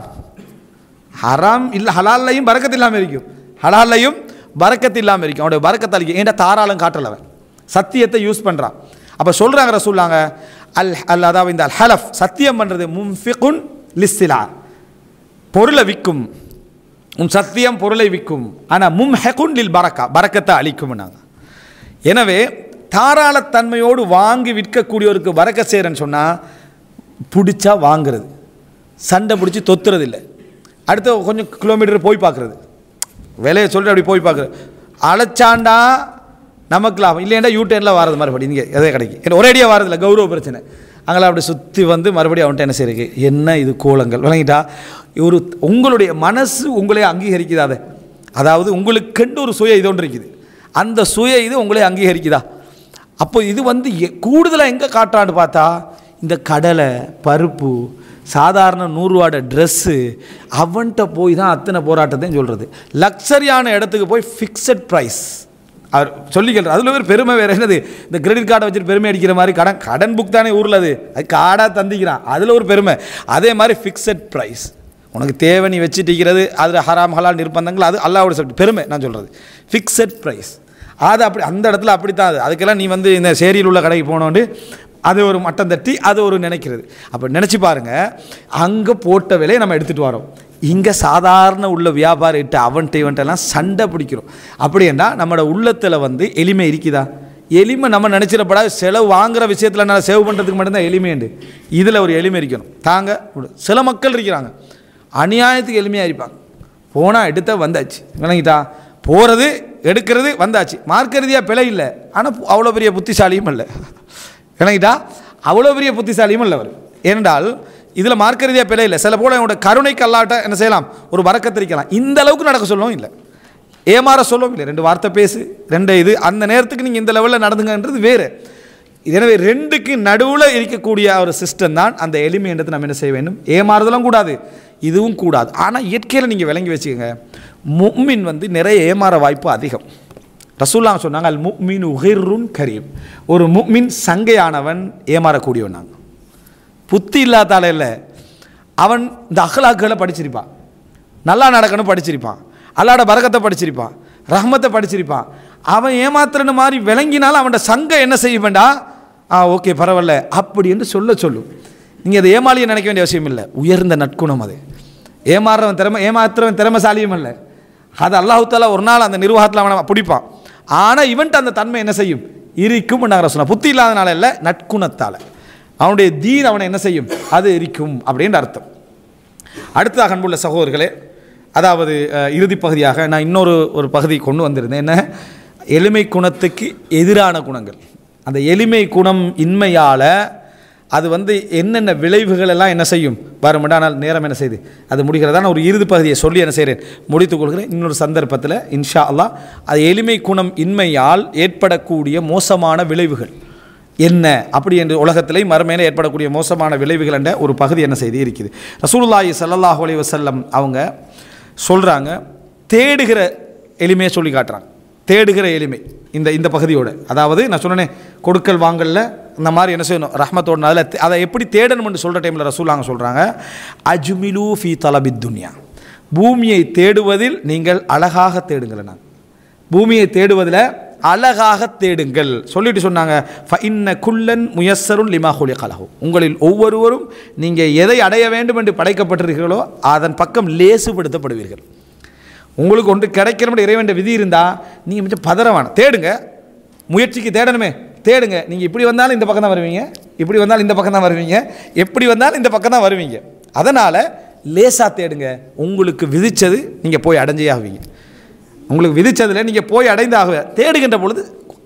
ஹராம் இல்லை ஹலால்லையும் பரக்கத்து இல்லாமல் இருக்கும் ஹலால்லையும் பரக்கத்து இல்லாமல் இருக்கும் அவனுடைய பறக்கத்தை அழிக்கும் ஏன்டா தாராளம் காட்டலவன் சத்தியத்தை யூஸ் பண்ணுறான் அப்போ சொல்கிறாங்க ரசூல்லாங்க அல் அல் அதாவது இந்த அல் ஹலஃப் சத்தியம் பண்ணுறது முன்ஃபிகுன் லிஸ்திலார் பொருளை விற்கும் உன் சத்தியம் பொருளை விற்கும் ஆனால் மும் ஹெகுண்டில் பறக்கா பறக்கத்தை அளிக்கும் நாங்கள் எனவே தாராளத்தன்மையோடு வாங்கி விற்கக்கூடியவருக்கு வரக்க செய்கிறேன்னு சொன்னால் பிடிச்சா வாங்கிறது சண்டை பிடிச்சி தொத்துறது இல்லை அடுத்த கொஞ்சம் கிலோமீட்டர் போய் பார்க்குறது விலையை சொல்லிட்டு அப்படி போய் பார்க்குறது அழைச்சாண்டா நமக்கு லாபம் யூ யூடேனில் வரது மறுபடி இங்கே எதே கிடைக்கும் ஏன்னா ஒரேடியாக வரதில்லை கௌரவ பிரச்சனை அங்கெல்லாம் அப்படி சுற்றி வந்து மறுபடியும் அவன்கிட்ட என்ன செய்யுது என்ன இது கோலங்கள் விளங்கிட்டா ஒரு உங்களுடைய மனசு உங்களை அங்கீகரிக்குதாத அதாவது உங்களுக்கென்று ஒரு சுய இது ஒன்று இருக்குது அந்த சுய இது உங்களை அங்கீகரிக்குதா அப்போ இது வந்து கூடுதலாக எங்கே காட்டுறான்னு பார்த்தா இந்த கடலை பருப்பு சாதாரண நூறுவாட ட்ரெஸ்ஸு அவன்கிட்ட போய் தான் அத்தனை போராட்டத்தையும் சொல்கிறது லக்ஸரியான இடத்துக்கு போய் ஃபிக்ஸட் ப்ரைஸ் அவர் சொல்லிக்கிறார் அதில் ஒரு பெருமை வேறு என்னது இந்த கிரெடிட் கார்டை வச்சுட்டு பெருமை அடிக்கிற மாதிரி கடன் கடன் புக் தானே ஊரில் அது அது கார்டாக தந்திக்கிறான் அதில் ஒரு பெருமை அதே மாதிரி ஃபிக்ஸட் ப்ரைஸ் உனக்கு தேவை நீ வச்சுட்டிருக்கிறது அதில் ஹராம் ஹலால் நிர்பந்தங்கள் அது அல்லாவோட சப்ஜெக்ட் பெருமை நான் சொல்கிறது ஃபிக்ஸட் ப்ரைஸ் அது அப்படி அந்த இடத்துல அப்படி தான் அது அதுக்கெல்லாம் நீ வந்து இந்த சேரியில் உள்ள கடைக்கு போனோன்னு அது ஒரு மட்டம் தட்டி அது ஒரு நினைக்கிறது அப்போ நினச்சி பாருங்கள் அங்கே போட்ட விலையை நம்ம எடுத்துகிட்டு வரோம் இங்கே சாதாரண உள்ள வியாபாரிகிட்ட அவன்ட்டு இவன்ட்டெல்லாம் சண்டை பிடிக்கிறோம் அப்படின்னா நம்மளோட உள்ளத்தில் வந்து எளிமை இருக்குதா எளிமை நம்ம நினச்சிடப்படாது செலவு வாங்குகிற விஷயத்தில் நான் சேவ் பண்ணுறதுக்கு மட்டும்தான் எளிமையுண்டு இதில் ஒரு எளிமை இருக்கணும் தாங்க சில மக்கள் இருக்கிறாங்க அநியாயத்துக்கு எளிமையாக இருப்பாங்க போனால் எடுத்த வந்தாச்சு விளங்கிட்டா போகிறது எடுக்கிறது வந்தாச்சு மார்க்க ரீதியாக பிழை இல்லை ஆனால் அவ்வளோ பெரிய புத்திசாலியும் இல்லை விளங்கிட்டா அவ்வளோ பெரிய புத்திசாலியும் இல்லை அவர் ஏனென்றால் இதில் மார்க்க ரீதியாக பிழை இல்லை சில போல என்னோட கருணை கல்லாட்ட என்ன செய்யலாம் ஒரு கத்திரிக்கலாம் இந்த அளவுக்கு நடக்க சொல்லவும் இல்லை ஏமாற சொல்லவும் இல்லை ரெண்டு வார்த்தை பேசு ரெண்டு இது அந்த நேரத்துக்கு நீங்கள் இந்த லெவலில் நடந்துங்கன்றது வேறு எனவே ரெண்டுக்கு நடுவில் இருக்கக்கூடிய ஒரு சிஸ்டம் தான் அந்த எளிமைன்றதை நம்ம என்ன செய்ய வேண்டும் ஏமாறுதலும் கூடாது இதுவும் கூடாது ஆனால் இயற்கையில் நீங்கள் விளங்கி வச்சுக்கோங்க முக்மின் வந்து நிறைய ஏமாற வாய்ப்பு அதிகம் ரசூல்லாம் சொன்னாங்க அல் முக்மின் உஹிர்ருன் கரீம் ஒரு முக்மின் சங்கையானவன் ஏமாறக்கூடியவன் நாங்கள் புத்தி இல்லாதால இல்லை அவன் இந்த அகலாக்குகளை படிச்சிருப்பான் நல்லா நடக்கணும் படிச்சிருப்பான் அல்லாட பரகத்தை படிச்சிருப்பான் ரஹ்மத்தை படிச்சிருப்பான் அவன் ஏமாத்துறன மாதிரி விளங்கினாலும் அவன்கிட்ட சங்கம் என்ன செய்ய வேண்டா ஆ ஓகே பரவாயில்ல அப்படி என்று சொல்ல சொல்லும் நீங்கள் அதை ஏமாளியை நினைக்க வேண்டிய அவசியம் இல்லை உயர்ந்த நற்குணம் அது ஏமாறுறவன் திறமை ஏமாத்துறவன் திறமைசாலியும் இல்லை அது அல்லாஹூத்தாலா ஒரு நாள் அந்த நிர்வாகத்தில் அவனை பிடிப்பான் ஆனால் இவன்ட்டு அந்த தன்மை என்ன செய்யும் இருக்கும் நாங்கள் சொன்னால் புத்தி இல்லாதனால இல்லை நற்குணத்தால் அவனுடைய தீன் அவனை என்ன செய்யும் அது இருக்கும் அப்படின்ற அர்த்தம் அடுத்ததாக அன்புள்ள சகோதரர்களே அதாவது இறுதி பகுதியாக நான் இன்னொரு ஒரு பகுதி கொண்டு வந்திருந்தேன் என்ன எளிமை குணத்துக்கு எதிரான குணங்கள் அந்த எளிமை குணம் இன்மையால் அது வந்து என்னென்ன விளைவுகள் எல்லாம் என்ன செய்யும் வரும்டா ஆனால் நேரம் என்ன செய்யுது அது முடிகிறதா நான் ஒரு இறுதி பகுதியை சொல்லி என்ன செய்கிறேன் முடித்துக் கொள்கிறேன் இன்னொரு சந்தர்ப்பத்தில் இன்ஷா அல்லா அது எளிமை குணம் இன்மையால் ஏற்படக்கூடிய மோசமான விளைவுகள் என்ன அப்படி என்று உலகத்திலே மறுமையில் ஏற்படக்கூடிய மோசமான விளைவுகள் என்ற ஒரு பகுதி என்ன செய்து இருக்குது ரசூலுல்லாஹி சல்லாஹ் அலி வசல்லம் அவங்க சொல்கிறாங்க தேடுகிற எளிமையை சொல்லி காட்டுறாங்க தேடுகிற எளிமை இந்த இந்த பகுதியோடு அதாவது நான் சொன்னேன் கொடுக்கல் வாங்கலில் இந்த மாதிரி என்ன செய்யணும் ரஹ்மத்தோட அதில் அதை எப்படி தேடணும்னு சொல்கிற டைமில் ரசூலாங்க சொல்கிறாங்க அஜ்மிலு ஃபி தலபி துன்யா பூமியை தேடுவதில் நீங்கள் அழகாக தேடுங்கள் நான் பூமியை தேடுவதில் அழகாக தேடுங்கள் சொல்லிட்டு சொன்னாங்க இன்ன குல்லன் முயசரும் லிமா ஹோலி உங்களில் ஒவ்வொருவரும் நீங்கள் எதை அடைய வேண்டும் என்று படைக்கப்பட்டிருக்கிறீர்களோ அதன் பக்கம் லேசுபடுத்தப்படுவீர்கள் உங்களுக்கு ஒன்று மாதிரி இறைவேண்ட விதி இருந்தால் நீங்கள் மிச்சம் பதறவான தேடுங்க முயற்சிக்கு தேடணுமே தேடுங்க நீங்கள் இப்படி வந்தாலும் இந்த பக்கம் தான் வருவீங்க இப்படி வந்தாலும் இந்த பக்கம் தான் வருவீங்க எப்படி வந்தாலும் இந்த பக்கம் தான் வருவீங்க அதனால் லேசாக தேடுங்க உங்களுக்கு விதித்தது நீங்கள் போய் அடைஞ்சே ஆகுவீங்க உங்களுக்கு விதித்ததில் நீங்கள் போய் அடைந்து ஆகுவ தேடுகின்ற பொழுது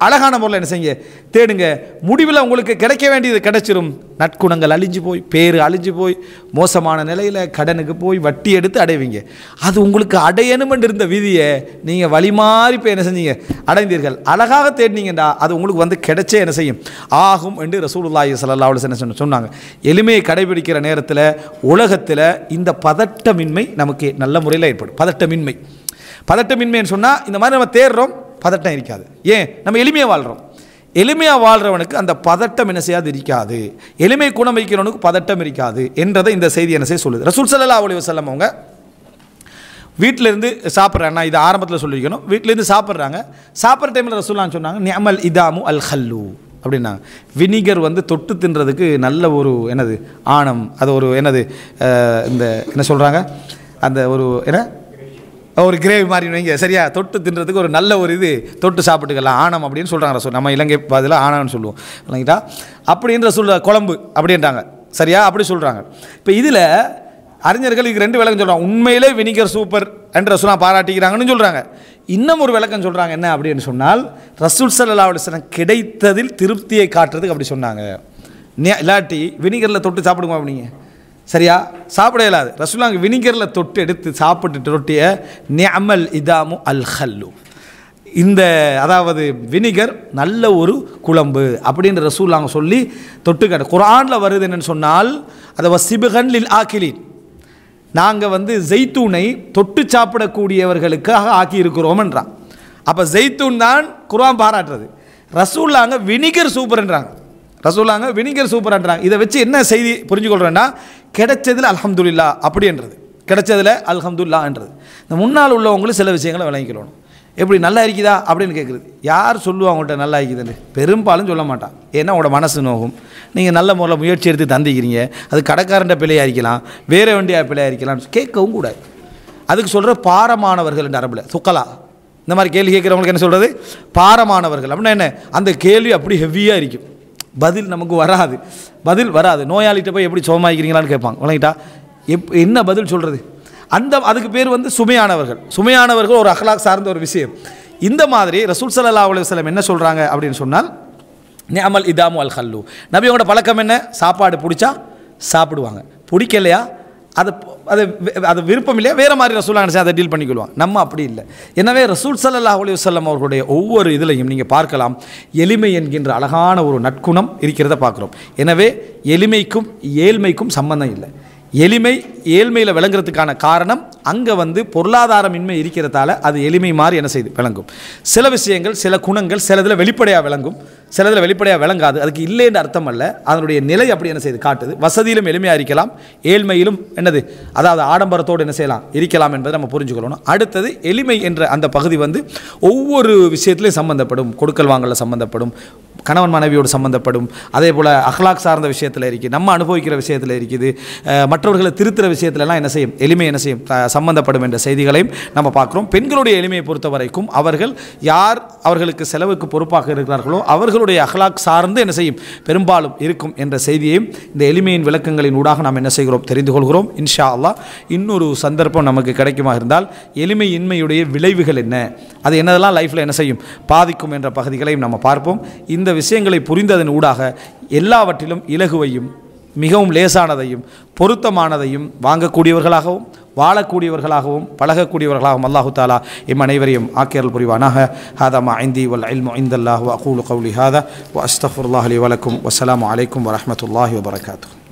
அழகான முறையில் என்ன செய்யுங்க தேடுங்க முடிவில் உங்களுக்கு கிடைக்க வேண்டியது கிடைச்சிரும் நற்குணங்கள் அழிஞ்சு போய் பேர் அழிஞ்சு போய் மோசமான நிலையில் கடனுக்கு போய் வட்டி எடுத்து அடைவீங்க அது உங்களுக்கு என்று இருந்த விதியை நீங்கள் வழி மாறி போய் என்ன செஞ்சீங்க அடைந்தீர்கள் அழகாக தேடினீங்கடா அது உங்களுக்கு வந்து கிடைச்சே என்ன செய்யும் ஆகும் என்று ரசூலுல்லாஹி சல்லா என்ன சொன்ன சொன்னாங்க எளிமையை கடைபிடிக்கிற நேரத்தில் உலகத்தில் இந்த பதட்டமின்மை நமக்கு நல்ல முறையில் ஏற்படும் பதட்டமின்மை பதட்டமின்மைன்னு சொன்னால் இந்த மாதிரி நம்ம தேடுறோம் பதட்டம் இருக்காது ஏன் நம்ம எளிமையாக வாழ்கிறோம் எளிமையாக வாழ்கிறவனுக்கு அந்த பதட்டம் என்ன செய்யாது இருக்காது எளிமை குணம் வைக்கிறவனுக்கு பதட்டம் இருக்காது என்றதை இந்த செய்தி என்ன செய்ய சொல்லுது ரசூல் சல்லா அலி வசல்லம் அவங்க வீட்டிலேருந்து சாப்பிட்றாங்க நான் இது ஆரம்பத்தில் சொல்லியிருக்கணும் வீட்டிலேருந்து சாப்பிட்றாங்க சாப்பிட்ற டைமில் ரசூல்லாம் சொன்னாங்க நியமல் இதாமு அல் ஹல்லு அப்படின்னாங்க வினிகர் வந்து தொட்டு தின்றதுக்கு நல்ல ஒரு என்னது ஆணம் அது ஒரு என்னது இந்த என்ன சொல்கிறாங்க அந்த ஒரு என்ன ஒரு கிரேவி மாதிரி வைங்க சரியா தொட்டு தின்றதுக்கு ஒரு நல்ல ஒரு இது தொட்டு சாப்பிட்டுக்கலாம் ஆணம் அப்படின்னு சொல்கிறாங்க நம்ம இலங்கை பதில் ஆணம்னு சொல்லுவோம் இல்லைங்களா அப்படின்ற சொல்ல குழம்பு அப்படின்றாங்க சரியா அப்படி சொல்கிறாங்க இப்போ இதில் அறிஞர்கள் இது ரெண்டு விளக்கம் சொல்கிறாங்க உண்மையிலே வினிகர் சூப்பர் என்ற ரசூலா பாராட்டிக்கிறாங்கன்னு சொல்கிறாங்க இன்னும் ஒரு விளக்கம் சொல்கிறாங்க என்ன அப்படின்னு சொன்னால் ரசூல் சல்லா அலிஸ்லாம் கிடைத்ததில் திருப்தியை காட்டுறதுக்கு அப்படி சொன்னாங்க இல்லாட்டி வினிகரில் தொட்டு சாப்பிடுங்க அப்படிங்க சரியா சாப்பிட இயலாது ரசூலாங்க வினிகரில் தொட்டு எடுத்து சாப்பிட்டுட்டு ரொட்டிய நியமல் இதாமு அல் ஹல்லு இந்த அதாவது வினிகர் நல்ல ஒரு குழம்பு அப்படின்ற ரசூலாங்க சொல்லி தொட்டு கடை குரானில் வருது என்னன்னு சொன்னால் அதை வசிபுகன் லில் ஆக்கிலின் நாங்கள் வந்து ஜெய்த்தூனை தொட்டு சாப்பிடக்கூடியவர்களுக்காக ஆக்கி அப்போ ஜெய்த்தூன் தான் குரான் பாராட்டுறது ரசூல்லாங்க வினிகர் சூப்பர்ன்றாங்க ரசூலாங்க வினிகர் சூப்பரான்றாங்க இதை வச்சு என்ன செய்தி புரிஞ்சுக்கொள்கிறேன்னா கிடைச்சதில் அலமதுல்லா அப்படின்றது கிடைச்சதில் அலமதுல்லான்றது இந்த முன்னால் உள்ளவங்களும் சில விஷயங்களை விளங்கிக்கணும் எப்படி நல்லா இருக்குதா அப்படின்னு கேட்குறது யார் சொல்லுவா அவங்கள்ட்ட நல்லா இருக்குதுன்னு பெரும்பாலும் சொல்ல மாட்டான் ஏன்னா உங்களோட மனசு நோகும் நீங்கள் நல்ல முறையில் முயற்சி எடுத்து தந்திக்கிறீங்க அது கடைக்காரண்ட பிள்ளையாக இருக்கலாம் வேறு வண்டியாக பிள்ளையாக இருக்கலாம்னு கேட்கவும் கூடாது அதுக்கு சொல்கிற பாரமானவர்கள் அரபில் சுக்கலா இந்த மாதிரி கேள்வி கேட்குறவங்களுக்கு என்ன சொல்கிறது பாரமானவர்கள் அப்படின்னா என்ன அந்த கேள்வி அப்படி ஹெவியாக இருக்கும் பதில் நமக்கு வராது பதில் வராது நோயாளிகிட்ட போய் எப்படி சோமாயிக்கிறீங்களான்னு கேட்பாங்க வழங்கிட்டா எப் என்ன பதில் சொல்கிறது அந்த அதுக்கு பேர் வந்து சுமையானவர்கள் சுமையானவர்கள் ஒரு அஹ்லாக் சார்ந்த ஒரு விஷயம் இந்த மாதிரி ரசூல் சல்லா அலுவலம் என்ன சொல்கிறாங்க அப்படின்னு சொன்னால் நியாமல் இதாமு அல் ஹல்லு அவங்களோட பழக்கம் என்ன சாப்பாடு பிடிச்சா சாப்பிடுவாங்க பிடிக்கலையா அதை அதை அது விருப்பம் இல்லையா வேறு மாதிரி ரசூலாக நினச்சா அதை டீல் பண்ணிக்கொள்வான் நம்ம அப்படி இல்லை எனவே ரசூல் சல்லா அலி வல்லம் அவர்களுடைய ஒவ்வொரு இதிலையும் நீங்கள் பார்க்கலாம் எளிமை என்கின்ற அழகான ஒரு நற்குணம் இருக்கிறத பார்க்குறோம் எனவே எளிமைக்கும் ஏழ்மைக்கும் சம்பந்தம் இல்லை எளிமை ஏழ்மையில் விளங்குறதுக்கான காரணம் அங்கே வந்து பொருளாதாரமின்மை இருக்கிறதால அது எளிமை மாதிரி என்ன செய்து விளங்கும் சில விஷயங்கள் சில குணங்கள் சில இதில் வெளிப்படையாக விளங்கும் சில இதில் வெளிப்படையாக விளங்காது அதுக்கு இல்லைன்னு அர்த்தம் அல்ல அதனுடைய நிலை அப்படி என்ன செய்து காட்டுது வசதியிலும் எளிமையாக இருக்கலாம் ஏழ்மையிலும் என்னது அதாவது ஆடம்பரத்தோடு என்ன செய்யலாம் இருக்கலாம் என்பதை நம்ம புரிஞ்சுக்கொள்ளணும் அடுத்தது எளிமை என்ற அந்த பகுதி வந்து ஒவ்வொரு விஷயத்துலையும் சம்மந்தப்படும் கொடுக்கல் வாங்கல சம்மந்தப்படும் கணவன் மனைவியோடு சம்மந்தப்படும் அதே போல் அஹ்லாக் சார்ந்த விஷயத்தில் இருக்குது நம்ம அனுபவிக்கிற விஷயத்தில் இருக்குது மற்றவர்களை திருத்துகிற விஷயத்துலலாம் என்ன செய்யும் எளிமை என்ன செய்யும் சம்மந்தப்படும் என்ற செய்திகளையும் நம்ம பார்க்குறோம் பெண்களுடைய எளிமையை பொறுத்த வரைக்கும் அவர்கள் யார் அவர்களுக்கு செலவுக்கு பொறுப்பாக இருக்கிறார்களோ அவர்களுடைய அஹ்லாக் சார்ந்து என்ன செய்யும் பெரும்பாலும் இருக்கும் என்ற செய்தியையும் இந்த எளிமையின் விளக்கங்களின் ஊடாக நாம் என்ன செய்கிறோம் தெரிந்து கொள்கிறோம் இன்ஷா அல்லா இன்னொரு சந்தர்ப்பம் நமக்கு கிடைக்குமாக இருந்தால் எளிமையின்மையுடைய விளைவுகள் என்ன அது என்னதெல்லாம் லைஃப்பில் என்ன செய்யும் பாதிக்கும் என்ற பகுதிகளையும் நம்ம பார்ப்போம் இந்த விஷயங்களை புரிந்ததன் ஊடாக எல்லாவற்றிலும் இலகுவையும் மிகவும் லேசானதையும் பொருத்தமானதையும் வாங்கக்கூடியவர்களாகவும் வாழக்கூடியவர்களாகவும் பழகக்கூடியவர்களாகவும் அல்லாஹு தாலா இம் அனைவரையும் ஆக்கியல் புரிவானாக ஹாதமா ஐந்தி வல் அல்மு ஐந்தல்லாஹு அகூலு கவுலி ஹாதா வ அஸ்தஃபுல்லாஹலி வலக்கும் வசலாம் அலைக்கும் வரமத்துல்லாஹி வபரகாத்தூ